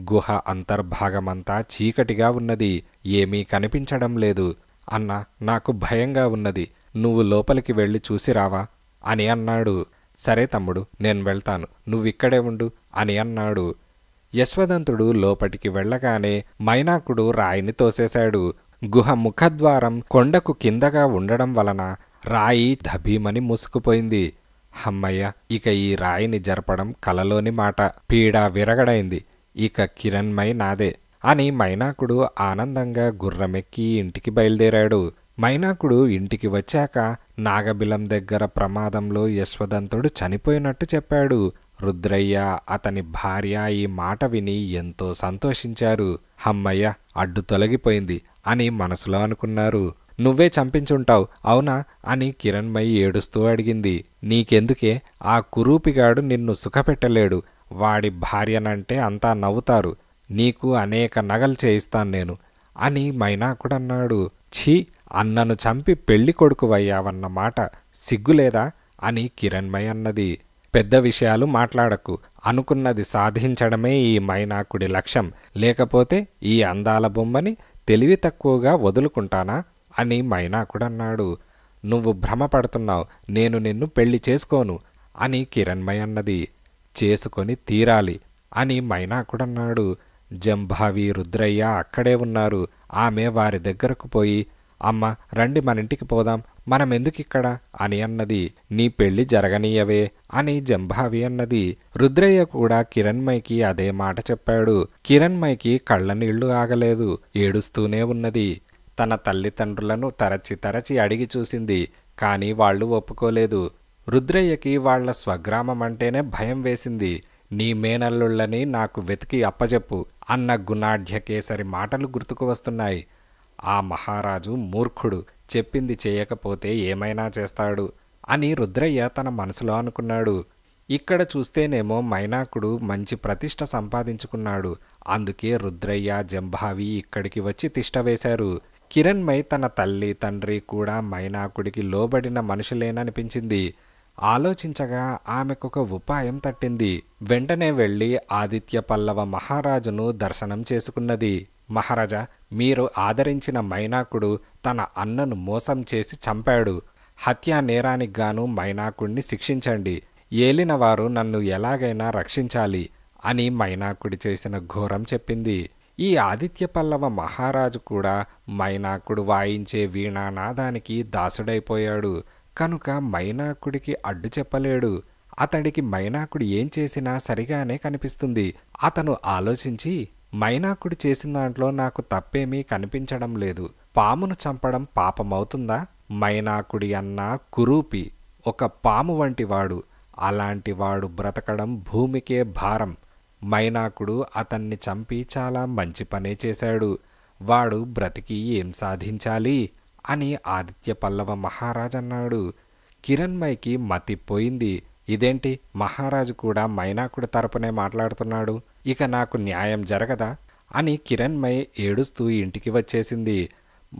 గుహ అంతర్భాగమంతా చీకటిగా ఉన్నది ఏమీ కనిపించడం లేదు అన్న నాకు భయంగా ఉన్నది నువ్వు లోపలికి వెళ్ళి చూసిరావా అని అన్నాడు సరే తమ్ముడు నేను వెళ్తాను నువ్విక్కడే ఉండు అని అన్నాడు యశ్వదంతుడు లోపటికి వెళ్ళగానే మైనాకుడు రాయిని తోసేశాడు గుహ ముఖద్వారం కొండకు కిందగా ఉండడం వలన రాయి ధభీమని మూసుకుపోయింది హమ్మయ్య ఇక ఈ రాయిని జరపడం కలలోని మాట పీడా విరగడైంది ఇక కిరణ్మై నాదే అని మైనాకుడు ఆనందంగా గుర్రమెక్కి ఇంటికి బయలుదేరాడు మైనాకుడు ఇంటికి వచ్చాక నాగబిలం దగ్గర ప్రమాదంలో యశ్వదంతుడు చనిపోయినట్టు చెప్పాడు రుద్రయ్య అతని భార్య ఈ మాట విని ఎంతో సంతోషించారు హమ్మయ్య అడ్డు తొలగిపోయింది అని మనసులో అనుకున్నారు నువ్వే చంపించుంటావు అవునా అని కిరణ్మయి ఏడుస్తూ అడిగింది నీకెందుకే ఆ కురూపిగాడు నిన్ను సుఖపెట్టలేడు వాడి భార్యనంటే అంతా నవ్వుతారు నీకు అనేక నగలు చేయిస్తాను నేను అని మైనాకుడన్నాడు ఛీ అన్నను చంపి పెళ్లి కొడుకువయ్యావన్నమాట సిగ్గులేదా అని కిరణ్మయ్య అన్నది పెద్ద విషయాలు మాట్లాడకు అనుకున్నది సాధించడమే ఈ మైనాకుడి లక్ష్యం లేకపోతే ఈ అందాల బొమ్మని తెలివి తక్కువగా వదులుకుంటానా అని మైనాకుడన్నాడు నువ్వు భ్రమపడుతున్నావు నేను నిన్ను పెళ్లి చేసుకోను అని కిరణ్మయ్ అన్నది చేసుకొని తీరాలి అని మైనాకుడన్నాడు జంభావి రుద్రయ్య అక్కడే ఉన్నారు ఆమె వారి దగ్గరకు పోయి అమ్మ రండి మన ఇంటికి పోదాం మనం ఎందుకిక్కడ అని అన్నది నీ పెళ్లి జరగనీయవే అని జంభావి అన్నది రుద్రయ్య కూడా కిరణ్మైకి అదే మాట చెప్పాడు కిరణ్మయ్కి కళ్ళనీళ్లు ఆగలేదు ఏడుస్తూనే ఉన్నది తన తల్లిదండ్రులను తరచి తరచి అడిగి చూసింది కానీ వాళ్ళు ఒప్పుకోలేదు రుద్రయ్యకి వాళ్ల స్వగ్రామం అంటేనే భయం వేసింది నీ మేనల్లుళ్ళని నాకు వెతికి అప్పజెప్పు అన్న గుణాఢ్యకేసరి మాటలు గుర్తుకు వస్తున్నాయి ఆ మహారాజు మూర్ఖుడు చెప్పింది చేయకపోతే ఏమైనా చేస్తాడు అని రుద్రయ్య తన మనసులో అనుకున్నాడు ఇక్కడ చూస్తేనేమో మైనాకుడు మంచి ప్రతిష్ట సంపాదించుకున్నాడు అందుకే రుద్రయ్య జంభావి ఇక్కడికి వచ్చి తిష్టవేశారు కిరణ్మై తన తల్లి తండ్రి కూడా మైనాకుడికి లోబడిన మనుషులేననిపించింది ఆలోచించగా ఆమెకొక ఉపాయం తట్టింది వెంటనే వెళ్ళి ఆదిత్య పల్లవ మహారాజును దర్శనం చేసుకున్నది మహారాజా మీరు ఆదరించిన మైనాకుడు తన అన్నను మోసం చేసి చంపాడు హత్యా నేరానికి గాను మైనాకుడిని శిక్షించండి ఏలినవారు నన్ను ఎలాగైనా రక్షించాలి అని మైనాకుడి చేసిన ఘోరం చెప్పింది ఈ ఆదిత్య పల్లవ మహారాజు కూడా మైనాకుడు వాయించే వీణానాదానికి దాసుడైపోయాడు కనుక మైనాకుడికి అడ్డు చెప్పలేడు అతడికి మైనాకుడు ఏం చేసినా సరిగానే కనిపిస్తుంది అతను ఆలోచించి మైనాకుడు చేసిన దాంట్లో నాకు తప్పేమీ కనిపించడం లేదు పామును చంపడం పాపమవుతుందా మైనాకుడి అన్న కురూపి ఒక పాము వంటివాడు వాడు బ్రతకడం భూమికే భారం మైనాకుడు అతన్ని చంపి చాలా మంచి పనే చేశాడు వాడు బ్రతికి ఏం సాధించాలి అని ఆదిత్య పల్లవ మహారాజ్ అన్నాడు కిరణ్మయ్కి మతిపోయింది ఇదేంటి మహారాజు కూడా మైనాకుడి తరపునే మాట్లాడుతున్నాడు ఇక నాకు న్యాయం జరగదా అని కిరణ్మయ్ ఏడుస్తూ ఇంటికి వచ్చేసింది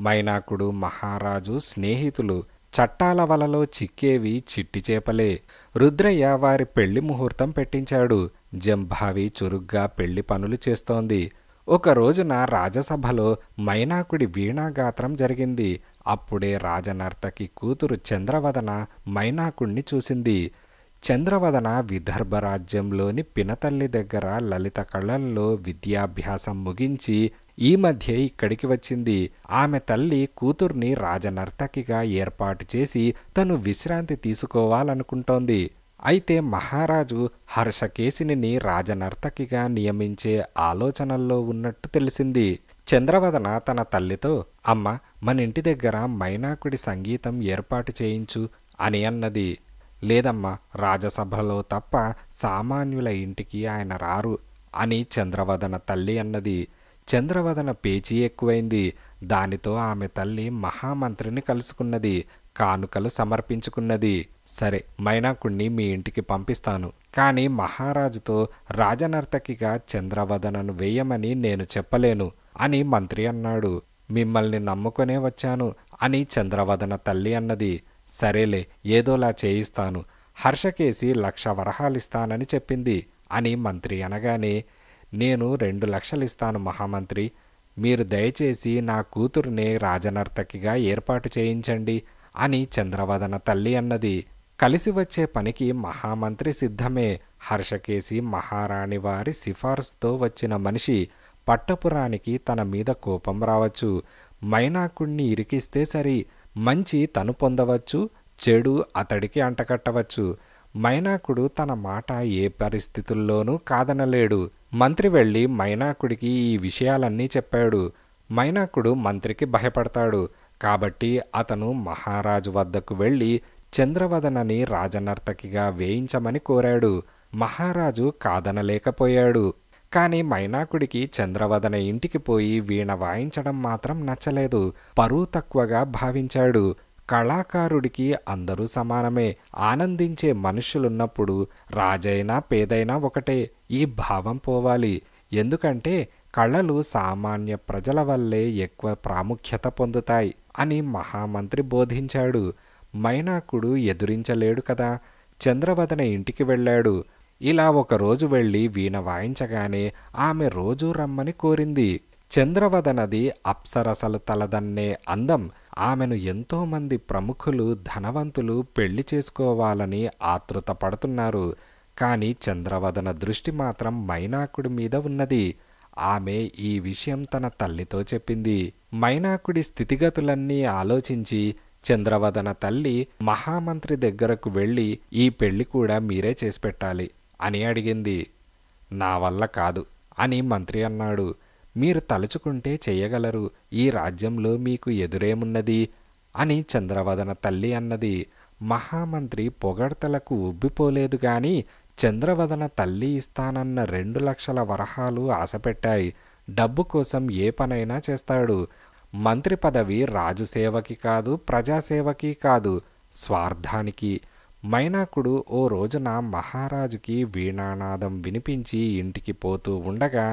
మైనాకుడు మహారాజు స్నేహితులు చట్టాల వలలో చిక్కేవి చిట్టి చేపలే రుద్రయ్య వారి పెళ్లి ముహూర్తం పెట్టించాడు జంభావి చురుగ్గా పెళ్లి పనులు చేస్తోంది ఒక రోజున రాజసభలో మైనాకుడి వీణాగాత్రం జరిగింది అప్పుడే రాజనర్తకి కూతురు చంద్రవదన మైనాకుణ్ణి చూసింది చంద్రవదన విదర్భ రాజ్యంలోని పినతల్లి దగ్గర లలిత కళల్లో విద్యాభ్యాసం ముగించి ఈ మధ్య ఇక్కడికి వచ్చింది ఆమె తల్లి కూతుర్ని రాజనర్తకిగా ఏర్పాటు చేసి తను విశ్రాంతి తీసుకోవాలనుకుంటోంది అయితే మహారాజు హర్షకేశిని రాజనర్తకిగా నియమించే ఆలోచనల్లో ఉన్నట్టు తెలిసింది చంద్రవదన తన తల్లితో అమ్మ మన ఇంటి దగ్గర మైనాకుడి సంగీతం ఏర్పాటు చేయించు అని అన్నది లేదమ్మా రాజసభలో తప్ప సామాన్యుల ఇంటికి ఆయన రారు అని చంద్రవదన తల్లి అన్నది చంద్రవదన పేచీ ఎక్కువైంది దానితో ఆమె తల్లి మహామంత్రిని కలుసుకున్నది కానుకలు సమర్పించుకున్నది సరే మైనాకుణ్ణి మీ ఇంటికి పంపిస్తాను కానీ మహారాజుతో రాజనర్తకిగా చంద్రవదనను వేయమని నేను చెప్పలేను అని మంత్రి అన్నాడు మిమ్మల్ని నమ్ముకొనే వచ్చాను అని చంద్రవదన తల్లి అన్నది సరేలే ఏదోలా చేయిస్తాను హర్షకేసి లక్ష వరహాలిస్తానని చెప్పింది అని మంత్రి అనగానే నేను రెండు లక్షలిస్తాను మహామంత్రి మీరు దయచేసి నా కూతురునే రాజనర్తకిగా ఏర్పాటు చేయించండి అని చంద్రవదన తల్లి అన్నది కలిసి వచ్చే పనికి మహామంత్రి సిద్ధమే హర్షకేసి మహారాణి వారి సిఫార్సుతో వచ్చిన మనిషి పట్టపురానికి తన మీద కోపం రావచ్చు మైనాకుణ్ణి ఇరికిస్తే సరి మంచి తను పొందవచ్చు చెడు అతడికి అంటకట్టవచ్చు మైనాకుడు తన మాట ఏ పరిస్థితుల్లోనూ కాదనలేడు మంత్రి వెళ్ళి మైనాకుడికి ఈ విషయాలన్నీ చెప్పాడు మైనాకుడు మంత్రికి భయపడతాడు కాబట్టి అతను మహారాజు వద్దకు వెళ్ళి చంద్రవదనని రాజనర్తకిగా వేయించమని కోరాడు మహారాజు కాదనలేకపోయాడు కానీ మైనాకుడికి చంద్రవదన ఇంటికి పోయి వీణ వాయించడం మాత్రం నచ్చలేదు పరువు తక్కువగా భావించాడు కళాకారుడికి అందరూ సమానమే ఆనందించే మనుషులున్నప్పుడు రాజైనా పేదైనా ఒకటే ఈ భావం పోవాలి ఎందుకంటే కళలు సామాన్య ప్రజల వల్లే ఎక్కువ ప్రాముఖ్యత పొందుతాయి అని మహామంత్రి బోధించాడు మైనాకుడు ఎదురించలేడు కదా చంద్రవదన ఇంటికి వెళ్ళాడు ఇలా ఒకరోజు వెళ్ళి వీణ వాయించగానే ఆమె రోజూ రమ్మని కోరింది చంద్రవద నది అప్సరసలు తలదన్నే అందం ఆమెను ఎంతోమంది ప్రముఖులు ధనవంతులు పెళ్లి చేసుకోవాలని ఆతృతపడుతున్నారు కాని కానీ చంద్రవదన దృష్టి మాత్రం మైనాకుడి మీద ఉన్నది ఆమె ఈ విషయం తన తల్లితో చెప్పింది మైనాకుడి స్థితిగతులన్నీ ఆలోచించి చంద్రవదన తల్లి మహామంత్రి దగ్గరకు వెళ్ళి ఈ పెళ్లి కూడా మీరే చేసి పెట్టాలి అని అడిగింది నా వల్ల కాదు అని మంత్రి అన్నాడు మీరు తలుచుకుంటే చేయగలరు ఈ రాజ్యంలో మీకు ఎదురేమున్నది అని చంద్రవదన తల్లి అన్నది మహామంత్రి పొగడ్తలకు ఉబ్బిపోలేదు గాని చంద్రవదన తల్లి ఇస్తానన్న రెండు లక్షల వరహాలు ఆశపెట్టాయి డబ్బు కోసం ఏ పనైనా చేస్తాడు మంత్రి పదవి రాజుసేవకి కాదు ప్రజాసేవకి కాదు స్వార్థానికి మైనాకుడు ఓ రోజున మహారాజుకి వీణానాదం వినిపించి ఇంటికి పోతూ ఉండగా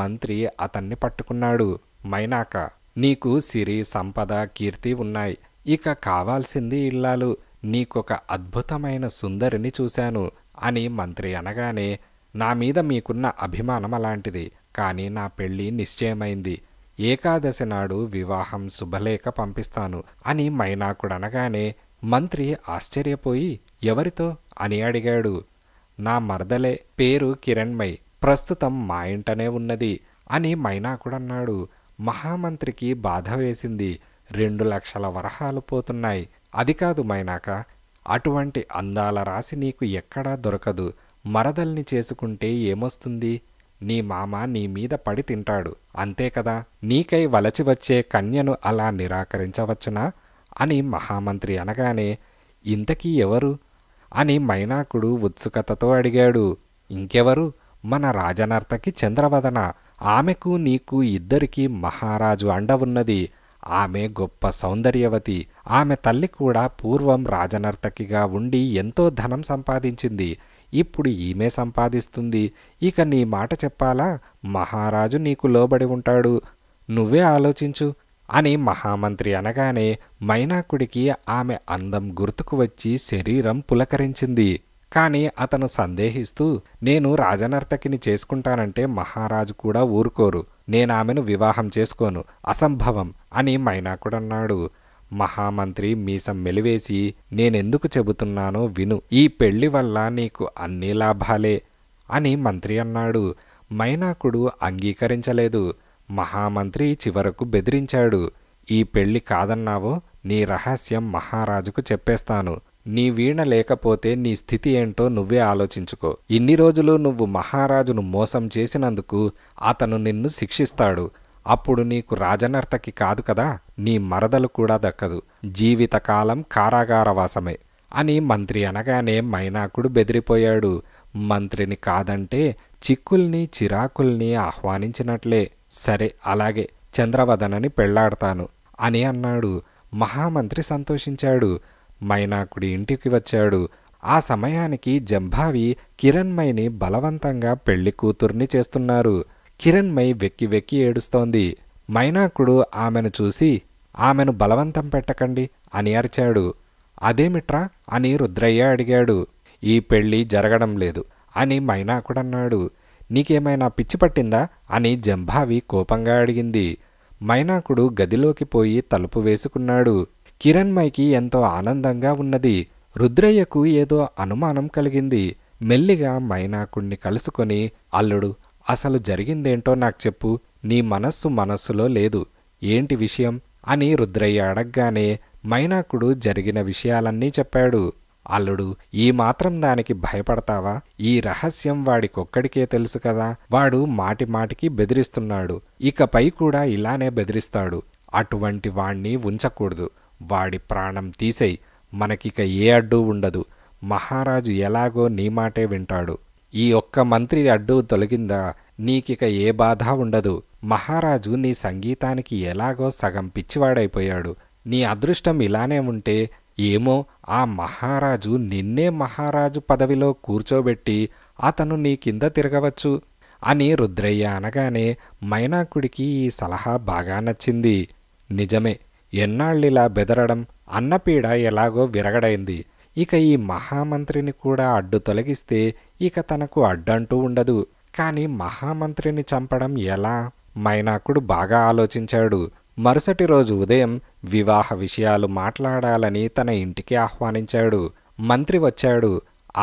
మంత్రి అతన్ని పట్టుకున్నాడు మైనాక నీకు సిరి సంపద కీర్తి ఉన్నాయి ఇక కావాల్సింది ఇల్లాలు నీకొక అద్భుతమైన సుందరిని చూశాను అని మంత్రి అనగానే నా మీద మీకున్న అభిమానం అలాంటిది కానీ నా పెళ్ళి నిశ్చయమైంది ఏకాదశి నాడు వివాహం శుభలేఖ పంపిస్తాను అని మైనాకుడనగానే మంత్రి ఆశ్చర్యపోయి ఎవరితో అని అడిగాడు నా మరదలే పేరు కిరణ్మయ్ ప్రస్తుతం మా ఇంటనే ఉన్నది అని మైనాకుడన్నాడు మహామంత్రికి బాధ వేసింది రెండు లక్షల వరహాలు పోతున్నాయి అది కాదు మైనాక అటువంటి అందాల రాసి నీకు ఎక్కడా దొరకదు మరదల్ని చేసుకుంటే ఏమొస్తుంది నీ మామ నీ మీద పడి తింటాడు అంతే కదా నీకై వలచి వచ్చే కన్యను అలా నిరాకరించవచ్చునా అని మహామంత్రి అనగానే ఇంతకీ ఎవరు అని మైనాకుడు ఉత్సుకతతో అడిగాడు ఇంకెవరు మన రాజనర్తకి చంద్రవదన ఆమెకు నీకు ఇద్దరికీ మహారాజు అండ ఉన్నది ఆమె గొప్ప సౌందర్యవతి ఆమె తల్లి కూడా పూర్వం రాజనర్తకిగా ఉండి ఎంతో ధనం సంపాదించింది ఇప్పుడు ఈమె సంపాదిస్తుంది ఇక నీ మాట చెప్పాలా మహారాజు నీకు లోబడి ఉంటాడు నువ్వే ఆలోచించు అని మహామంత్రి అనగానే మైనాకుడికి ఆమె అందం గుర్తుకు వచ్చి శరీరం పులకరించింది కానీ అతను సందేహిస్తూ నేను రాజనర్తకిని చేసుకుంటానంటే మహారాజు కూడా ఊరుకోరు నేను ఆమెను వివాహం చేసుకోను అసంభవం అని మైనాకుడన్నాడు మహామంత్రి మీసం మెలివేసి నేనెందుకు చెబుతున్నానో విను ఈ పెళ్లి వల్ల నీకు అన్ని లాభాలే అని మంత్రి అన్నాడు మైనాకుడు అంగీకరించలేదు మహామంత్రి చివరకు బెదిరించాడు ఈ పెళ్లి కాదన్నావో నీ రహస్యం మహారాజుకు చెప్పేస్తాను నీ వీణ లేకపోతే నీ స్థితి ఏంటో నువ్వే ఆలోచించుకో ఇన్ని రోజులు నువ్వు మహారాజును మోసం చేసినందుకు అతను నిన్ను శిక్షిస్తాడు అప్పుడు నీకు రాజనర్తకి కాదు కదా నీ మరదలు కూడా దక్కదు జీవితకాలం కారాగారవాసమే అని మంత్రి అనగానే మైనాకుడు బెదిరిపోయాడు మంత్రిని కాదంటే చిక్కుల్ని చిరాకుల్ని ఆహ్వానించినట్లే సరే అలాగే చంద్రవదనని పెళ్లాడతాను అని అన్నాడు మహామంత్రి సంతోషించాడు మైనాకుడి ఇంటికి వచ్చాడు ఆ సమయానికి జంభావి కిరణ్మయిని బలవంతంగా పెళ్లి కూతుర్ని చేస్తున్నారు కిరణ్మయి వెక్కి వెక్కి ఏడుస్తోంది మైనాకుడు ఆమెను చూసి ఆమెను బలవంతం పెట్టకండి అని అరిచాడు అదేమిట్రా అని రుద్రయ్య అడిగాడు ఈ పెళ్ళి జరగడం లేదు అని మైనాకుడన్నాడు నీకేమైనా పిచ్చి పట్టిందా అని జంభావి కోపంగా అడిగింది మైనాకుడు గదిలోకి పోయి తలుపు వేసుకున్నాడు కిరణ్మయ్కి ఎంతో ఆనందంగా ఉన్నది రుద్రయ్యకు ఏదో అనుమానం కలిగింది మెల్లిగా మైనాకుణ్ణి కలుసుకొని అల్లుడు అసలు జరిగిందేంటో నాకు చెప్పు నీ మనస్సు మనస్సులో లేదు ఏంటి విషయం అని రుద్రయ్య అడగ్గానే మైనాకుడు జరిగిన విషయాలన్నీ చెప్పాడు అల్లుడు ఈ మాత్రం దానికి భయపడతావా ఈ రహస్యం వాడికొక్కడికే తెలుసు కదా వాడు మాటి మాటికి బెదిరిస్తున్నాడు ఇకపై కూడా ఇలానే బెదిరిస్తాడు అటువంటి వాణ్ణి ఉంచకూడదు వాడి ప్రాణం తీసేయి మనకిక ఏ అడ్డు ఉండదు మహారాజు ఎలాగో నీ మాటే వింటాడు ఈ ఒక్క మంత్రి అడ్డు తొలగిందా నీకిక ఏ బాధ ఉండదు మహారాజు నీ సంగీతానికి ఎలాగో సగం పిచ్చివాడైపోయాడు నీ అదృష్టం ఇలానే ఉంటే ఏమో ఆ మహారాజు నిన్నే మహారాజు పదవిలో కూర్చోబెట్టి అతను నీ కింద తిరగవచ్చు అని రుద్రయ్య అనగానే మైనాకుడికి ఈ సలహా బాగా నచ్చింది నిజమే ఎన్నాళ్ళిలా బెదరడం అన్నపీడ ఎలాగో విరగడైంది ఇక ఈ మహామంత్రిని కూడా అడ్డు తొలగిస్తే ఇక తనకు అడ్డంటూ ఉండదు కానీ మహామంత్రిని చంపడం ఎలా మైనాకుడు బాగా ఆలోచించాడు మరుసటి రోజు ఉదయం వివాహ విషయాలు మాట్లాడాలని తన ఇంటికి ఆహ్వానించాడు మంత్రి వచ్చాడు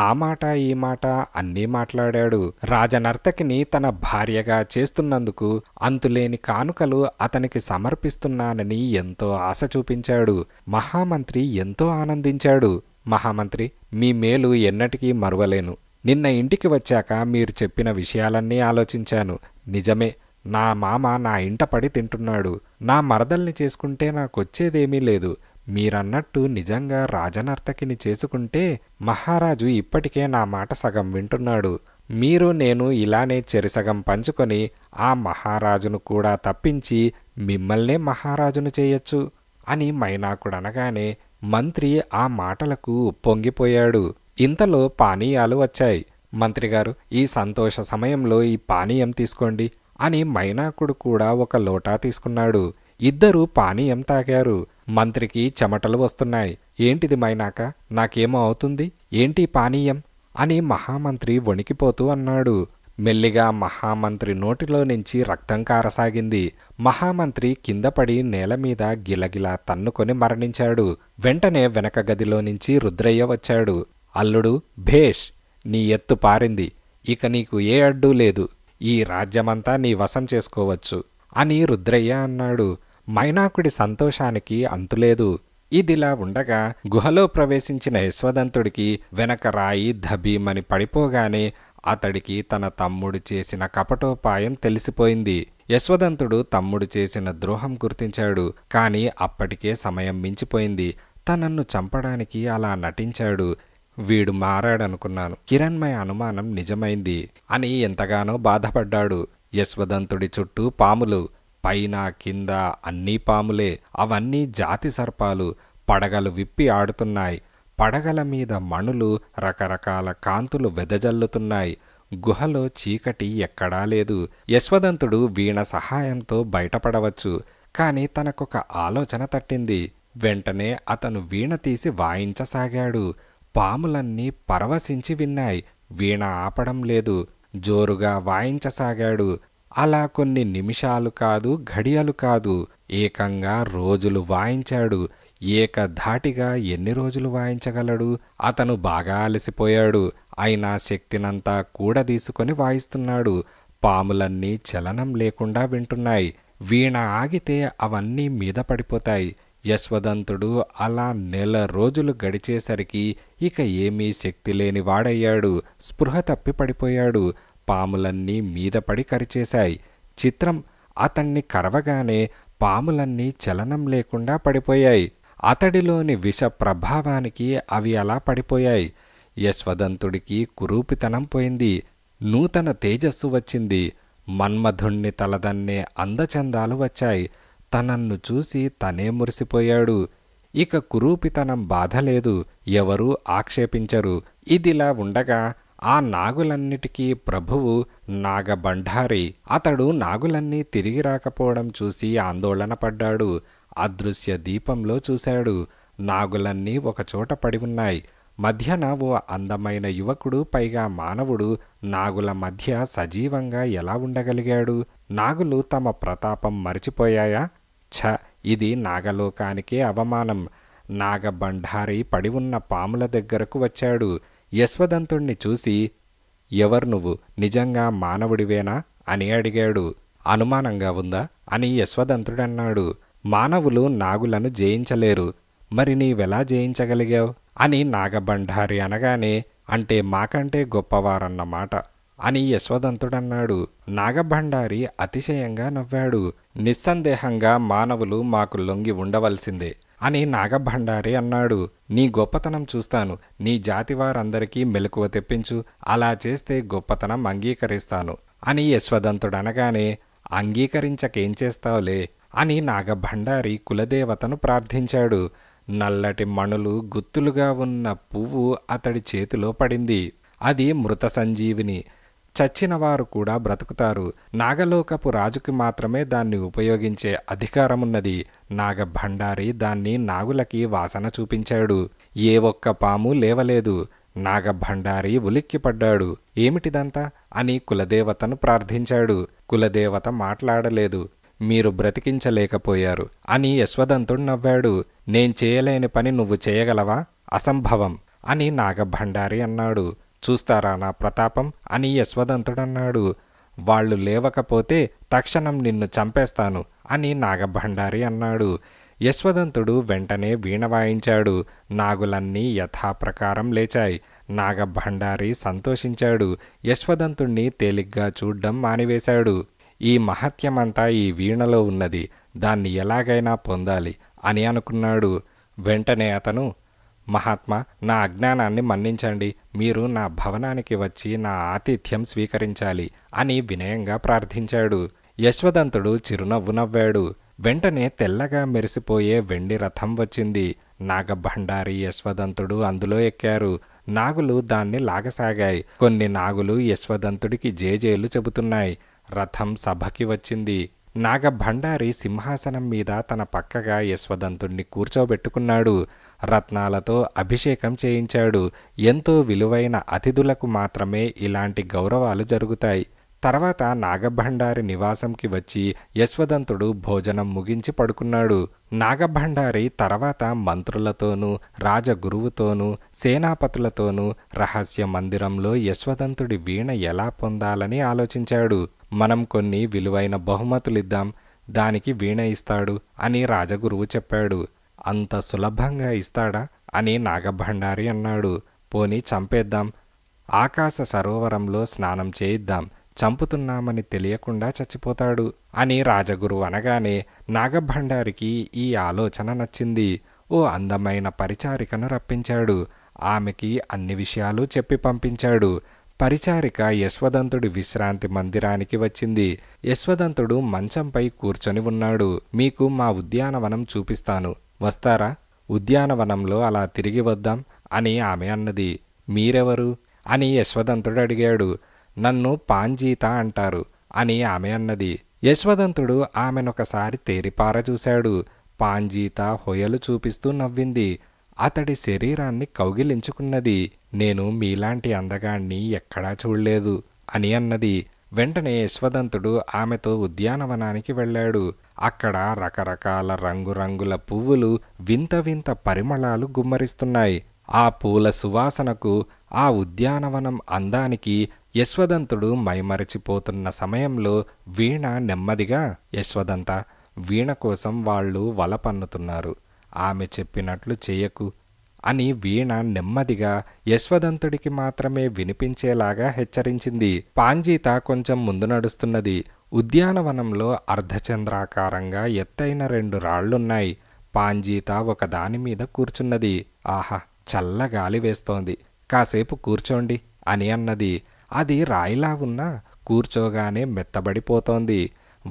ఆ మాట ఈ మాట అన్నీ మాట్లాడాడు రాజనర్తకిని తన భార్యగా చేస్తున్నందుకు అంతులేని కానుకలు అతనికి సమర్పిస్తున్నానని ఎంతో ఆశ చూపించాడు మహామంత్రి ఎంతో ఆనందించాడు మహామంత్రి మీ మేలు ఎన్నటికీ మరువలేను నిన్న ఇంటికి వచ్చాక మీరు చెప్పిన విషయాలన్నీ ఆలోచించాను నిజమే నా మామ నా ఇంట పడి తింటున్నాడు నా మరదల్ని చేసుకుంటే నాకొచ్చేదేమీ లేదు మీరన్నట్టు నిజంగా రాజనర్తకిని చేసుకుంటే మహారాజు ఇప్పటికే నా మాట సగం వింటున్నాడు మీరు నేను ఇలానే చెరిసగం పంచుకొని ఆ మహారాజును కూడా తప్పించి మిమ్మల్నే మహారాజును చేయొచ్చు అని మైనాకుడనగానే మంత్రి ఆ మాటలకు ఉప్పొంగిపోయాడు ఇంతలో పానీయాలు వచ్చాయి మంత్రిగారు ఈ సంతోష సమయంలో ఈ పానీయం తీసుకోండి అని మైనాకుడు కూడా ఒక లోటా తీసుకున్నాడు ఇద్దరూ పానీయం తాగారు మంత్రికి చెమటలు వస్తున్నాయి ఏంటిది మైనాక నాకేమో అవుతుంది ఏంటి పానీయం అని మహామంత్రి వణికిపోతూ అన్నాడు మెల్లిగా మహామంత్రి నోటిలో నుంచి రక్తం కారసాగింది మహామంత్రి కిందపడి నేల మీద గిలగిలా తన్నుకొని మరణించాడు వెంటనే వెనక గదిలో నుంచి రుద్రయ్య వచ్చాడు అల్లుడు భేష్ నీ ఎత్తు పారింది ఇక నీకు ఏ అడ్డూ లేదు ఈ రాజ్యమంతా నీ వశం చేసుకోవచ్చు అని రుద్రయ్య అన్నాడు మైనాకుడి సంతోషానికి అంతులేదు ఇదిలా ఉండగా గుహలో ప్రవేశించిన యశ్వదంతుడికి వెనక రాయి ధబీమని పడిపోగానే అతడికి తన తమ్ముడు చేసిన కపటోపాయం తెలిసిపోయింది యశ్వదంతుడు తమ్ముడు చేసిన ద్రోహం గుర్తించాడు కానీ అప్పటికే సమయం మించిపోయింది తనన్ను చంపడానికి అలా నటించాడు వీడు మారాడనుకున్నాను కిరణ్మయ అనుమానం నిజమైంది అని ఎంతగానో బాధపడ్డాడు యశ్వదంతుడి చుట్టూ పాములు పైన కింద అన్నీ పాములే అవన్నీ జాతి సర్పాలు పడగలు విప్పి ఆడుతున్నాయి పడగల మీద మణులు రకరకాల కాంతులు వెదజల్లుతున్నాయి గుహలో చీకటి ఎక్కడా లేదు యశ్వదంతుడు వీణ సహాయంతో బయటపడవచ్చు కాని తనకొక ఆలోచన తట్టింది వెంటనే అతను వీణ తీసి వాయించసాగాడు పాములన్నీ పరవశించి విన్నాయి వీణ ఆపడం లేదు జోరుగా వాయించసాగాడు అలా కొన్ని నిమిషాలు కాదు ఘడియలు కాదు ఏకంగా రోజులు వాయించాడు ఏకధాటిగా ఎన్ని రోజులు వాయించగలడు అతను బాగా అలసిపోయాడు అయినా శక్తినంతా కూడదీసుకొని వాయిస్తున్నాడు పాములన్నీ చలనం లేకుండా వింటున్నాయి వీణ ఆగితే అవన్నీ మీద పడిపోతాయి యశ్వదంతుడు అలా నెల రోజులు గడిచేసరికి ఇక ఏమీ శక్తి లేని వాడయ్యాడు స్పృహ తప్పి పడిపోయాడు పాములన్నీ మీద పడి కరిచేశాయి చిత్రం అతన్ని కరవగానే పాములన్నీ చలనం లేకుండా పడిపోయాయి అతడిలోని విష ప్రభావానికి అవి అలా పడిపోయాయి యశ్వదంతుడికి కురూపితనం పోయింది నూతన తేజస్సు వచ్చింది మన్మధుణ్ణి తలదన్నే అందచందాలు వచ్చాయి తనన్ను చూసి తనే మురిసిపోయాడు ఇక కురూపితనం బాధలేదు ఎవరూ ఆక్షేపించరు ఇదిలా ఉండగా ఆ నాగులన్నిటికీ ప్రభువు నాగబండారి అతడు నాగులన్నీ తిరిగి రాకపోవడం చూసి ఆందోళన పడ్డాడు అదృశ్య దీపంలో చూశాడు నాగులన్నీ ఒకచోట పడి ఉన్నాయి మధ్యన ఓ అందమైన యువకుడు పైగా మానవుడు నాగుల మధ్య సజీవంగా ఎలా ఉండగలిగాడు నాగులు తమ ప్రతాపం మరిచిపోయాయా ఛ ఇది నాగలోకానికే అవమానం నాగబండారి పడి ఉన్న పాముల దగ్గరకు వచ్చాడు యశ్వదంతుణ్ణి చూసి ఎవరు నువ్వు నిజంగా మానవుడివేనా అని అడిగాడు అనుమానంగా ఉందా అని యశ్వదంతుడన్నాడు మానవులు నాగులను జయించలేరు మరి నీవెలా జయించగలిగావు అని నాగబండారి అనగానే అంటే మాకంటే గొప్పవారన్నమాట అని యశ్వదంతుడన్నాడు నాగభండారి అతిశయంగా నవ్వాడు నిస్సందేహంగా మానవులు మాకు లొంగి ఉండవలసిందే అని నాగభండారి అన్నాడు నీ గొప్పతనం చూస్తాను నీ జాతి వారందరికీ మెలకువ తెప్పించు అలా చేస్తే గొప్పతనం అంగీకరిస్తాను అని యశ్వదంతుడనగానే అంగీకరించకేం చేస్తావులే అని నాగభండారి కులదేవతను ప్రార్థించాడు నల్లటి మణులు గుత్తులుగా ఉన్న పువ్వు అతడి చేతిలో పడింది అది మృత సంజీవిని చచ్చిన వారు కూడా బ్రతుకుతారు నాగలోకపు రాజుకి మాత్రమే దాన్ని ఉపయోగించే అధికారమున్నది నాగభండారి దాన్ని నాగులకి వాసన చూపించాడు ఏ ఒక్క పాము లేవలేదు నాగభండారి ఉలిక్కిపడ్డాడు ఏమిటిదంతా అని కులదేవతను ప్రార్థించాడు కులదేవత మాట్లాడలేదు మీరు బ్రతికించలేకపోయారు అని యశ్వదంతుడు నవ్వాడు నేను చేయలేని పని నువ్వు చేయగలవా అసంభవం అని నాగభండారి అన్నాడు చూస్తారా నా ప్రతాపం అని యశ్వదంతుడన్నాడు వాళ్ళు లేవకపోతే తక్షణం నిన్ను చంపేస్తాను అని నాగభండారి అన్నాడు యశ్వదంతుడు వెంటనే వీణ వాయించాడు నాగులన్నీ యథాప్రకారం లేచాయి నాగభండారి సంతోషించాడు యశ్వదంతుణ్ణి తేలిగ్గా చూడ్డం మానివేశాడు ఈ మహత్యమంతా ఈ వీణలో ఉన్నది దాన్ని ఎలాగైనా పొందాలి అని అనుకున్నాడు వెంటనే అతను మహాత్మా నా అజ్ఞానాన్ని మన్నించండి మీరు నా భవనానికి వచ్చి నా ఆతిథ్యం స్వీకరించాలి అని వినయంగా ప్రార్థించాడు యశ్వదంతుడు చిరునవ్వు నవ్వాడు వెంటనే తెల్లగా మెరిసిపోయే వెండి రథం వచ్చింది నాగభండారి యశ్వదంతుడు అందులో ఎక్కారు నాగులు దాన్ని లాగసాగాయి కొన్ని నాగులు యశ్వదంతుడికి జేజేలు చెబుతున్నాయి రథం సభకి వచ్చింది నాగభండారి సింహాసనం మీద తన పక్కగా యశ్వదంతుణ్ణి కూర్చోబెట్టుకున్నాడు రత్నాలతో అభిషేకం చేయించాడు ఎంతో విలువైన అతిథులకు మాత్రమే ఇలాంటి గౌరవాలు జరుగుతాయి తర్వాత నాగభండారి నివాసంకి వచ్చి యశ్వదంతుడు భోజనం ముగించి పడుకున్నాడు నాగభండారి తర్వాత మంత్రులతోనూ రాజగురువుతోనూ సేనాపతులతోనూ రహస్య మందిరంలో యశ్వదంతుడి వీణ ఎలా పొందాలని ఆలోచించాడు మనం కొన్ని విలువైన బహుమతులిద్దాం దానికి వీణ ఇస్తాడు అని రాజగురువు చెప్పాడు అంత సులభంగా ఇస్తాడా అని నాగభండారి అన్నాడు పోని చంపేద్దాం ఆకాశ సరోవరంలో స్నానం చేయిద్దాం చంపుతున్నామని తెలియకుండా చచ్చిపోతాడు అని రాజగురు అనగానే నాగభండారికి ఈ ఆలోచన నచ్చింది ఓ అందమైన పరిచారికను రప్పించాడు ఆమెకి అన్ని విషయాలు చెప్పి పంపించాడు పరిచారిక యశ్వదంతుడి విశ్రాంతి మందిరానికి వచ్చింది యశ్వదంతుడు మంచంపై కూర్చొని ఉన్నాడు మీకు మా ఉద్యానవనం చూపిస్తాను వస్తారా ఉద్యానవనంలో అలా తిరిగి వద్దాం అని ఆమె అన్నది మీరెవరు అని యశ్వదంతుడు అడిగాడు నన్ను పాంజీత అంటారు అని ఆమె అన్నది యశ్వదంతుడు ఆమెనొకసారి తేరిపార చూశాడు పాంజీత హొయలు చూపిస్తూ నవ్వింది అతడి శరీరాన్ని కౌగిలించుకున్నది నేను మీలాంటి అందగాణ్ణి ఎక్కడా చూడలేదు అని అన్నది వెంటనే యశ్వదంతుడు ఆమెతో ఉద్యానవనానికి వెళ్ళాడు అక్కడ రకరకాల రంగురంగుల పువ్వులు వింత వింత పరిమళాలు గుమ్మరిస్తున్నాయి ఆ పూల సువాసనకు ఆ ఉద్యానవనం అందానికి యశ్వదంతుడు మైమరచిపోతున్న సమయంలో వీణ నెమ్మదిగా యశ్వదంత వీణ కోసం వాళ్ళు వల పన్నుతున్నారు ఆమె చెప్పినట్లు చేయకు అని వీణ నెమ్మదిగా యశ్వదంతుడికి మాత్రమే వినిపించేలాగా హెచ్చరించింది పాంజీత కొంచెం ముందు నడుస్తున్నది ఉద్యానవనంలో అర్ధచంద్రాకారంగా ఎత్తైన రెండు రాళ్లున్నాయి పాంజీత ఒక దానిమీద కూర్చున్నది ఆహా చల్ల గాలి వేస్తోంది కాసేపు కూర్చోండి అని అన్నది అది రాయిలా ఉన్నా కూర్చోగానే మెత్తబడిపోతోంది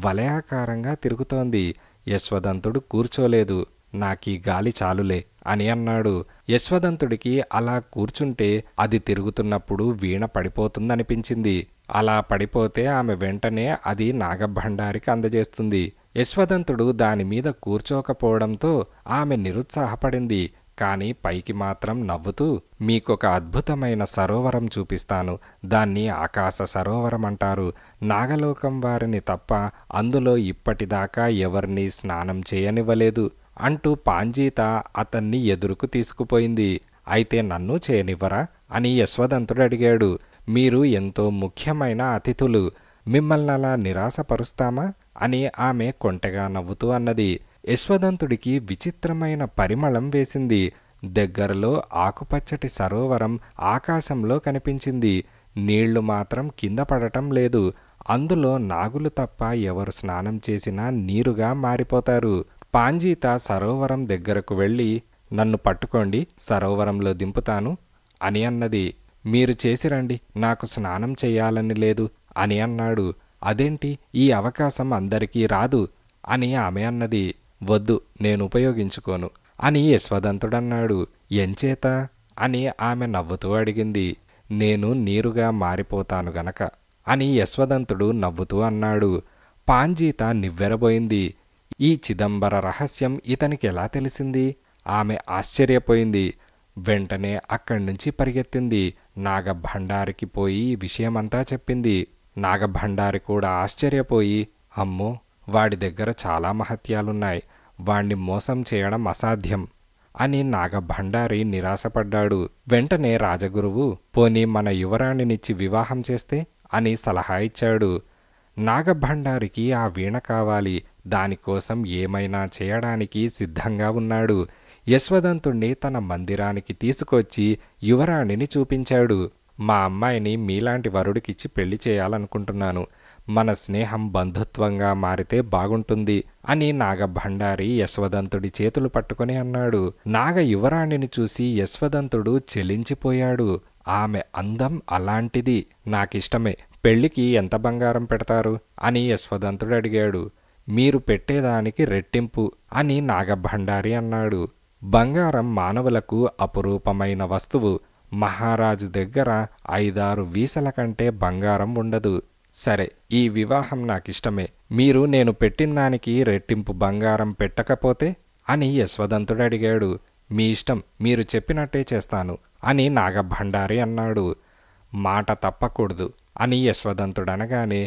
వలయాకారంగా తిరుగుతోంది యశ్వదంతుడు కూర్చోలేదు నాకీ గాలి చాలులే అని అన్నాడు యశ్వదంతుడికి అలా కూర్చుంటే అది తిరుగుతున్నప్పుడు వీణ పడిపోతుందనిపించింది అలా పడిపోతే ఆమె వెంటనే అది నాగభండారికి అందజేస్తుంది యశ్వదంతుడు దానిమీద కూర్చోకపోవడంతో ఆమె నిరుత్సాహపడింది కానీ పైకి మాత్రం నవ్వుతూ మీకొక అద్భుతమైన సరోవరం చూపిస్తాను దాన్ని ఆకాశ సరోవరం అంటారు నాగలోకం వారిని తప్ప అందులో ఇప్పటిదాకా ఎవరిని స్నానం చేయనివ్వలేదు అంటూ పాంజీత అతన్ని ఎదురుకు తీసుకుపోయింది అయితే నన్ను చేయనివ్వరా అని యశ్వదంతుడు అడిగాడు మీరు ఎంతో ముఖ్యమైన అతిథులు మిమ్మల్ని అలా నిరాశపరుస్తామా అని ఆమె కొంటగా నవ్వుతూ అన్నది యశ్వదంతుడికి విచిత్రమైన పరిమళం వేసింది దగ్గరలో ఆకుపచ్చటి సరోవరం ఆకాశంలో కనిపించింది నీళ్లు మాత్రం కింద పడటం లేదు అందులో నాగులు తప్ప ఎవరు స్నానం చేసినా నీరుగా మారిపోతారు పాంజీత సరోవరం దగ్గరకు వెళ్ళి నన్ను పట్టుకోండి సరోవరంలో దింపుతాను అని అన్నది మీరు చేసిరండి నాకు స్నానం చేయాలని లేదు అని అన్నాడు అదేంటి ఈ అవకాశం అందరికీ రాదు అని ఆమె అన్నది వద్దు నేను ఉపయోగించుకోను అని యశ్వదంతుడన్నాడు ఎంచేత అని ఆమె నవ్వుతూ అడిగింది నేను నీరుగా మారిపోతాను గనక అని యశ్వదంతుడు నవ్వుతూ అన్నాడు పాంజీత నివ్వెరబోయింది ఈ చిదంబర రహస్యం ఇతనికి ఎలా తెలిసింది ఆమె ఆశ్చర్యపోయింది వెంటనే అక్కడి నుంచి పరిగెత్తింది నాగభండారికి పోయి విషయమంతా చెప్పింది నాగభండారి కూడా ఆశ్చర్యపోయి అమ్మో వాడి దగ్గర చాలా మహత్యాలున్నాయి వాణ్ణి మోసం చేయడం అసాధ్యం అని నాగభండారి నిరాశపడ్డాడు వెంటనే రాజగురువు పోనీ మన యువరాణినిచ్చి వివాహం చేస్తే అని సలహా ఇచ్చాడు నాగభండారికి ఆ వీణ కావాలి దానికోసం ఏమైనా చేయడానికి సిద్ధంగా ఉన్నాడు యశ్వదంతుణ్ణి తన మందిరానికి తీసుకొచ్చి యువరాణిని చూపించాడు మా అమ్మాయిని మీలాంటి వరుడికిచ్చి పెళ్లి చేయాలనుకుంటున్నాను మన స్నేహం బంధుత్వంగా మారితే బాగుంటుంది అని నాగభండారి యశ్వదంతుడి చేతులు పట్టుకుని అన్నాడు నాగ యువరాణిని చూసి యశ్వదంతుడు చెలించిపోయాడు ఆమె అందం అలాంటిది నాకిష్టమే పెళ్లికి ఎంత బంగారం పెడతారు అని యశ్వదంతుడు అడిగాడు మీరు పెట్టేదానికి రెట్టింపు అని నాగభండారి అన్నాడు బంగారం మానవులకు అపురూపమైన వస్తువు మహారాజు దగ్గర ఐదారు వీసల కంటే బంగారం ఉండదు సరే ఈ వివాహం నాకిష్టమే మీరు నేను పెట్టిందానికి రెట్టింపు బంగారం పెట్టకపోతే అని యశ్వదంతుడు అడిగాడు మీ ఇష్టం మీరు చెప్పినట్టే చేస్తాను అని నాగభండారి అన్నాడు మాట తప్పకూడదు అని యశ్వదంతుడనగానే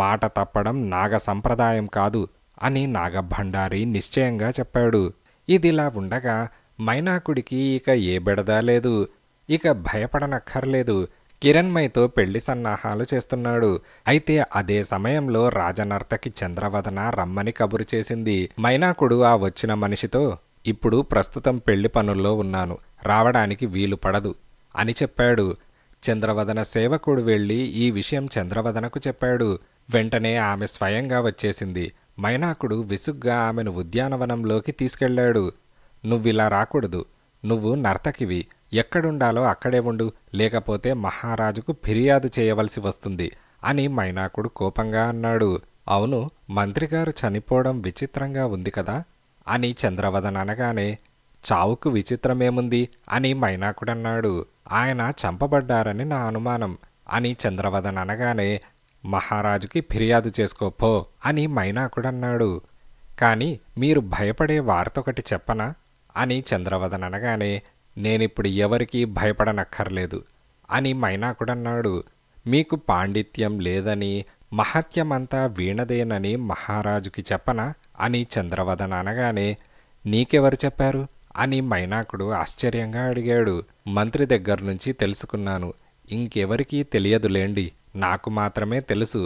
మాట తప్పడం నాగ సంప్రదాయం కాదు అని నాగభండారి నిశ్చయంగా చెప్పాడు ఇదిలా ఉండగా మైనాకుడికి ఇక ఏ బెడదా లేదు ఇక భయపడనక్కర్లేదు కిరణ్మయ్తో పెళ్లి సన్నాహాలు చేస్తున్నాడు అయితే అదే సమయంలో రాజనర్తకి చంద్రవదన రమ్మని కబురు చేసింది మైనాకుడు ఆ వచ్చిన మనిషితో ఇప్పుడు ప్రస్తుతం పెళ్లి పనుల్లో ఉన్నాను రావడానికి వీలు పడదు అని చెప్పాడు చంద్రవదన సేవకుడు వెళ్ళి ఈ విషయం చంద్రవదనకు చెప్పాడు వెంటనే ఆమె స్వయంగా వచ్చేసింది మైనాకుడు విసుగ్గా ఆమెను ఉద్యానవనంలోకి తీసుకెళ్లాడు నువ్విలా రాకూడదు నువ్వు నర్తకివి ఎక్కడుండాలో అక్కడే ఉండు లేకపోతే మహారాజుకు ఫిర్యాదు చేయవలసి వస్తుంది అని మైనాకుడు కోపంగా అన్నాడు అవును మంత్రిగారు చనిపోవడం విచిత్రంగా ఉంది కదా అని చంద్రవదన్ అనగానే చావుకు విచిత్రమేముంది అని మైనాకుడన్నాడు ఆయన చంపబడ్డారని నా అనుమానం అని చంద్రవదన్ అనగానే మహారాజుకి ఫిర్యాదు చేసుకోపో అని మైనాకుడన్నాడు కాని మీరు భయపడే వార్తొకటి చెప్పనా అని చంద్రవదన్ అనగానే నేనిప్పుడు ఎవరికీ భయపడనక్కర్లేదు అని మైనాకుడన్నాడు మీకు పాండిత్యం లేదని మహత్యమంతా వీణదేనని మహారాజుకి చెప్పనా అని చంద్రవదన్ అనగానే నీకెవరు చెప్పారు అని మైనాకుడు ఆశ్చర్యంగా అడిగాడు మంత్రి దగ్గర నుంచి తెలుసుకున్నాను ఇంకెవరికీ తెలియదులేండి నాకు మాత్రమే తెలుసు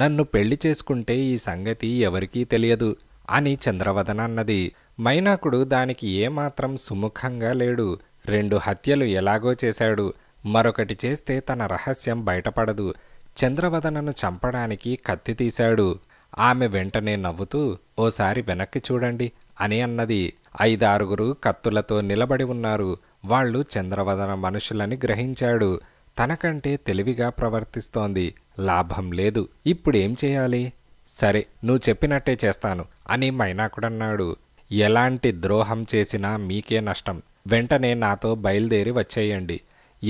నన్ను పెళ్లి చేసుకుంటే ఈ సంగతి ఎవరికీ తెలియదు అని చంద్రవదన అన్నది మైనాకుడు దానికి ఏమాత్రం సుముఖంగా లేడు రెండు హత్యలు ఎలాగో చేశాడు మరొకటి చేస్తే తన రహస్యం బయటపడదు చంద్రవదనను చంపడానికి కత్తి తీశాడు ఆమె వెంటనే నవ్వుతూ ఓసారి వెనక్కి చూడండి అని అన్నది ఐదారుగురు కత్తులతో నిలబడి ఉన్నారు వాళ్ళు చంద్రవదన మనుషులని గ్రహించాడు తనకంటే తెలివిగా ప్రవర్తిస్తోంది లాభం లేదు ఇప్పుడేం చేయాలి సరే నువ్వు చెప్పినట్టే చేస్తాను అని మైనాకుడన్నాడు ఎలాంటి ద్రోహం చేసినా మీకే నష్టం వెంటనే నాతో బయలుదేరి వచ్చేయండి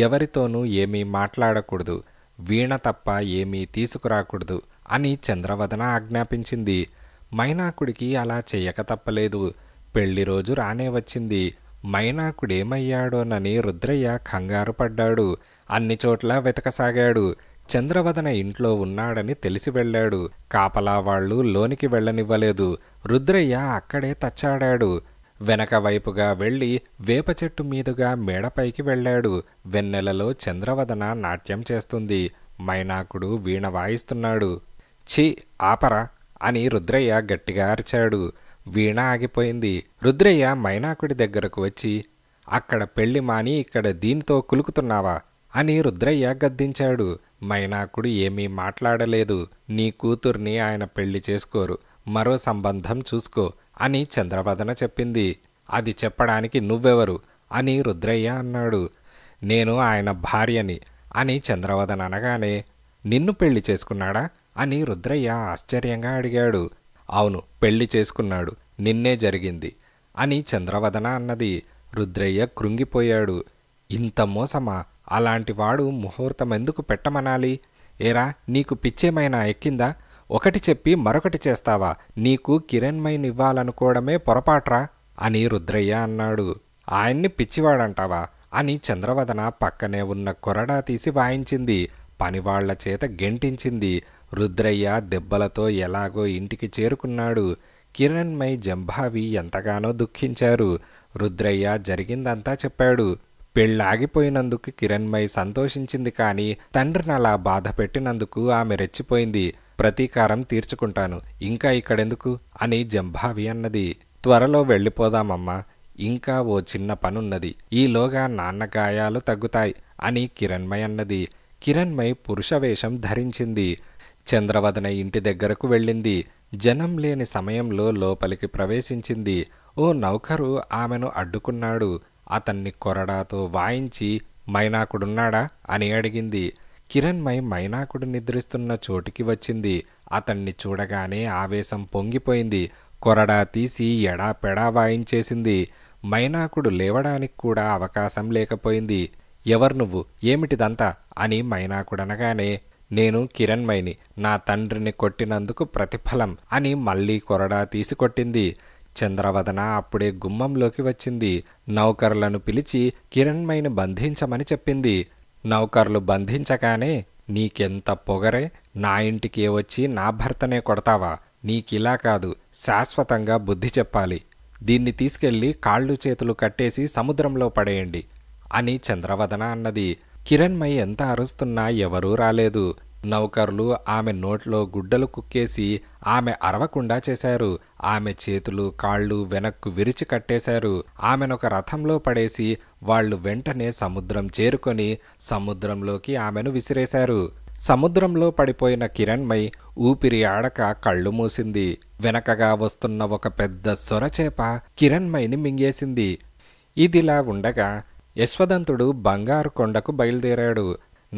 ఎవరితోనూ ఏమీ మాట్లాడకూడదు వీణ తప్ప ఏమీ తీసుకురాకూడదు అని చంద్రవదన ఆజ్ఞాపించింది మైనాకుడికి అలా చేయక తప్పలేదు పెళ్లి రోజు రానే వచ్చింది మైనాకుడేమయ్యాడోనని రుద్రయ్య కంగారు పడ్డాడు అన్ని చోట్ల వెతకసాగాడు చంద్రవదన ఇంట్లో ఉన్నాడని తెలిసి వెళ్ళాడు కాపలా వాళ్ళు లోనికి వెళ్ళనివ్వలేదు రుద్రయ్య అక్కడే తచ్చాడాడు వెనక వైపుగా వెళ్ళి వేప చెట్టు మీదుగా మేడపైకి వెళ్ళాడు వెన్నెలలో చంద్రవదన నాట్యం చేస్తుంది మైనాకుడు వీణ వాయిస్తున్నాడు ఛీ ఆపరా అని రుద్రయ్య గట్టిగా అరిచాడు వీణ ఆగిపోయింది రుద్రయ్య మైనాకుడి దగ్గరకు వచ్చి అక్కడ పెళ్లి మాని ఇక్కడ దీనితో కులుకుతున్నావా అని రుద్రయ్య గద్దించాడు మైనాకుడు ఏమీ మాట్లాడలేదు నీ కూతుర్ని ఆయన పెళ్లి చేసుకోరు మరో సంబంధం చూసుకో అని చంద్రవదన చెప్పింది అది చెప్పడానికి నువ్వెవరు అని రుద్రయ్య అన్నాడు నేను ఆయన భార్యని అని చంద్రవదన అనగానే నిన్ను పెళ్లి చేసుకున్నాడా అని రుద్రయ్య ఆశ్చర్యంగా అడిగాడు అవును పెళ్లి చేసుకున్నాడు నిన్నే జరిగింది అని చంద్రవదన అన్నది రుద్రయ్య కృంగిపోయాడు ఇంత మోసమా అలాంటి వాడు ముహూర్తం ఎందుకు పెట్టమనాలి ఏరా నీకు పిచ్చేమైనా ఎక్కిందా ఒకటి చెప్పి మరొకటి చేస్తావా నీకు కిరణ్మయనివ్వాలనుకోవడమే పొరపాట్రా అని రుద్రయ్య అన్నాడు ఆయన్ని పిచ్చివాడంటావా అని చంద్రవదన పక్కనే ఉన్న కొరడా తీసి వాయించింది పనివాళ్ల చేత గెంటించింది రుద్రయ్య దెబ్బలతో ఎలాగో ఇంటికి చేరుకున్నాడు కిరణ్మయ్ జంభావి ఎంతగానో దుఃఖించారు రుద్రయ్య జరిగిందంతా చెప్పాడు పెళ్ళాగిపోయినందుకు కిరణ్మై సంతోషించింది కానీ తండ్రిని అలా బాధ పెట్టినందుకు ఆమె రెచ్చిపోయింది ప్రతీకారం తీర్చుకుంటాను ఇంకా ఇక్కడెందుకు అని జంభావి అన్నది త్వరలో వెళ్ళిపోదామమ్మా ఇంకా ఓ చిన్న పనున్నది ఈలోగా నాన్న గాయాలు తగ్గుతాయి అని కిరణ్మయ్ అన్నది కిరణ్మయ్ పురుషవేషం ధరించింది చంద్రవదన ఇంటి దగ్గరకు వెళ్ళింది జనం లేని సమయంలో లోపలికి ప్రవేశించింది ఓ నౌకరు ఆమెను అడ్డుకున్నాడు అతన్ని కొరడాతో వాయించి మైనాకుడున్నాడా అని అడిగింది కిరణ్మయ్ మైనాకుడు నిద్రిస్తున్న చోటికి వచ్చింది అతన్ని చూడగానే ఆవేశం పొంగిపోయింది కొరడా తీసి ఎడాపెడా వాయించేసింది మైనాకుడు లేవడానికి కూడా అవకాశం లేకపోయింది ఎవరు నువ్వు ఏమిటిదంతా అని మైనాకుడనగానే నేను కిరణ్మైని నా తండ్రిని కొట్టినందుకు ప్రతిఫలం అని మళ్ళీ కొరడా తీసి కొట్టింది చంద్రవదన అప్పుడే గుమ్మంలోకి వచ్చింది నౌకర్లను పిలిచి కిరణ్మయిని బంధించమని చెప్పింది నౌకర్లు బంధించగానే నీకెంత పొగరే నా ఇంటికి వచ్చి నా భర్తనే కొడతావా నీకిలా కాదు శాశ్వతంగా బుద్ధి చెప్పాలి దీన్ని తీసుకెళ్లి కాళ్ళు చేతులు కట్టేసి సముద్రంలో పడేయండి అని చంద్రవదన అన్నది కిరణ్మయి ఎంత అరుస్తున్నా ఎవరూ రాలేదు నౌకర్లు ఆమె నోట్లో గుడ్డలు కుక్కేసి ఆమె అరవకుండా చేశారు ఆమె చేతులు కాళ్ళు వెనక్కు విరిచి కట్టేశారు ఆమెనొక రథంలో పడేసి వాళ్ళు వెంటనే సముద్రం చేరుకొని సముద్రంలోకి ఆమెను విసిరేశారు సముద్రంలో పడిపోయిన కిరణ్మై ఊపిరి ఆడక కళ్ళు మూసింది వెనకగా వస్తున్న ఒక పెద్ద సొరచేప కిరణ్మైని మింగేసింది ఇదిలా ఉండగా యశ్వదంతుడు బంగారు కొండకు బయలుదేరాడు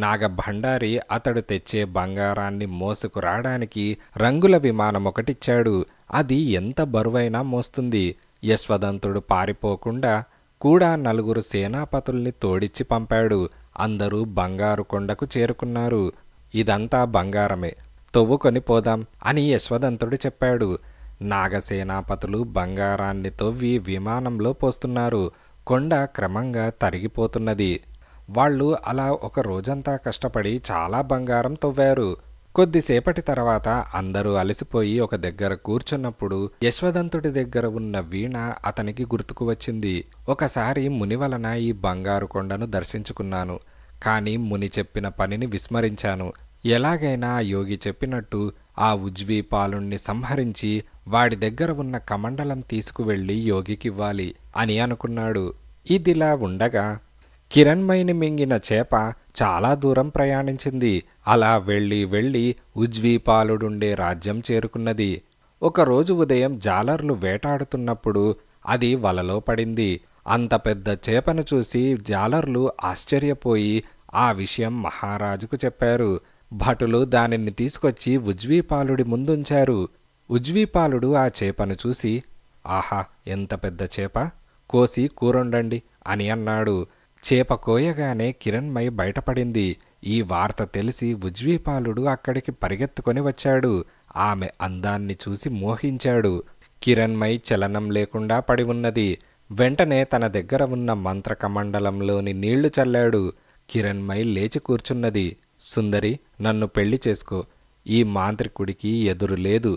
నాగభండారి అతడు తెచ్చే బంగారాన్ని మోసుకురావడానికి రంగుల విమానం ఒకటిచ్చాడు అది ఎంత బరువైనా మోస్తుంది యశ్వదంతుడు పారిపోకుండా కూడా నలుగురు సేనాపతుల్ని తోడిచ్చి పంపాడు అందరూ బంగారు కొండకు చేరుకున్నారు ఇదంతా బంగారమే తవ్వుకొని పోదాం అని యశ్వదంతుడు చెప్పాడు నాగసేనాపతులు బంగారాన్ని తవ్వి విమానంలో పోస్తున్నారు కొండ క్రమంగా తరిగిపోతున్నది వాళ్ళు అలా ఒక రోజంతా కష్టపడి చాలా బంగారం తవ్వారు కొద్దిసేపటి తర్వాత అందరూ అలసిపోయి ఒక దగ్గర కూర్చున్నప్పుడు యశ్వదంతుడి దగ్గర ఉన్న వీణ అతనికి గుర్తుకు వచ్చింది ఒకసారి ముని వలన ఈ బంగారు కొండను దర్శించుకున్నాను కానీ ముని చెప్పిన పనిని విస్మరించాను ఎలాగైనా యోగి చెప్పినట్టు ఆ ఉజ్వీపాలుణ్ణి సంహరించి వాడి దగ్గర ఉన్న కమండలం తీసుకువెళ్ళి యోగికివ్వాలి అని అనుకున్నాడు ఇదిలా ఉండగా కిరణ్మయిని మింగిన చేప చాలా దూరం ప్రయాణించింది అలా వెళ్ళి వెళ్ళి ఉజ్వీపాలుడుండే రాజ్యం చేరుకున్నది ఒకరోజు ఉదయం జాలర్లు వేటాడుతున్నప్పుడు అది వలలో పడింది అంత పెద్ద చేపను చూసి జాలర్లు ఆశ్చర్యపోయి ఆ విషయం మహారాజుకు చెప్పారు భటులు దానిని తీసుకొచ్చి ఉజ్వీపాలుడి ముందుంచారు ఉజ్వీపాలుడు ఆ చేపను చూసి ఆహా ఎంత పెద్ద చేప కోసి కూరండండి అని అన్నాడు చేప కోయగానే కిరణ్మయి బయటపడింది ఈ వార్త తెలిసి ఉజ్వీపాలుడు అక్కడికి పరిగెత్తుకొని వచ్చాడు ఆమె అందాన్ని చూసి మోహించాడు కిరణ్మయ్ చలనం లేకుండా పడి ఉన్నది వెంటనే తన దగ్గర ఉన్న మంత్రకమండలంలోని నీళ్లు చల్లాడు కిరణ్మయ్ లేచి కూర్చున్నది సుందరి నన్ను పెళ్లి చేసుకో ఈ మాంత్రికుడికి ఎదురు లేదు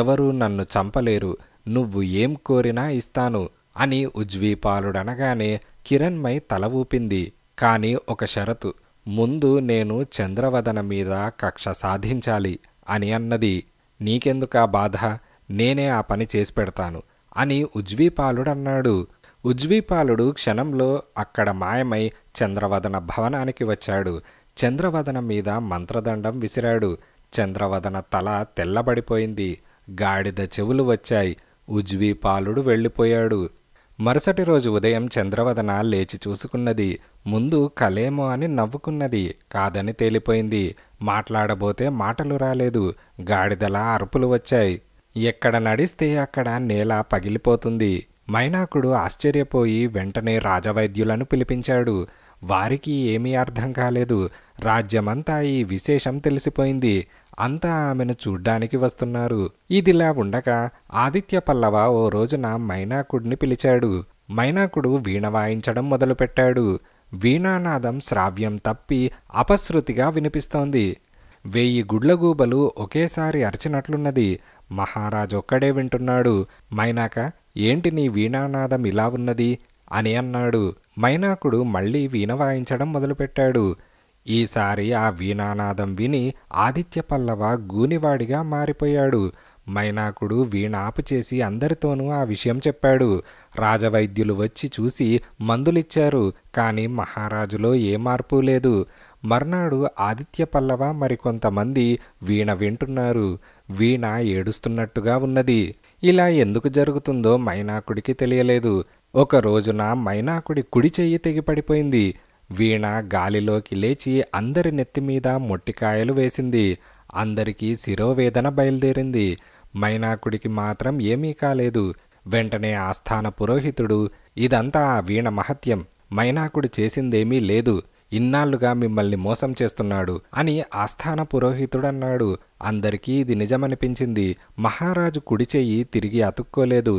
ఎవరూ నన్ను చంపలేరు నువ్వు ఏం కోరినా ఇస్తాను అని ఉజ్వీపాలుడనగానే కిరణ్మై తల ఊపింది కాని ఒక షరతు ముందు నేను చంద్రవదన మీద కక్ష సాధించాలి అని అన్నది నీకెందుకా బాధ నేనే ఆ పని చేసి పెడతాను అని ఉజ్వీపాలుడన్నాడు ఉజ్వీపాలుడు క్షణంలో అక్కడ మాయమై చంద్రవదన భవనానికి వచ్చాడు చంద్రవదన మీద మంత్రదండం విసిరాడు చంద్రవదన తల తెల్లబడిపోయింది గాడిద చెవులు వచ్చాయి ఉజ్వీపాలుడు వెళ్ళిపోయాడు మరుసటి రోజు ఉదయం చంద్రవదన లేచి చూసుకున్నది ముందు కలేమో అని నవ్వుకున్నది కాదని తేలిపోయింది మాట్లాడబోతే మాటలు రాలేదు గాడిదలా అరుపులు వచ్చాయి ఎక్కడ నడిస్తే అక్కడ నేల పగిలిపోతుంది మైనాకుడు ఆశ్చర్యపోయి వెంటనే రాజవైద్యులను పిలిపించాడు వారికి ఏమీ అర్థం కాలేదు రాజ్యమంతా ఈ విశేషం తెలిసిపోయింది అంతా ఆమెను చూడ్డానికి వస్తున్నారు ఇదిలా ఉండగా ఆదిత్య పల్లవ ఓ రోజున మైనాకుడిని పిలిచాడు మైనాకుడు వీణ వాయించడం మొదలుపెట్టాడు వీణానాదం శ్రావ్యం తప్పి అపశృతిగా వినిపిస్తోంది వెయ్యి గుడ్లగూబలు ఒకేసారి అరిచినట్లున్నది మహారాజొక్కడే వింటున్నాడు మైనాక ఏంటి నీ వీణానాదం ఇలా ఉన్నది అని అన్నాడు మైనాకుడు మళ్ళీ వీణ వాయించడం మొదలుపెట్టాడు ఈసారి ఆ వీణానాదం విని ఆదిత్య పల్లవ గూనివాడిగా మారిపోయాడు మైనాకుడు వీణాపుచేసి అందరితోనూ ఆ విషయం చెప్పాడు రాజవైద్యులు వచ్చి చూసి మందులిచ్చారు కానీ మహారాజులో ఏ మార్పు లేదు మర్నాడు ఆదిత్య పల్లవ మరికొంతమంది వీణ వింటున్నారు వీణ ఏడుస్తున్నట్టుగా ఉన్నది ఇలా ఎందుకు జరుగుతుందో మైనాకుడికి తెలియలేదు ఒక రోజున మైనాకుడి కుడి చెయ్యి తెగిపడిపోయింది వీణ గాలిలోకి లేచి అందరి నెత్తి మీద మొట్టికాయలు వేసింది అందరికీ శిరోవేదన బయలుదేరింది మైనాకుడికి మాత్రం ఏమీ కాలేదు వెంటనే ఆస్థాన పురోహితుడు ఇదంతా ఆ వీణ మహత్యం మైనాకుడు చేసిందేమీ లేదు ఇన్నాళ్లుగా మిమ్మల్ని మోసం చేస్తున్నాడు అని ఆస్థాన పురోహితుడన్నాడు అందరికీ ఇది నిజమనిపించింది మహారాజు కుడిచెయ్యి తిరిగి అతుక్కోలేదు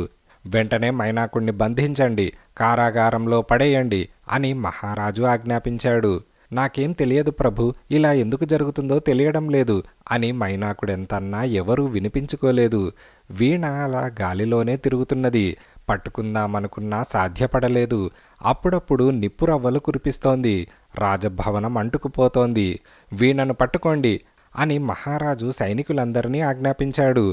వెంటనే మైనాకుణ్ణి బంధించండి కారాగారంలో పడేయండి అని మహారాజు ఆజ్ఞాపించాడు నాకేం తెలియదు ప్రభు ఇలా ఎందుకు జరుగుతుందో తెలియడం లేదు అని మైనాకుడెంతన్నా ఎవరూ వినిపించుకోలేదు వీణ అలా గాలిలోనే తిరుగుతున్నది పట్టుకుందామనుకున్నా సాధ్యపడలేదు అప్పుడప్పుడు నిప్పురవ్వలు కురిపిస్తోంది రాజభవనం అంటుకుపోతోంది వీణను పట్టుకోండి అని మహారాజు సైనికులందరినీ ఆజ్ఞాపించాడు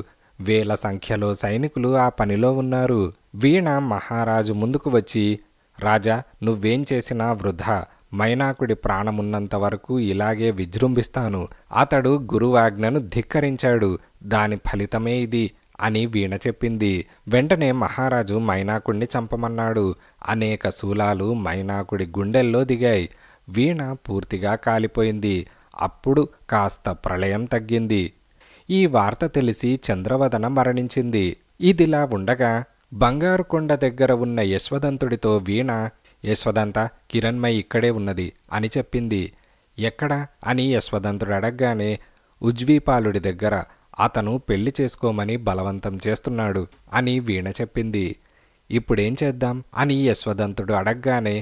వేల సంఖ్యలో సైనికులు ఆ పనిలో ఉన్నారు వీణ మహారాజు ముందుకు వచ్చి రాజా నువ్వేం చేసినా వృధా మైనాకుడి ప్రాణమున్నంత వరకు ఇలాగే విజృంభిస్తాను అతడు గురువాజ్ఞను ధిక్కరించాడు దాని ఫలితమే ఇది అని వీణ చెప్పింది వెంటనే మహారాజు మైనాకుడిని చంపమన్నాడు అనేక శూలాలు మైనాకుడి గుండెల్లో దిగాయి వీణ పూర్తిగా కాలిపోయింది అప్పుడు కాస్త ప్రళయం తగ్గింది ఈ వార్త తెలిసి చంద్రవదన మరణించింది ఇదిలా ఉండగా బంగారుకొండ దగ్గర ఉన్న యశ్వదంతుడితో వీణ యశ్వదంత కిరణ్మయ్ ఇక్కడే ఉన్నది అని చెప్పింది ఎక్కడ అని యశ్వదంతుడు అడగగానే ఉజ్వీపాలుడి దగ్గర అతను పెళ్లి చేసుకోమని బలవంతం చేస్తున్నాడు అని వీణ చెప్పింది ఇప్పుడేం చేద్దాం అని యశ్వదంతుడు అడగగానే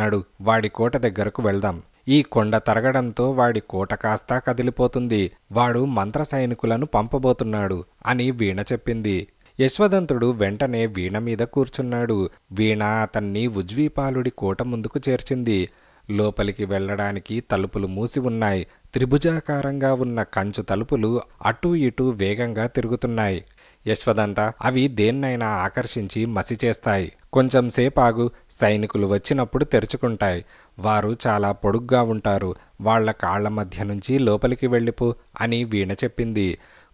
నడు వాడి కోట దగ్గరకు వెళ్దాం ఈ కొండ తరగడంతో వాడి కోట కాస్తా కదిలిపోతుంది వాడు మంత్ర సైనికులను పంపబోతున్నాడు అని వీణ చెప్పింది యశ్వదంతుడు వెంటనే వీణ మీద కూర్చున్నాడు వీణ అతన్ని ఉజ్వీపాలుడి కోట ముందుకు చేర్చింది లోపలికి వెళ్లడానికి తలుపులు మూసి ఉన్నాయి త్రిభుజాకారంగా ఉన్న కంచు తలుపులు అటూ ఇటూ వేగంగా తిరుగుతున్నాయి యశ్వదంత అవి దేన్నైనా ఆకర్షించి మసి చేస్తాయి కొంచెం సేపాగు సైనికులు వచ్చినప్పుడు తెరుచుకుంటాయి వారు చాలా పొడుగ్గా ఉంటారు వాళ్ల కాళ్ల మధ్య నుంచి లోపలికి వెళ్ళిపో అని వీణ చెప్పింది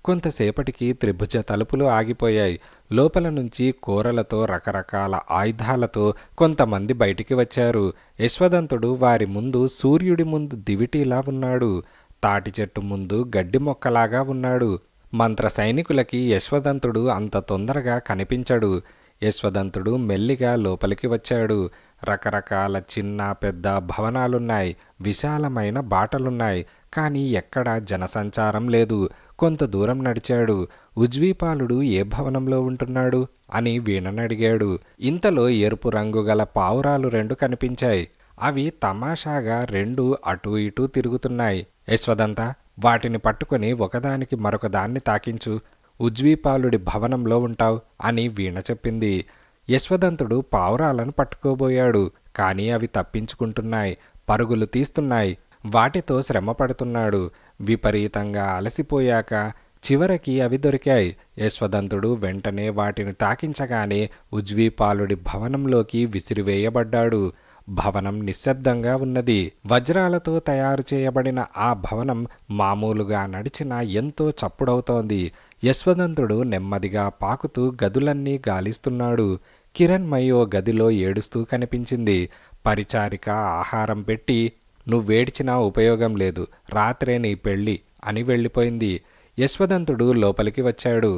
కొంతసేపటికి త్రిభుజ తలుపులు ఆగిపోయాయి లోపల నుంచి కూరలతో రకరకాల ఆయుధాలతో కొంతమంది బయటికి వచ్చారు యశ్వదంతుడు వారి ముందు సూర్యుడి ముందు దివిటీలా ఉన్నాడు తాటి చెట్టు ముందు గడ్డి మొక్కలాగా ఉన్నాడు మంత్ర సైనికులకి యశ్వదంతుడు అంత తొందరగా కనిపించడు యశ్వదంతుడు మెల్లిగా లోపలికి వచ్చాడు రకరకాల చిన్న పెద్ద భవనాలున్నాయి విశాలమైన బాటలున్నాయి కానీ ఎక్కడా జనసంచారం లేదు కొంత దూరం నడిచాడు ఉజ్వీపాలుడు ఏ భవనంలో ఉంటున్నాడు అని వీణనడిగాడు ఇంతలో ఎరుపు రంగు గల పావురాలు రెండు కనిపించాయి అవి తమాషాగా రెండు అటూ ఇటూ తిరుగుతున్నాయి యశ్వదంత వాటిని పట్టుకొని ఒకదానికి మరొకదాన్ని తాకించు ఉజ్వీపాలుడి భవనంలో ఉంటావు అని వీణ చెప్పింది యశ్వదంతుడు పావురాలను పట్టుకోబోయాడు కానీ అవి తప్పించుకుంటున్నాయి పరుగులు తీస్తున్నాయి వాటితో శ్రమ పడుతున్నాడు విపరీతంగా అలసిపోయాక చివరికి అవి దొరికాయి యశ్వదంతుడు వెంటనే వాటిని తాకించగానే ఉజ్వీపాలుడి భవనంలోకి విసిరివేయబడ్డాడు భవనం నిశ్శబ్దంగా ఉన్నది వజ్రాలతో తయారు చేయబడిన ఆ భవనం మామూలుగా నడిచిన ఎంతో చప్పుడవుతోంది యశ్వదంతుడు నెమ్మదిగా పాకుతూ గదులన్నీ గాలిస్తున్నాడు కిరణ్మయి ఓ గదిలో ఏడుస్తూ కనిపించింది పరిచారిక ఆహారం పెట్టి నువ్వేడ్చినా ఉపయోగం లేదు రాత్రే నీ పెళ్ళి అని వెళ్ళిపోయింది యశ్వదంతుడు లోపలికి వచ్చాడు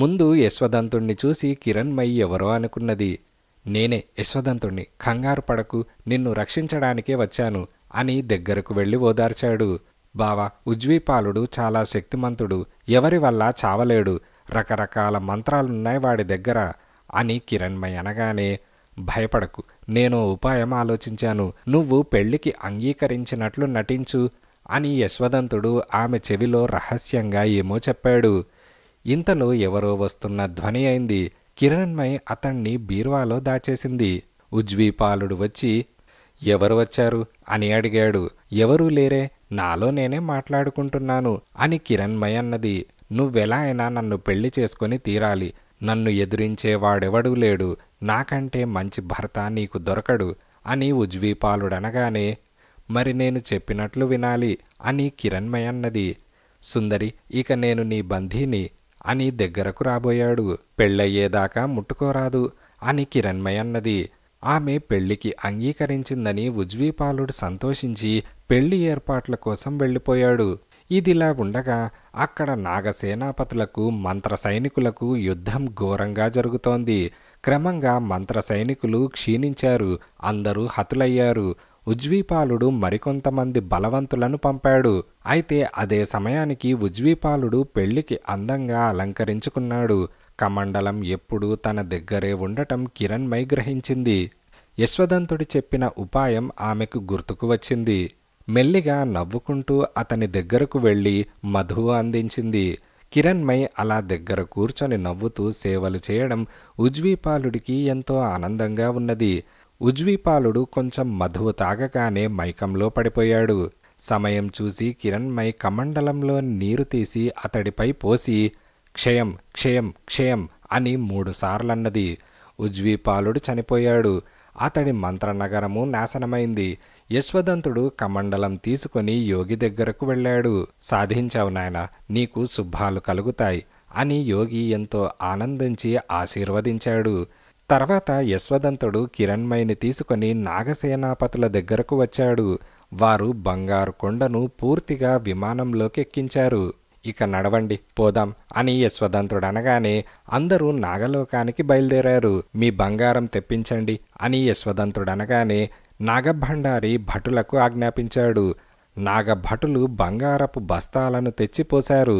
ముందు యశ్వదంతుణ్ణి చూసి కిరణ్మయి ఎవరో అనుకున్నది నేనే యశ్వదంతుణ్ణి కంగారు పడకు నిన్ను రక్షించడానికే వచ్చాను అని దగ్గరకు వెళ్ళి ఓదార్చాడు బావా ఉజ్వీపాలుడు చాలా శక్తిమంతుడు ఎవరి వల్ల చావలేడు రకరకాల మంత్రాలున్నాయి వాడి దగ్గర అని కిరణ్మయ్ అనగానే భయపడకు నేను ఉపాయం ఆలోచించాను నువ్వు పెళ్లికి అంగీకరించినట్లు నటించు అని యశ్వదంతుడు ఆమె చెవిలో రహస్యంగా ఏమో చెప్పాడు ఇంతలో ఎవరో వస్తున్న ధ్వని అయింది కిరణ్మయ్ అతణ్ణి బీరువాలో దాచేసింది ఉజ్వీపాలుడు వచ్చి ఎవరు వచ్చారు అని అడిగాడు ఎవరూ లేరే నాలో నేనే మాట్లాడుకుంటున్నాను అని కిరణ్మయ అన్నది నువ్వెలా అయినా నన్ను పెళ్లి చేసుకొని తీరాలి నన్ను ఎదురించేవాడెవడూ లేడు నాకంటే మంచి భర్త నీకు దొరకడు అని ఉజ్వీపాలుడనగానే మరి నేను చెప్పినట్లు వినాలి అని కిరణ్మయ అన్నది సుందరి ఇక నేను నీ బంధీని అని దగ్గరకు రాబోయాడు పెళ్ళయ్యేదాకా ముట్టుకోరాదు అని కిరణ్మయ అన్నది ఆమె పెళ్లికి అంగీకరించిందని ఉజ్వీపాలుడు సంతోషించి పెళ్లి ఏర్పాట్ల కోసం వెళ్ళిపోయాడు ఇదిలా ఉండగా అక్కడ నాగసేనాపతులకు మంత్ర సైనికులకు యుద్ధం ఘోరంగా జరుగుతోంది క్రమంగా మంత్ర సైనికులు క్షీణించారు అందరూ హతులయ్యారు ఉజ్వీపాలుడు మరికొంతమంది బలవంతులను పంపాడు అయితే అదే సమయానికి ఉజ్వీపాలుడు పెళ్లికి అందంగా అలంకరించుకున్నాడు కమండలం ఎప్పుడూ తన దగ్గరే ఉండటం కిరణ్మై గ్రహించింది యశ్వదంతుడు చెప్పిన ఉపాయం ఆమెకు గుర్తుకు వచ్చింది మెల్లిగా నవ్వుకుంటూ అతని దగ్గరకు వెళ్ళి మధు అందించింది కిరణ్మై అలా దగ్గర కూర్చొని నవ్వుతూ సేవలు చేయడం ఉజ్వీపాలుడికి ఎంతో ఆనందంగా ఉన్నది ఉజ్వీపాలుడు కొంచెం మధువు తాగగానే మైకంలో పడిపోయాడు సమయం చూసి కిరణ్మై కమండలంలో నీరు తీసి అతడిపై పోసి క్షయం క్షయం క్షయం అని మూడుసార్లన్నది ఉజ్వీపాలుడు చనిపోయాడు అతడి మంత్రనగరము నాశనమైంది యశ్వదంతుడు కమండలం తీసుకుని యోగి దగ్గరకు వెళ్ళాడు సాధించావు నాయన నీకు శుభాలు కలుగుతాయి అని యోగి ఎంతో ఆనందించి ఆశీర్వదించాడు తర్వాత యశ్వదంతుడు కిరణ్మయిని తీసుకుని నాగసేనాపతుల దగ్గరకు వచ్చాడు వారు బంగారు కొండను పూర్తిగా విమానంలోకెక్కించారు ఇక నడవండి పోదాం అని యశ్వదంతుడు అనగానే అందరూ నాగలోకానికి బయలుదేరారు మీ బంగారం తెప్పించండి అని యశ్వదంతుడు అనగానే నాగభండారి భటులకు ఆజ్ఞాపించాడు నాగభటులు బంగారపు బస్తాలను తెచ్చిపోశారు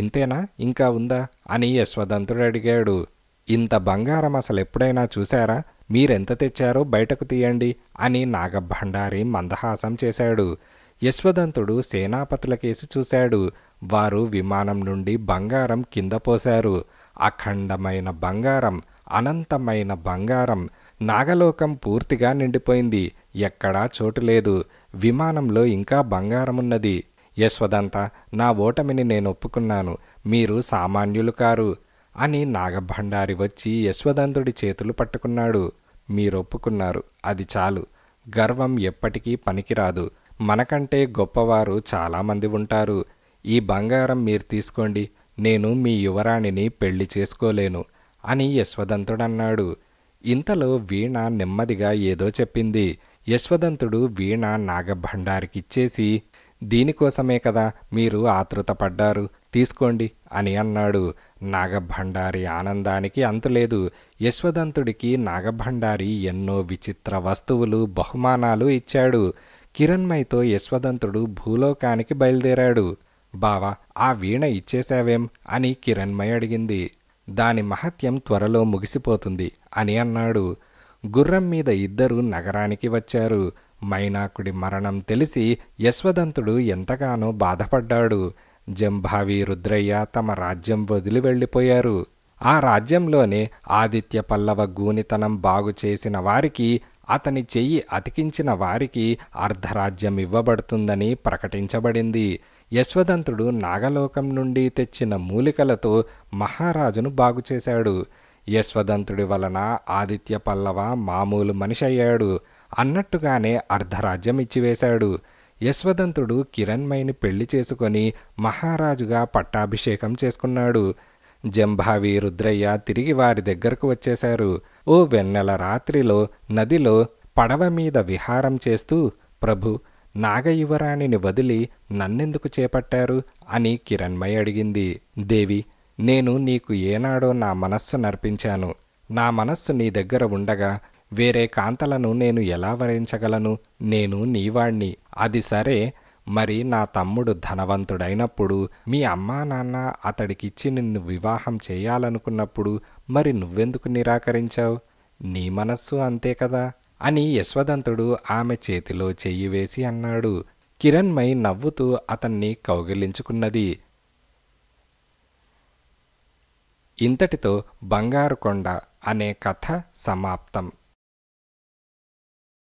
ఇంతేనా ఇంకా ఉందా అని యశ్వదంతుడు అడిగాడు ఇంత బంగారం అసలు ఎప్పుడైనా చూశారా మీరెంత తెచ్చారో బయటకు తీయండి అని నాగభండారి మందహాసం చేశాడు యశ్వదంతుడు సేనాపతులకేసి చూశాడు వారు విమానం నుండి బంగారం కింద పోశారు అఖండమైన బంగారం అనంతమైన బంగారం నాగలోకం పూర్తిగా నిండిపోయింది ఎక్కడా చోటు లేదు విమానంలో ఇంకా బంగారమున్నది యశ్వదంత నా ఓటమిని నేను ఒప్పుకున్నాను మీరు సామాన్యులు కారు అని నాగభండారి వచ్చి యశ్వదంతుడి చేతులు పట్టుకున్నాడు మీరొప్పుకున్నారు అది చాలు గర్వం ఎప్పటికీ పనికిరాదు మనకంటే గొప్పవారు చాలామంది ఉంటారు ఈ బంగారం మీరు తీసుకోండి నేను మీ యువరాణిని పెళ్లి చేసుకోలేను అని యశ్వదంతుడన్నాడు ఇంతలో వీణ నెమ్మదిగా ఏదో చెప్పింది యశ్వదంతుడు వీణ నాగభండారికిచ్చేసి దీనికోసమే కదా మీరు ఆతృతపడ్డారు తీసుకోండి అని అన్నాడు నాగభండారి ఆనందానికి అంతులేదు యశ్వదంతుడికి నాగభండారి ఎన్నో విచిత్ర వస్తువులు బహుమానాలు ఇచ్చాడు కిరణ్మైతో యశ్వదంతుడు భూలోకానికి బయలుదేరాడు బావా ఆ వీణ ఇచ్చేశావేం అని కిరణ్మయ్ అడిగింది దాని మహత్యం త్వరలో ముగిసిపోతుంది అని అన్నాడు గుర్రం మీద ఇద్దరూ నగరానికి వచ్చారు మైనాకుడి మరణం తెలిసి యశ్వదంతుడు ఎంతగానో బాధపడ్డాడు జంభావి రుద్రయ్య తమ రాజ్యం వదిలి వెళ్ళిపోయారు ఆ రాజ్యంలోనే ఆదిత్య పల్లవ గూనితనం బాగు చేసిన వారికి అతని చెయ్యి అతికించిన వారికి అర్ధరాజ్యం ఇవ్వబడుతుందని ప్రకటించబడింది యశ్వదంతుడు నాగలోకం నుండి తెచ్చిన మూలికలతో మహారాజును బాగుచేశాడు యశ్వదంతుడి వలన ఆదిత్య పల్లవ మామూలు మనిషి అయ్యాడు అన్నట్టుగానే అర్ధరాజ్యం ఇచ్చివేశాడు యశ్వదంతుడు కిరణ్మయిని పెళ్లి చేసుకొని మహారాజుగా పట్టాభిషేకం చేసుకున్నాడు జంభావి రుద్రయ్య తిరిగి వారి దగ్గరకు వచ్చేశారు ఓ వెన్నెల రాత్రిలో నదిలో పడవ మీద విహారం చేస్తూ ప్రభు నాగయువరాణిని వదిలి నన్నెందుకు చేపట్టారు అని కిరణ్మయ్ అడిగింది దేవి నేను నీకు ఏనాడో నా మనస్సు నర్పించాను నా మనస్సు నీ దగ్గర ఉండగా వేరే కాంతలను నేను ఎలా వరించగలను నేను నీవాణ్ణి అది సరే మరి నా తమ్ముడు ధనవంతుడైనప్పుడు మీ అమ్మా నాన్న అతడికిచ్చి నిన్ను వివాహం చేయాలనుకున్నప్పుడు మరి నువ్వెందుకు నిరాకరించావు నీ మనస్సు అంతే కదా అని యశ్వదంతుడు ఆమె చేతిలో చెయ్యి వేసి అన్నాడు కిరణ్మై నవ్వుతూ అతన్ని కౌగిలించుకున్నది ఇంతటితో బంగారుకొండ అనే కథ సమాప్తం